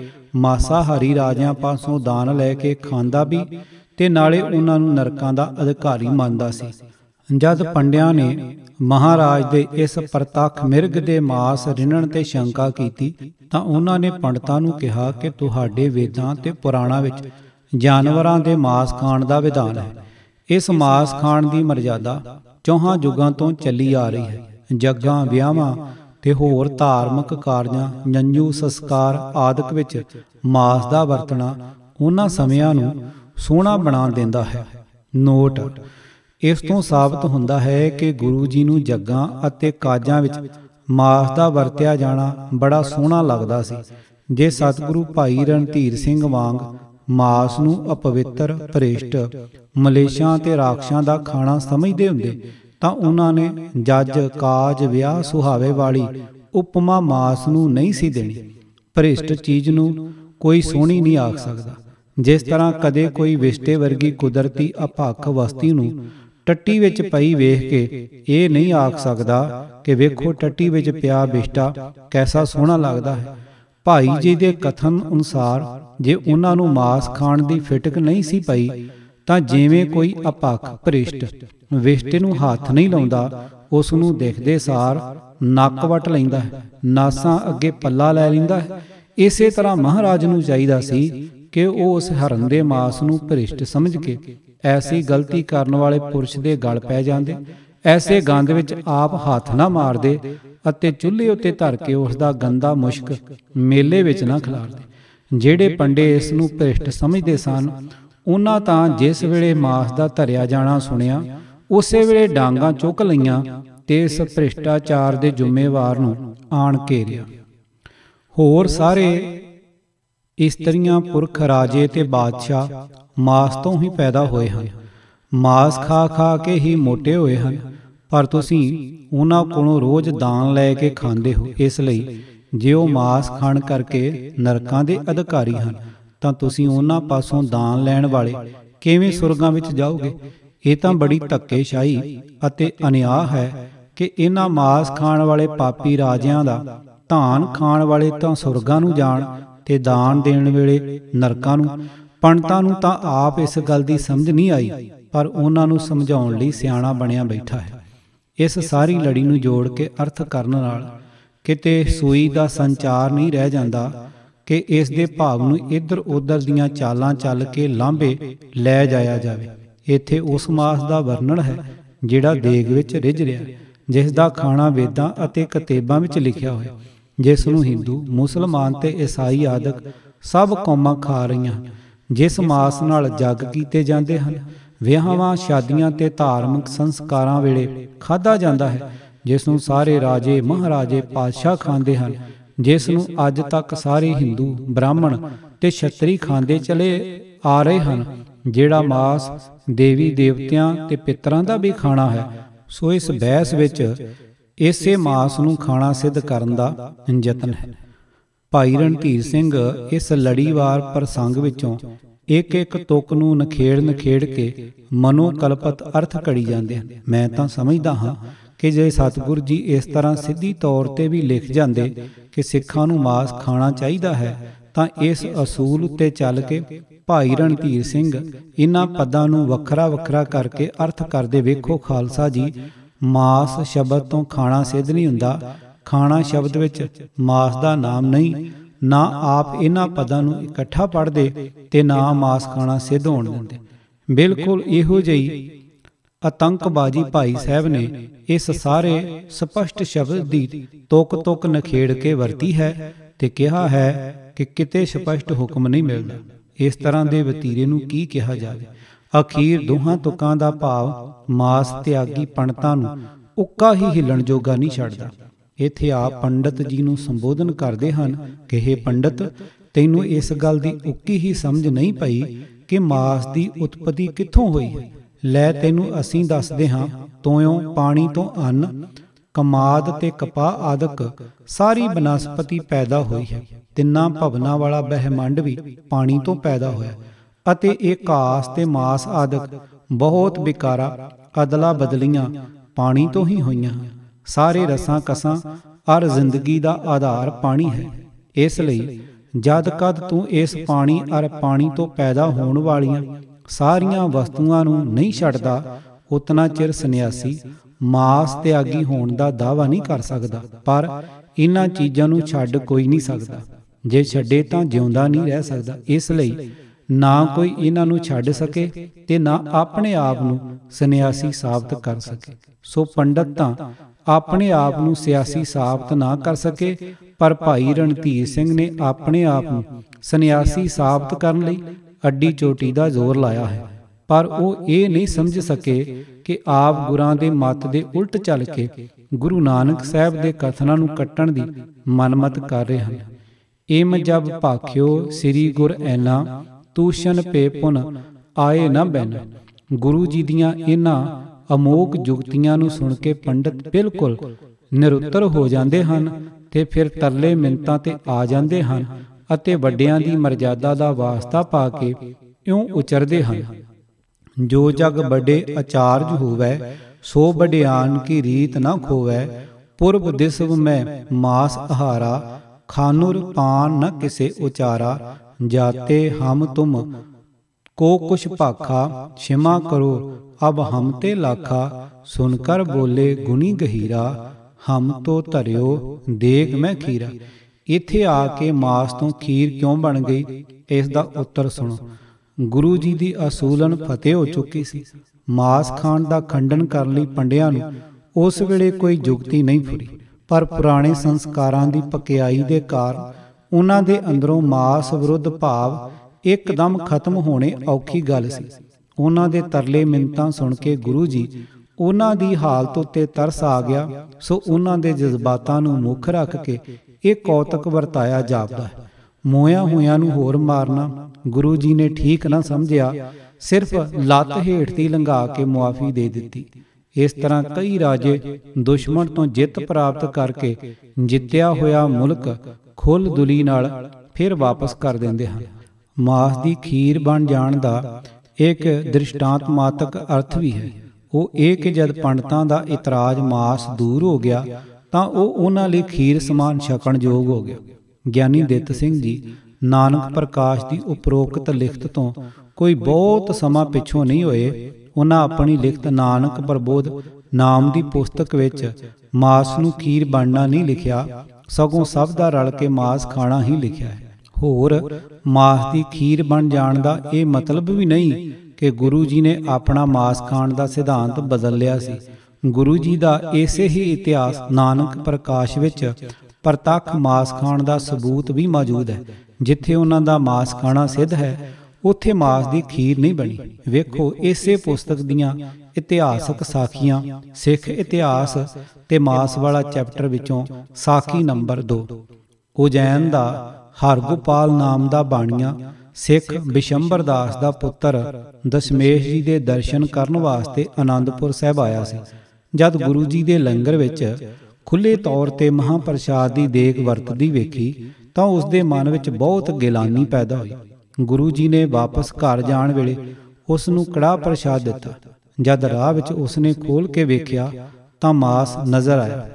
ਮਾਸਾਹਾਰੀ ਰਾਜਿਆਂ ਪਾਸੋਂ ਦਾਨ ਲੈ ਕੇ ਖਾਂਦਾ ਵੀ ਤੇ ਨਾਲੇ ਉਹਨਾਂ ਨੂੰ ਨਰਕਾਂ ਦਾ ਅਧਿਕਾਰੀ ਮੰਨਦਾ ਸੀ ਜਦ ਪੰਡਿਆਂ ਨੇ ਮਹਾਰਾਜ ਦੇ ਇਸ ਪ੍ਰਤੱਖ ਮਿਰਗ ਦੇ ਮਾਸ ਰਿਣਨ ਤੇ ਸ਼ੰਕਾ ਕੀਤੀ ਤਾਂ ਉਹਨਾਂ ਨੇ ਪੰਡਤਾਂ ਨੂੰ ਕਿਹਾ ਕਿ ਤੁਹਾਡੇ ਵੇਦਾਂ ਤੇ ਪੁਰਾਣਾ ਵਿੱਚ ਜਾਨਵਰਾਂ ਦੇ ਮਾਸ ਖਾਣ ਦਾ ਵਿਧਾਨ ਹੈ ਇਸ ਮਾਸ ਖਾਣ ਦੀ ਮਰਜ਼ਾਦਾ ਚੌਹਾਂ ਜੁਗਾਂ ਤੋਂ ਚੱਲੀ ਆ ਰਹੀ ਹੈ ਜੱਗਾਂ ਵਿਆਹਾਂ ਤੇ ਹੋਰ ਧਾਰਮਿਕ ਕਾਰਜਾਂ ਨੰਜੂ ਸੰਸਕਾਰ ਆਦਿਕ ਵਿੱਚ ਮਾਸ ਦਾ ਵਰਤਣਾ ਉਹਨਾਂ ਸਮਿਆਂ ਨੂੰ ਸੋਹਣਾ ਬਣਾ ਦਿੰਦਾ ਹੈ ਨੋਟ ਇਸ ਤੋਂ ਸਾਬਤ ਹੁੰਦਾ ਹੈ ਕਿ ਗੁਰੂ ਜੀ ਨੂੰ ਜੱਗਾਂ ਅਤੇ ਕਾਜਾਂ ਵਿੱਚ ਮਾਸ ਦਾ ਵਰਤਿਆ ਜਾਣਾ ਬੜਾ ਸੋਹਣਾ ਲੱਗਦਾ ਸੀ ਜੇ ਸਤਿਗੁਰੂ ਭਾਈ ਰਣਧੀਰ ਸਿੰਘ ਵਾਂਗ ਮਾਸ ਨੂੰ ਅਪਵਿੱਤਰ ਭ੍ਰਿਸ਼ਟ ਮਲੇਸ਼ਾਂ ਤੇ ਰਾਖਸ਼ਾਂ ਦਾ ਖਾਣਾ ਸਮਝਦੇ ਹੁੰਦੇ ਤਾਂ ਉਹਨਾਂ ਨੇ ਜੱਜ ਕਾਜ ਵਿਆਹ ਸੁਹਾਵੇ ਵਾਲੀ ਉਪਮਾ ਮਾਸ ਨੂੰ ਨਹੀਂ ਸੀ ਦੇਣੀ ਭ੍ਰਿਸ਼ਟ ਚੀਜ਼ ਨੂੰ ਕੋਈ ਸੋਹਣੀ ਨਹੀਂ ਆਖ ਸਕਦਾ ਜਿਸ ਤਰ੍ਹਾਂ ਕਦੇ ਕੋਈ ਵਿਸ਼ਟੇ ਵਰਗੀ ਕੁਦਰਤੀ ਅਪਾਖ ਵਸਤੀ ਨੂੰ ਟੱਟੀ ਵਿੱਚ ਪਈ ਵੇਖ ਕੇ ਇਹ ਨਹੀਂ ਆਖ ਸਕਦਾ ਕਿ ਵੇਖੋ ਟੱਟੀ ਵਿੱਚ ਪਿਆ ਬਿਸ਼ਟਾ ਕੈਸਾ ਸੋਹਣਾ ਲੱਗਦਾ ਹੈ ਭਾਈ ਜੀ ਦੇ ਕਥਨ ਅਨੁਸਾਰ ਜੇ ਉਹਨਾਂ ਨੂੰ ਮਾਸ ਖਾਣ ਦੀ ਫਿਟਕ ਨਹੀਂ ਸੀ ਪਈ ਤਾਂ ਜਿਵੇਂ ਕੋਈ ਅਪੱਖ ਭ੍ਰਿਸ਼ਟ ਵਿਸ਼ਟੇ ਨੂੰ ਹੱਥ ਨਹੀਂ ਲਾਉਂਦਾ ਉਸ ਨੂੰ ਦੇਖਦੇ ਸਾਰ ਨੱਕ ਵਟ ਲੈਂਦਾ ਹੈ ਨਾਸਾਂ ਅੱਗੇ ਪੱਲਾ ਲੈ ਲੈਂਦਾ ਹੈ ਇਸੇ ਤਰ੍ਹਾਂ ਮਹਾਰਾਜ ਨੂੰ ਚਾਹੀਦਾ ਸੀ ਕਿ ਉਹ ਉਸ ਹਰਨ ਦੇ ਮਾਸ ਨੂੰ ਭ੍ਰਿਸ਼ਟ ਸਮਝ ਕੇ ਐਸੀ ਗਲਤੀ ਕਰਨ ਵਾਲੇ ਪੁਰਸ਼ ਦੇ ਗਲ ਪੈ ਜਾਂਦੇ ਐਸੇ ਗੰਦ ਵਿੱਚ ਆਪ ਹੱਥ ਨਾ ਮਾਰਦੇ ਅਤੇ ਚੁੱਲ੍ਹੇ ਉੱਤੇ ਧਰ ਕੇ ਉਸ ਦਾ ਗੰਦਾ ਮੁਸ਼ਕ ਮੇਲੇ ਵਿੱਚ ਨਾ ਖਿਲਾਰਦੇ ਜਿਹੜੇ ਪੰਡੇ ਇਸ ਨੂੰ ਭ੍ਰਿਸ਼ਟ ਸਮਝਦੇ ਸਨ ਉਹਨਾਂ ਤਾਂ ਜਿਸ ਵੇਲੇ ਮਾਸ ਦਾ ਧਰਿਆ ਜਾਣਾ ਸੁਣਿਆ ਉਸੇ ਵੇਲੇ ਡਾਂਗਾ ਚੁੱਕ ਲਈਆਂ ਤੇ ਇਸ ਭ੍ਰਿਸ਼ਟਾਚਾਰ ਦੇ ਜ਼ਿੰਮੇਵਾਰ ਨੂੰ ਆਣ ਕੇ ਰਿਆ ਹੋਰ ਸਾਰੇ ਇਸਤਰੀਆਂ ਪੁਰਖ ਰਾਜੇ ਤੇ ਬਾਦਸ਼ਾਹ ਮਾਸ ਤੋਂ ਹੀ ਪੈਦਾ ਹੋਏ ਹਨ ਮਾਸ ਖਾ ਖਾ ਕੇ ਹੀ ਮੋਟੇ ਹੋਏ ਹਨ ਪਰ ਤੁਸੀਂ ਉਹਨਾਂ ਕੋਲੋਂ ਰੋਜ਼ ਦਾਨ ਲੈ ਕੇ ਖਾਂਦੇ ਹੋ ਇਸ ਲਈ ਜੇ ਉਹ ਮਾਸ ਖਾਣ ਕਰਕੇ ਨਰਕਾਂ ਦੇ ਅਧਿਕਾਰੀ ਹਨ ਤਾਂ ਤੁਸੀਂ ਉਹਨਾਂ ਪਾਸੋਂ ਦਾਨ ਲੈਣ ਵਾਲੇ ਕਿਵੇਂ ਸੁਰਗਾਂ ਵਿੱਚ ਜਾਓਗੇ ਇਹ ਤਾਂ ਬੜੀ ਧੱਕੇਸ਼ਾਹੀ ਅਤੇ ਅਨਿਆਹ ਹੈ ਕਿ ਇਹਨਾਂ ਮਾਸ ਖਾਣ ਵਾਲੇ ਪਾਪੀ ਰਾਜਿਆਂ ਦਾ ਧਾਨ ਖਾਣ ਵਾਲੇ ਤਾਂ ਸੁਰਗਾਂ ਨੂੰ ਜਾਣ ਤੇ ਦਾਨ ਦੇਣ ਵੇਲੇ ਨਰਕਾਂ ਨੂੰ ਪੰਡਤਾਂ ਨੂੰ ਤਾਂ ਆਪ ਇਸ ਗੱਲ ਦੀ ਸਮਝ ਨਹੀਂ ਆਈ ਪਰ ਉਹਨਾਂ ਨੂੰ ਸਮਝਾਉਣ ਲਈ ਸਿਆਣਾ ਬਣਿਆ ਬੈਠਾ ਹੈ ਇਸ ਸਾਰੀ ਲੜੀ ਨੂੰ ਜੋੜ ਕੇ ਅਰਥ ਕਰਨ ਨਾਲ ਕਿਤੇ ਸੂਈ ਦਾ ਸੰਚਾਰ ਨਹੀਂ ਰਹਿ ਜਾਂਦਾ ਕਿ ਇਸ ਦੇ ਭਾਵ ਨੂੰ ਇੱਧਰ ਉੱਧਰ ਦੀਆਂ ਚਾਲਾਂ ਚੱਲ ਕੇ ਲਾਂਭੇ ਲੈ ਜਾਇਆ ਜਾਵੇ ਇੱਥੇ ਉਸ ਮਾਸ ਦਾ ਵਰਣਨ ਹੈ ਜਿਹੜਾ ਦੇਗ ਵਿੱਚ ਰਿਝ ਰਿਹਾ ਜਿਸ ਦਾ ਖਾਣਾ ਵੇਦਾਂ ਅਤੇ ਕਿਤਾਬਾਂ ਵਿੱਚ ਲਿਖਿਆ ਹੋਇਆ ਜਿਸ ਨੂੰ ਹਿੰਦੂ ਮੁਸਲਮਾਨ ਤੇ ਈਸਾਈ ਆਦਿਕ ਸਭ ਕੌਮਾਂ ਖਾ ਰਹੀਆਂ ਜਿਸ ਮਾਸ ਨਾਲ ਜਗ ਕੀਤੇ ਜਾਂਦੇ ਹਨ ਵਿਆਹਾਂ ਸ਼ਾਦੀਆਂ ਤੇ ਧਾਰਮਿਕ ਸੰਸਕਾਰਾਂ ਵੇਲੇ ਖਾਦਾ ਜਾਂਦਾ ਹੈ ਜਿਸ ਨੂੰ ਸਾਰੇ ਰਾਜੇ ਮਹਾਰਾਜੇ ਪਾਸ਼ਾ ਖਾਂਦੇ ਹਨ ਜਿਸ ਨੂੰ ਅੱਜ ਤੱਕ ਸਾਰੇ ਹਿੰਦੂ ਬ੍ਰਾਹਮਣ ਤੇ ਛਤਰੀ ਖਾਂਦੇ ਚਲੇ ਆ ਰਹੇ ਹਨ ਜਿਹੜਾ ਮਾਸ ਦੇਵੀ ਦੇਵਤਿਆਂ ਤੇ ਪਿਤਰਾਂ ਦਾ ਵੀ ਖਾਣਾ ਹੈ ਸੋ ਇਸ ਬਹਿਸ ਵਿੱਚ ਇਸੇ ਮਾਸ ਨੂੰ ਖਾਣਾ ਸਿੱਧ ਕਰਨ ਦਾ ਯਤਨ ਹੈ ਭਾਈ ਰਣਧੀਰ ਸਿੰਘ ਇਸ ਲੜੀਵਾਰ ਪ੍ਰਸੰਗ ਵਿੱਚੋਂ ਇੱਕ ਇੱਕ ਤੁਕ ਨੂੰ ਨਖੇੜ ਨਖੇੜ ਕੇ ਮਨੋ ਕਲਪਤ ਅਰਥ ਕੜੀ ਜਾਂਦੇ ਹਨ ਮੈਂ ਤਾਂ ਸਮਝਦਾ ਹਾਂ ਕਿ ਜੇ ਸਤਿਗੁਰ ਜੀ ਇਸ ਤਰ੍ਹਾਂ ਸਿੱਧੀ ਤੌਰ ਤੇ ਵੀ ਲਿਖ ਜਾਂਦੇ ਕਿ ਸਿੱਖਾਂ ਨੂੰ ਮਾਸ ਖਾਣਾ ਚਾਹੀਦਾ ਹੈ ਤਾਂ ਇਸ ਅਸੂਲ ਉੱਤੇ ਚੱਲ ਕੇ ਭਾਈ ਰਣਧੀਰ ਸਿੰਘ ਇਹਨਾਂ ਪਦਾਂ ਨੂੰ ਵੱਖਰਾ ਵੱਖਰਾ ਕਰਕੇ ਅਰਥ ਕਰਦੇ ਵੇਖੋ ਖਾਲਸਾ ਜੀ ਮਾਸ ਸ਼ਬਦ ਤੋਂ ਖਾਣਾ ਸਿੱਧ ਨਹੀਂ ਹੁੰਦਾ ਖਾਣਾ ਸ਼ਬਦ ਵਿੱਚ ਮਾਸ ਦਾ ਨਾਮ ਨਹੀਂ ਨਾ ਆਪ ਇਹਨਾਂ ਪਦਾਂ ਨੂੰ ਇਕੱਠਾ ਪੜਦੇ ਤੇ ਨਾ ਮਾਸ ਖਾਣਾ ਸਿੱਧ ਹੋਣ ਦਿੰਦੇ ਬਿਲਕੁਲ ਇਹੋ ਜਿਹੀ ਅਤੰਕਬਾਜੀ ਭਾਈ ਸਾਹਿਬ ਨੇ ਇਸ ਸਾਰੇ ਸਪਸ਼ਟ ਸ਼ਬਦ ਦੀ ਤੋਕ ਤੋਕ ਨਖੇੜ ਕੇ ਵਰਤੀ ਹੈ ਤੇ ਕਿਹਾ ਹੈ ਕਿ ਕਿਤੇ ਸਪਸ਼ਟ ਹੁਕਮ ਨਹੀਂ ਮਿਲਦਾ ਇਸ ਤਰ੍ਹਾਂ ਦੇ ਵਤੀਰੇ ਨੂੰ ਕੀ ਕਿਹਾ ਜਾਵੇ ਅਖੀਰ ਦੋਹਾਂ ਤੁਕਾਂ ਦਾ ਭਾਵ ਮਾਸ ਤਿਆਗੀ ਪੰਡਤਾਂ ਨੂੰ ਉੱਕਾ ਹੀ ਹਿੱਲਣ ਜੋਗਾ ਨਹੀਂ ਛੱਡਦਾ ਇੱਥੇ ਆ ਪੰਡਤ ਜੀ ਨੂੰ ਸੰਬੋਧਨ ਕਰਦੇ ਹਨ ਕਿ हे ਪੰਡਤ ਤੈਨੂੰ ਇਸ ਗੱਲ ਦੀ ਉੱਕੀ ਹੀ ਸਮਝ ਨਹੀਂ ਪਈ ਕਿ ਮਾਸ ਦੀ ਉਤਪਤੀ ਕਿੱਥੋਂ ਹੋਈ ਹੈ ਲੈ ਤੈਨੂੰ ਅਸੀਂ ਦੱਸਦੇ ਹਾਂ ਤੋਇਓ ਪਾਣੀ ਤੋਂ ਅੰਨ ਕਮਾਦ ਤੇ ਕਪਾਹ ਆਦਿਕ ਸਾਰੀ ਬਨਸਪਤੀ ਪੈਦਾ ਹੋਈ ਹੈ ਤਿੰਨਾਂ ਭਵਨਾਂ ਵਾਲਾ ਬ੍ਰਹਿਮੰਡ ਵੀ ਪਾਣੀ ਤੋਂ ਪੈਦਾ ਹੋਇਆ ਹੈ ਅਤੇ ਇਹ ਘਾਸ ਤੇ ਮਾਸ ਆਦਿਕ ਬਹੁਤ ਵਿਕਾਰਾ ਅਦਲਾ ਬਦਲੀਆਂ ਪਾਣੀ ਤੋਂ ਹੀ ਹੋਈਆਂ ਸਾਰੇ ਰਸਾਂ ਕਸਾਂ ਅਰ ਜ਼ਿੰਦਗੀ ਦਾ ਆਧਾਰ ਪਾਣੀ ਹੈ ਇਸ ਲਈ ਜਦ ਕਦ ਤੂੰ ਇਸ ਪਾਣੀ ਅਰ ਪਾਣੀ ਤੋਂ ਪੈਦਾ ਹੋਣ ਵਾਲੀਆਂ ਸਾਰੀਆਂ ਵਸਤੂਆਂ ਨੂੰ ਨਹੀਂ ਛੱਡਦਾ ਉਤਨਾ ਚਿਰ ਸੰਨਿਆਸੀ ਮਾਸ ਤਿਆਗੀ ਹੋਣ ਦਾ ਦਾਵਾ ਨਹੀਂ ਕਰ ਸਕਦਾ ਪਰ ਇਹਨਾਂ ਚੀਜ਼ਾਂ ਨੂੰ ਛੱਡ ਕੋਈ ਨਹੀਂ ਸਕਦਾ ਜੇ ਛੱਡੇ ਤਾਂ ਜਿਉਂਦਾ ਨਹੀਂ ਰਹਿ ਸਕਦਾ ਇਸ ਲਈ ਨਾ ਕੋਈ ਇਹਨਾਂ ਨੂੰ ਛੱਡ ਸਕੇ ਤੇ ਨਾ ਆਪਣੇ ਆਪ ਨੂੰ ਸੰਨਿਆਸੀ ਸਾਬਤ ਕਰ ਸਕੇ ਸੋ ਪੰਡਤ ਤਾਂ ਆਪਣੇ ਆਪ ਨੂੰ ਸਿਆਸੀ ਸਾਬਤ ਨਾ ਕਰ ਸਕੇ ਪਰ ਭਾਈ ਰਣਧੀਰ ਸਿੰਘ ਨੇ ਆਪਣੇ ਆਪ ਨੂੰ ਸੰਨਿਆਸੀ ਸਾਬਤ ਕਰਨ ਲਈ ਅੱਡੀ ਚੋਟੀ ਦਾ ਜ਼ੋਰ ਲਾਇਆ ਹੈ ਪਰ ਉਹ ਇਹ ਨਹੀਂ ਸਮਝ ਸਕੇ ਕਿ ਆਪ ਗੁਰਾਂ ਦੇ ਮਤ ਦੇ ਉਲਟ ਚੱਲ ਕੇ ਗੁਰੂ ਨਾਨਕ ਸਾਹਿਬ ਦੇ ਕਥਨਾਂ ਨੂੰ ਕੱਟਣ ਦੀ ਮਨਮਤ ਕਰ ਰਹੇ ਹਨ ਇਮ ਜਬ ਭਾਖਿਓ ਸ੍ਰੀ ਗੁਰ ਐਨਾ ਤੂਸ਼ਨ ਪੁਨ ਆਏ ਨਾ ਬੈਨ ਗੁਰੂ ਜੀ ਦੀਆਂ ਇਹਨਾਂ ਅਮੋਕ ਜੁਗਤੀਆਂ ਨੂੰ ਸੁਣ ਕੇ ਪੰਡਤ ਬਿਲਕੁਲ ਨਿਰੁੱਤਰ ਹੋ ਜਾਂਦੇ ਹਨ ਤੇ ਫਿਰ ਤਰਲੇ ਮਿੰਤਾਂ ਤੇ ਆ ਜਾਂਦੇ ਹਨ ਅਤੇ ਵੱਡਿਆਂ ਦੀ ਮਰਜ਼ਾਦਾ ਦਾ ਵਾਸਤਾ ਪਾ ਕੇ ਇਉਂ ਉਚਰਦੇ ਹਨ ਜੋ ਜਗ ਵੱਡੇ ਅਚਾਰਜ ਹੋਵੇ ਸੋ ਵਡਿਆਨ ਕੀ ਰੀਤ ਨਾ ਖੋਵੇ ਪੁਰਬ ਦਿਸਵ ਮੈਂ ਮਾਸ ਆਹਾਰਾ ਖਾਨੁਰ ਪਾਨ ਨ ਕਿਸੇ ਉਚਾਰਾ जाते हम तुम को कुछ भाखा क्षमा करो अब हम ते लाखा सुनकर बोले ਗੁਣੀ ਗਹੀਰਾ ਹਮ ਤੋ ਧਰਿਓ ਦੇਖ ਮੈਂ ਖੀਰਾ ਇਥੇ ਆ ਕੇ ਮਾਸ ਤੋਂ ਖੀਰ ਕਿਉਂ ਬਣ ਗਈ ਇਸ ਦਾ ਉੱਤਰ ਸੁਣੋ ਗੁਰੂ ਜੀ ਦੀ ਅਸੂਲਨ ਫਤਿਹ ਹੋ ਚੁੱਕੀ ਸੀ ਮਾਸ ਖਾਣ ਦਾ ਖੰਡਨ ਕਰਨ ਲਈ ਪੰਡਿਆਂ ਨੂੰ ਉਸ ਵੇਲੇ ਕੋਈ ਜੁਗਤੀ ਨਹੀਂ ਫੁਰੀ ਪਰ ਪੁਰਾਣੇ ਸੰਸਕਾਰਾਂ ਦੀ ਪਕਿਆਈ ਦੇ ਕਾਰਨ ਉਹਨਾਂ ਦੇ ਅੰਦਰੋਂ ਮਾਸ ਵਿਰੁੱਧ ਭਾਵ ਇੱਕਦਮ ਖਤਮ ਹੋਣੇ ਔਖੀ ਗੱਲ ਸੀ ਉਹਨਾਂ ਦੇ ਤਰਲੇ ਮਿੰਤਾਂ ਸੁਣ ਕੇ ਗੁਰੂ ਜੀ ਉਹਨਾਂ ਦੀ ਹਾਲਤ ਉੱਤੇ ਤਰਸ ਆ ਗਿਆ ਸੋ ਉਹਨਾਂ ਦੇ ਜਜ਼ਬਾਤਾਂ ਨੂੰ ਮੁੱਖ ਰੱਖ ਕੇ ਇਹ ਕੌਤਕ ਵਰਤਾਇਆ ਜਾਪਦਾ ਹੈ ਮੋਇਆ ਹੋਇਆਂ ਨੂੰ ਹੋਰ ਮਾਰਨਾ ਗੁਰੂ ਜੀ ਨੇ ਠੀਕ ਨਾ ਸਮਝਿਆ ਸਿਰਫ ਲੱਤ ਹੇਠ ਦੀ ਕੇ ਮੁਆਫੀ ਦੇ ਦਿੱਤੀ ਇਸ ਤਰ੍ਹਾਂ ਕਈ ਰਾਜੇ ਦੁਸ਼ਮਣ ਤੋਂ ਜਿੱਤ ਪ੍ਰਾਪਤ ਕਰਕੇ ਜਿੱਤਿਆ ਹੋਇਆ ਮੁਲਕ ਖੁੱਲ ਦੁਲੀ ਨਾਲ ਫਿਰ ਵਾਪਸ ਕਰ ਦਿੰਦੇ ਹਨ ਮਾਸ ਦੀ ਖੀਰ ਬਣ ਜਾਣ ਦਾ ਇੱਕ ਦ੍ਰਿਸ਼ਟਾਂਤਮਾਤਕ ਅਰਥ ਵੀ ਹੈ ਉਹ ਇਹ ਕਿ ਜਦ ਪੰਡਤਾਂ ਦਾ ਇਤਰਾਜ਼ ਮਾਸ ਦੂਰ ਹੋ ਗਿਆ ਤਾਂ ਉਹ ਉਹਨਾਂ ਲਈ ਖੀਰ ਸਮਾਨ ਛਕਣ ਯੋਗ ਹੋ ਗਿਆ ਗਿਆਨੀ ਦਿੱਤ ਸਿੰਘ ਜੀ ਨਾਨਕ ਪ੍ਰਕਾਸ਼ ਦੀ ਉਪਰੋਕਤ ਲਿਖਤ ਤੋਂ ਕੋਈ ਬਹੁਤ ਸਮਾਂ ਪਿਛੋਂ ਨਹੀਂ ਹੋਏ ਉਹਨਾਂ ਆਪਣੀ ਲਿਖਤ ਨਾਨਕ ਪ੍ਰਬੋਧ ਨਾਮ ਦੀ ਪੁਸਤਕ ਵਿੱਚ ਮਾਸ ਨੂੰ ਖੀਰ ਬਣਨਾ ਨਹੀਂ ਲਿਖਿਆ ਸਗੋਂ ਸਭ ਦਾ ਰਲ ਕੇ ਮਾਸ ਖਾਣਾ ਹੀ ਲਿਖਿਆ ਹੈ ਹੋਰ ਮਾਸ ਦੀ ਖੀਰ ਬਣ ਜਾਣ ਦਾ ਇਹ ਮਤਲਬ ਵੀ ਨਹੀਂ ਕਿ ਗੁਰੂ ਜੀ ਨੇ ਆਪਣਾ ਮਾਸ ਖਾਣ ਦਾ ਸਿਧਾਂਤ ਬਦਲ ਲਿਆ ਸੀ ਗੁਰੂ ਜੀ ਦਾ ਇਸੇ ਹੀ ਇਤਿਹਾਸ ਨਾਨਕ ਪ੍ਰਕਾਸ਼ ਵਿੱਚ ਪ੍ਰਤੱਖ ਮਾਸ ਖਾਣ ਦਾ ਸਬੂਤ ਵੀ ਮੌਜੂਦ ਹੈ ਜਿੱਥੇ ਉਹਨਾਂ ਦਾ ਮਾਸ ਖਾਣਾ ਸਿੱਧ ਹੈ ਉੱਥੇ ਮਾਸ ਦੀ ਖੀਰ ਨਹੀਂ ਬਣੀ ਵੇਖੋ ਇਸੇ ਪੁਸਤਕ ਦੀਆਂ ਇਤਿਹਾਸਕ ਸਾਖੀਆਂ ਸਿੱਖ ਇਤਿਹਾਸ ਤੇ ਮਾਸ ਵਾਲਾ ਚੈਪਟਰ ਵਿੱਚੋਂ ਸਾਖੀ ਨੰਬਰ 2 ਉਜੈਨ ਦਾ ਹਰਗੋਪਾਲ ਨਾਮ ਦਾ ਬਾਣੀਆਂ ਸਿੱਖ ਬਿਸ਼ੰਬਰ ਦਾਸ ਦਾ ਪੁੱਤਰ ਦਸ਼ਮੇਸ਼ ਜੀ ਦੇ ਦਰਸ਼ਨ ਕਰਨ ਵਾਸਤੇ ਆਨੰਦਪੁਰ ਸਾਹਿਬ ਆਇਆ ਸੀ ਜਦ ਗੁਰੂ ਜੀ ਦੇ ਲੰਗਰ ਵਿੱਚ ਖੁੱਲੇ ਤੌਰ ਤੇ ਮਹਾਪ੍ਰਸ਼ਾਦ ਦੀ ਦੇਗ ਵਰਤਦੀ ਵੇਖੀ ਤਾਂ ਉਸ ਦੇ ਮਨ ਵਿੱਚ ਬਹੁਤ ਗਿਲਾਨੀ ਪੈਦਾ ਹੋਈ ਗੁਰੂ ਜੀ ਨੇ ਵਾਪਸ ਘਰ ਜਾਣ ਵੇਲੇ ਉਸ ਨੂੰ ਕੜਾ ਪ੍ਰਸ਼ਾਦ ਦਿੱਤਾ ਜਦ ਰਾਹ ਵਿੱਚ ਉਸ ਨੇ ਖੋਲ ਕੇ ਵੇਖਿਆ ਤਾਂ ਮਾਸ ਨਜ਼ਰ ਆਇਆ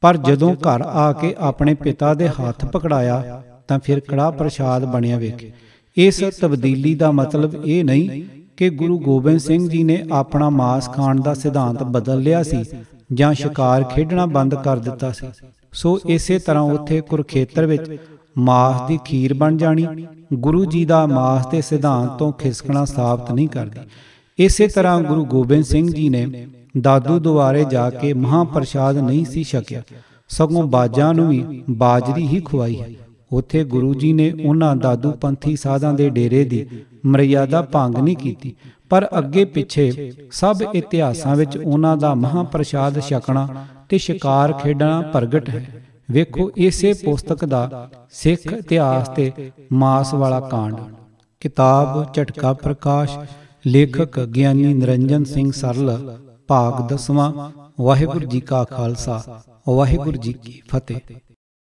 ਪਰ ਜਦੋਂ ਘਰ ਆ ਕੇ ਆਪਣੇ ਪਿਤਾ ਦੇ ਹੱਥ ਪਕੜਾਇਆ ਤਾਂ ਫਿਰ ਕੜਾ ਪ੍ਰਸ਼ਾਦ ਬਣਿਆ ਵੇਖੇ ਇਸ ਤਬਦੀਲੀ ਦਾ ਮਤਲਬ ਇਹ ਨਹੀਂ ਕਿ ਗੁਰੂ ਗੋਬਿੰਦ ਸਿੰਘ ਜੀ ਨੇ ਆਪਣਾ ਮਾਸ ਖਾਣ ਦਾ ਸਿਧਾਂਤ ਬਦਲ ਲਿਆ ਸੀ ਜਾਂ ਸ਼ਿਕਾਰ ਖੇਡਣਾ ਬੰਦ ਕਰ ਦਿੱਤਾ ਸੀ ਸੋ ਇਸੇ ਤਰ੍ਹਾਂ ਉੱਥੇ ਕੁਰਖੇਤਰ ਵਿੱਚ ਮਾਸ ਦੀ ਖੀਰ ਬਣ ਜਾਣੀ ਗੁਰੂ ਜੀ ਦਾ ਮਾਸ ਤੇ ਸਿਧਾਂਤ ਤੋਂ ਖਿਸਕਣਾ ਸਾਬਤ ਨਹੀਂ ਕਰਦੀ ਇਸੇ ਤਰ੍ਹਾਂ ਗੁਰੂ ਗੋਬਿੰਦ ਸਿੰਘ ਜੀ ਨੇ ਦਾਦੂ ਦੁਆਰੇ ਜਾ ਕੇ ਮਹਾ ਪ੍ਰਸ਼ਾਦ ਨਹੀਂ ਸੀ ਛਕਿਆ ਸਗੋਂ ਬਾਜਾਂ ਨੂੰ ਵੀ ਬਾਜਰੀ ਹੀ ਖਵਾਈ ਉੱਥੇ ਗੁਰੂ ਜੀ ਨੇ ਉਹਨਾਂ ਦਾਦੂ ਪੰਥੀ ਸਾਧਾਂ ਦੇ ਡੇਰੇ ਦੀ ਮਰਿਆਦਾ ਭੰਗ ਨਹੀਂ ਕੀਤੀ ਪਰ ਅੱਗੇ ਪਿੱਛੇ ਸਭ ਇਤਿਹਾਸਾਂ ਵਿੱਚ ਉਹਨਾਂ ਦਾ ਮਹਾ ਪ੍ਰਸ਼ਾਦ ਛਕਣਾ ਤੇ ਸ਼ਿਕਾਰ ਖੇਡਣਾ ਪ੍ਰਗਟ ਹੈ ਵੇਖੋ ਇਸੇ ਪੁਸਤਕ ਦਾ ਸਿੱਖ ਇਤਿਹਾਸ ਤੇ ਮਾਸ ਵਾਲਾ ਕਾਂਡ ਕਿਤਾਬ ਝਟਕਾ ਪ੍ਰਕਾਸ਼ ਲੇਖਕ ਗਿਆਨੀ ਨਿਰੰਜਨ ਸਿੰਘ ਸਰਲ ਭਾਗ 10ਵਾਂ ਵਾਹਿਗੁਰੂ ਜੀ ਕਾ ਖਾਲਸਾ ਵਾਹਿਗੁਰੂ ਜੀ ਕੀ ਫਤਿਹ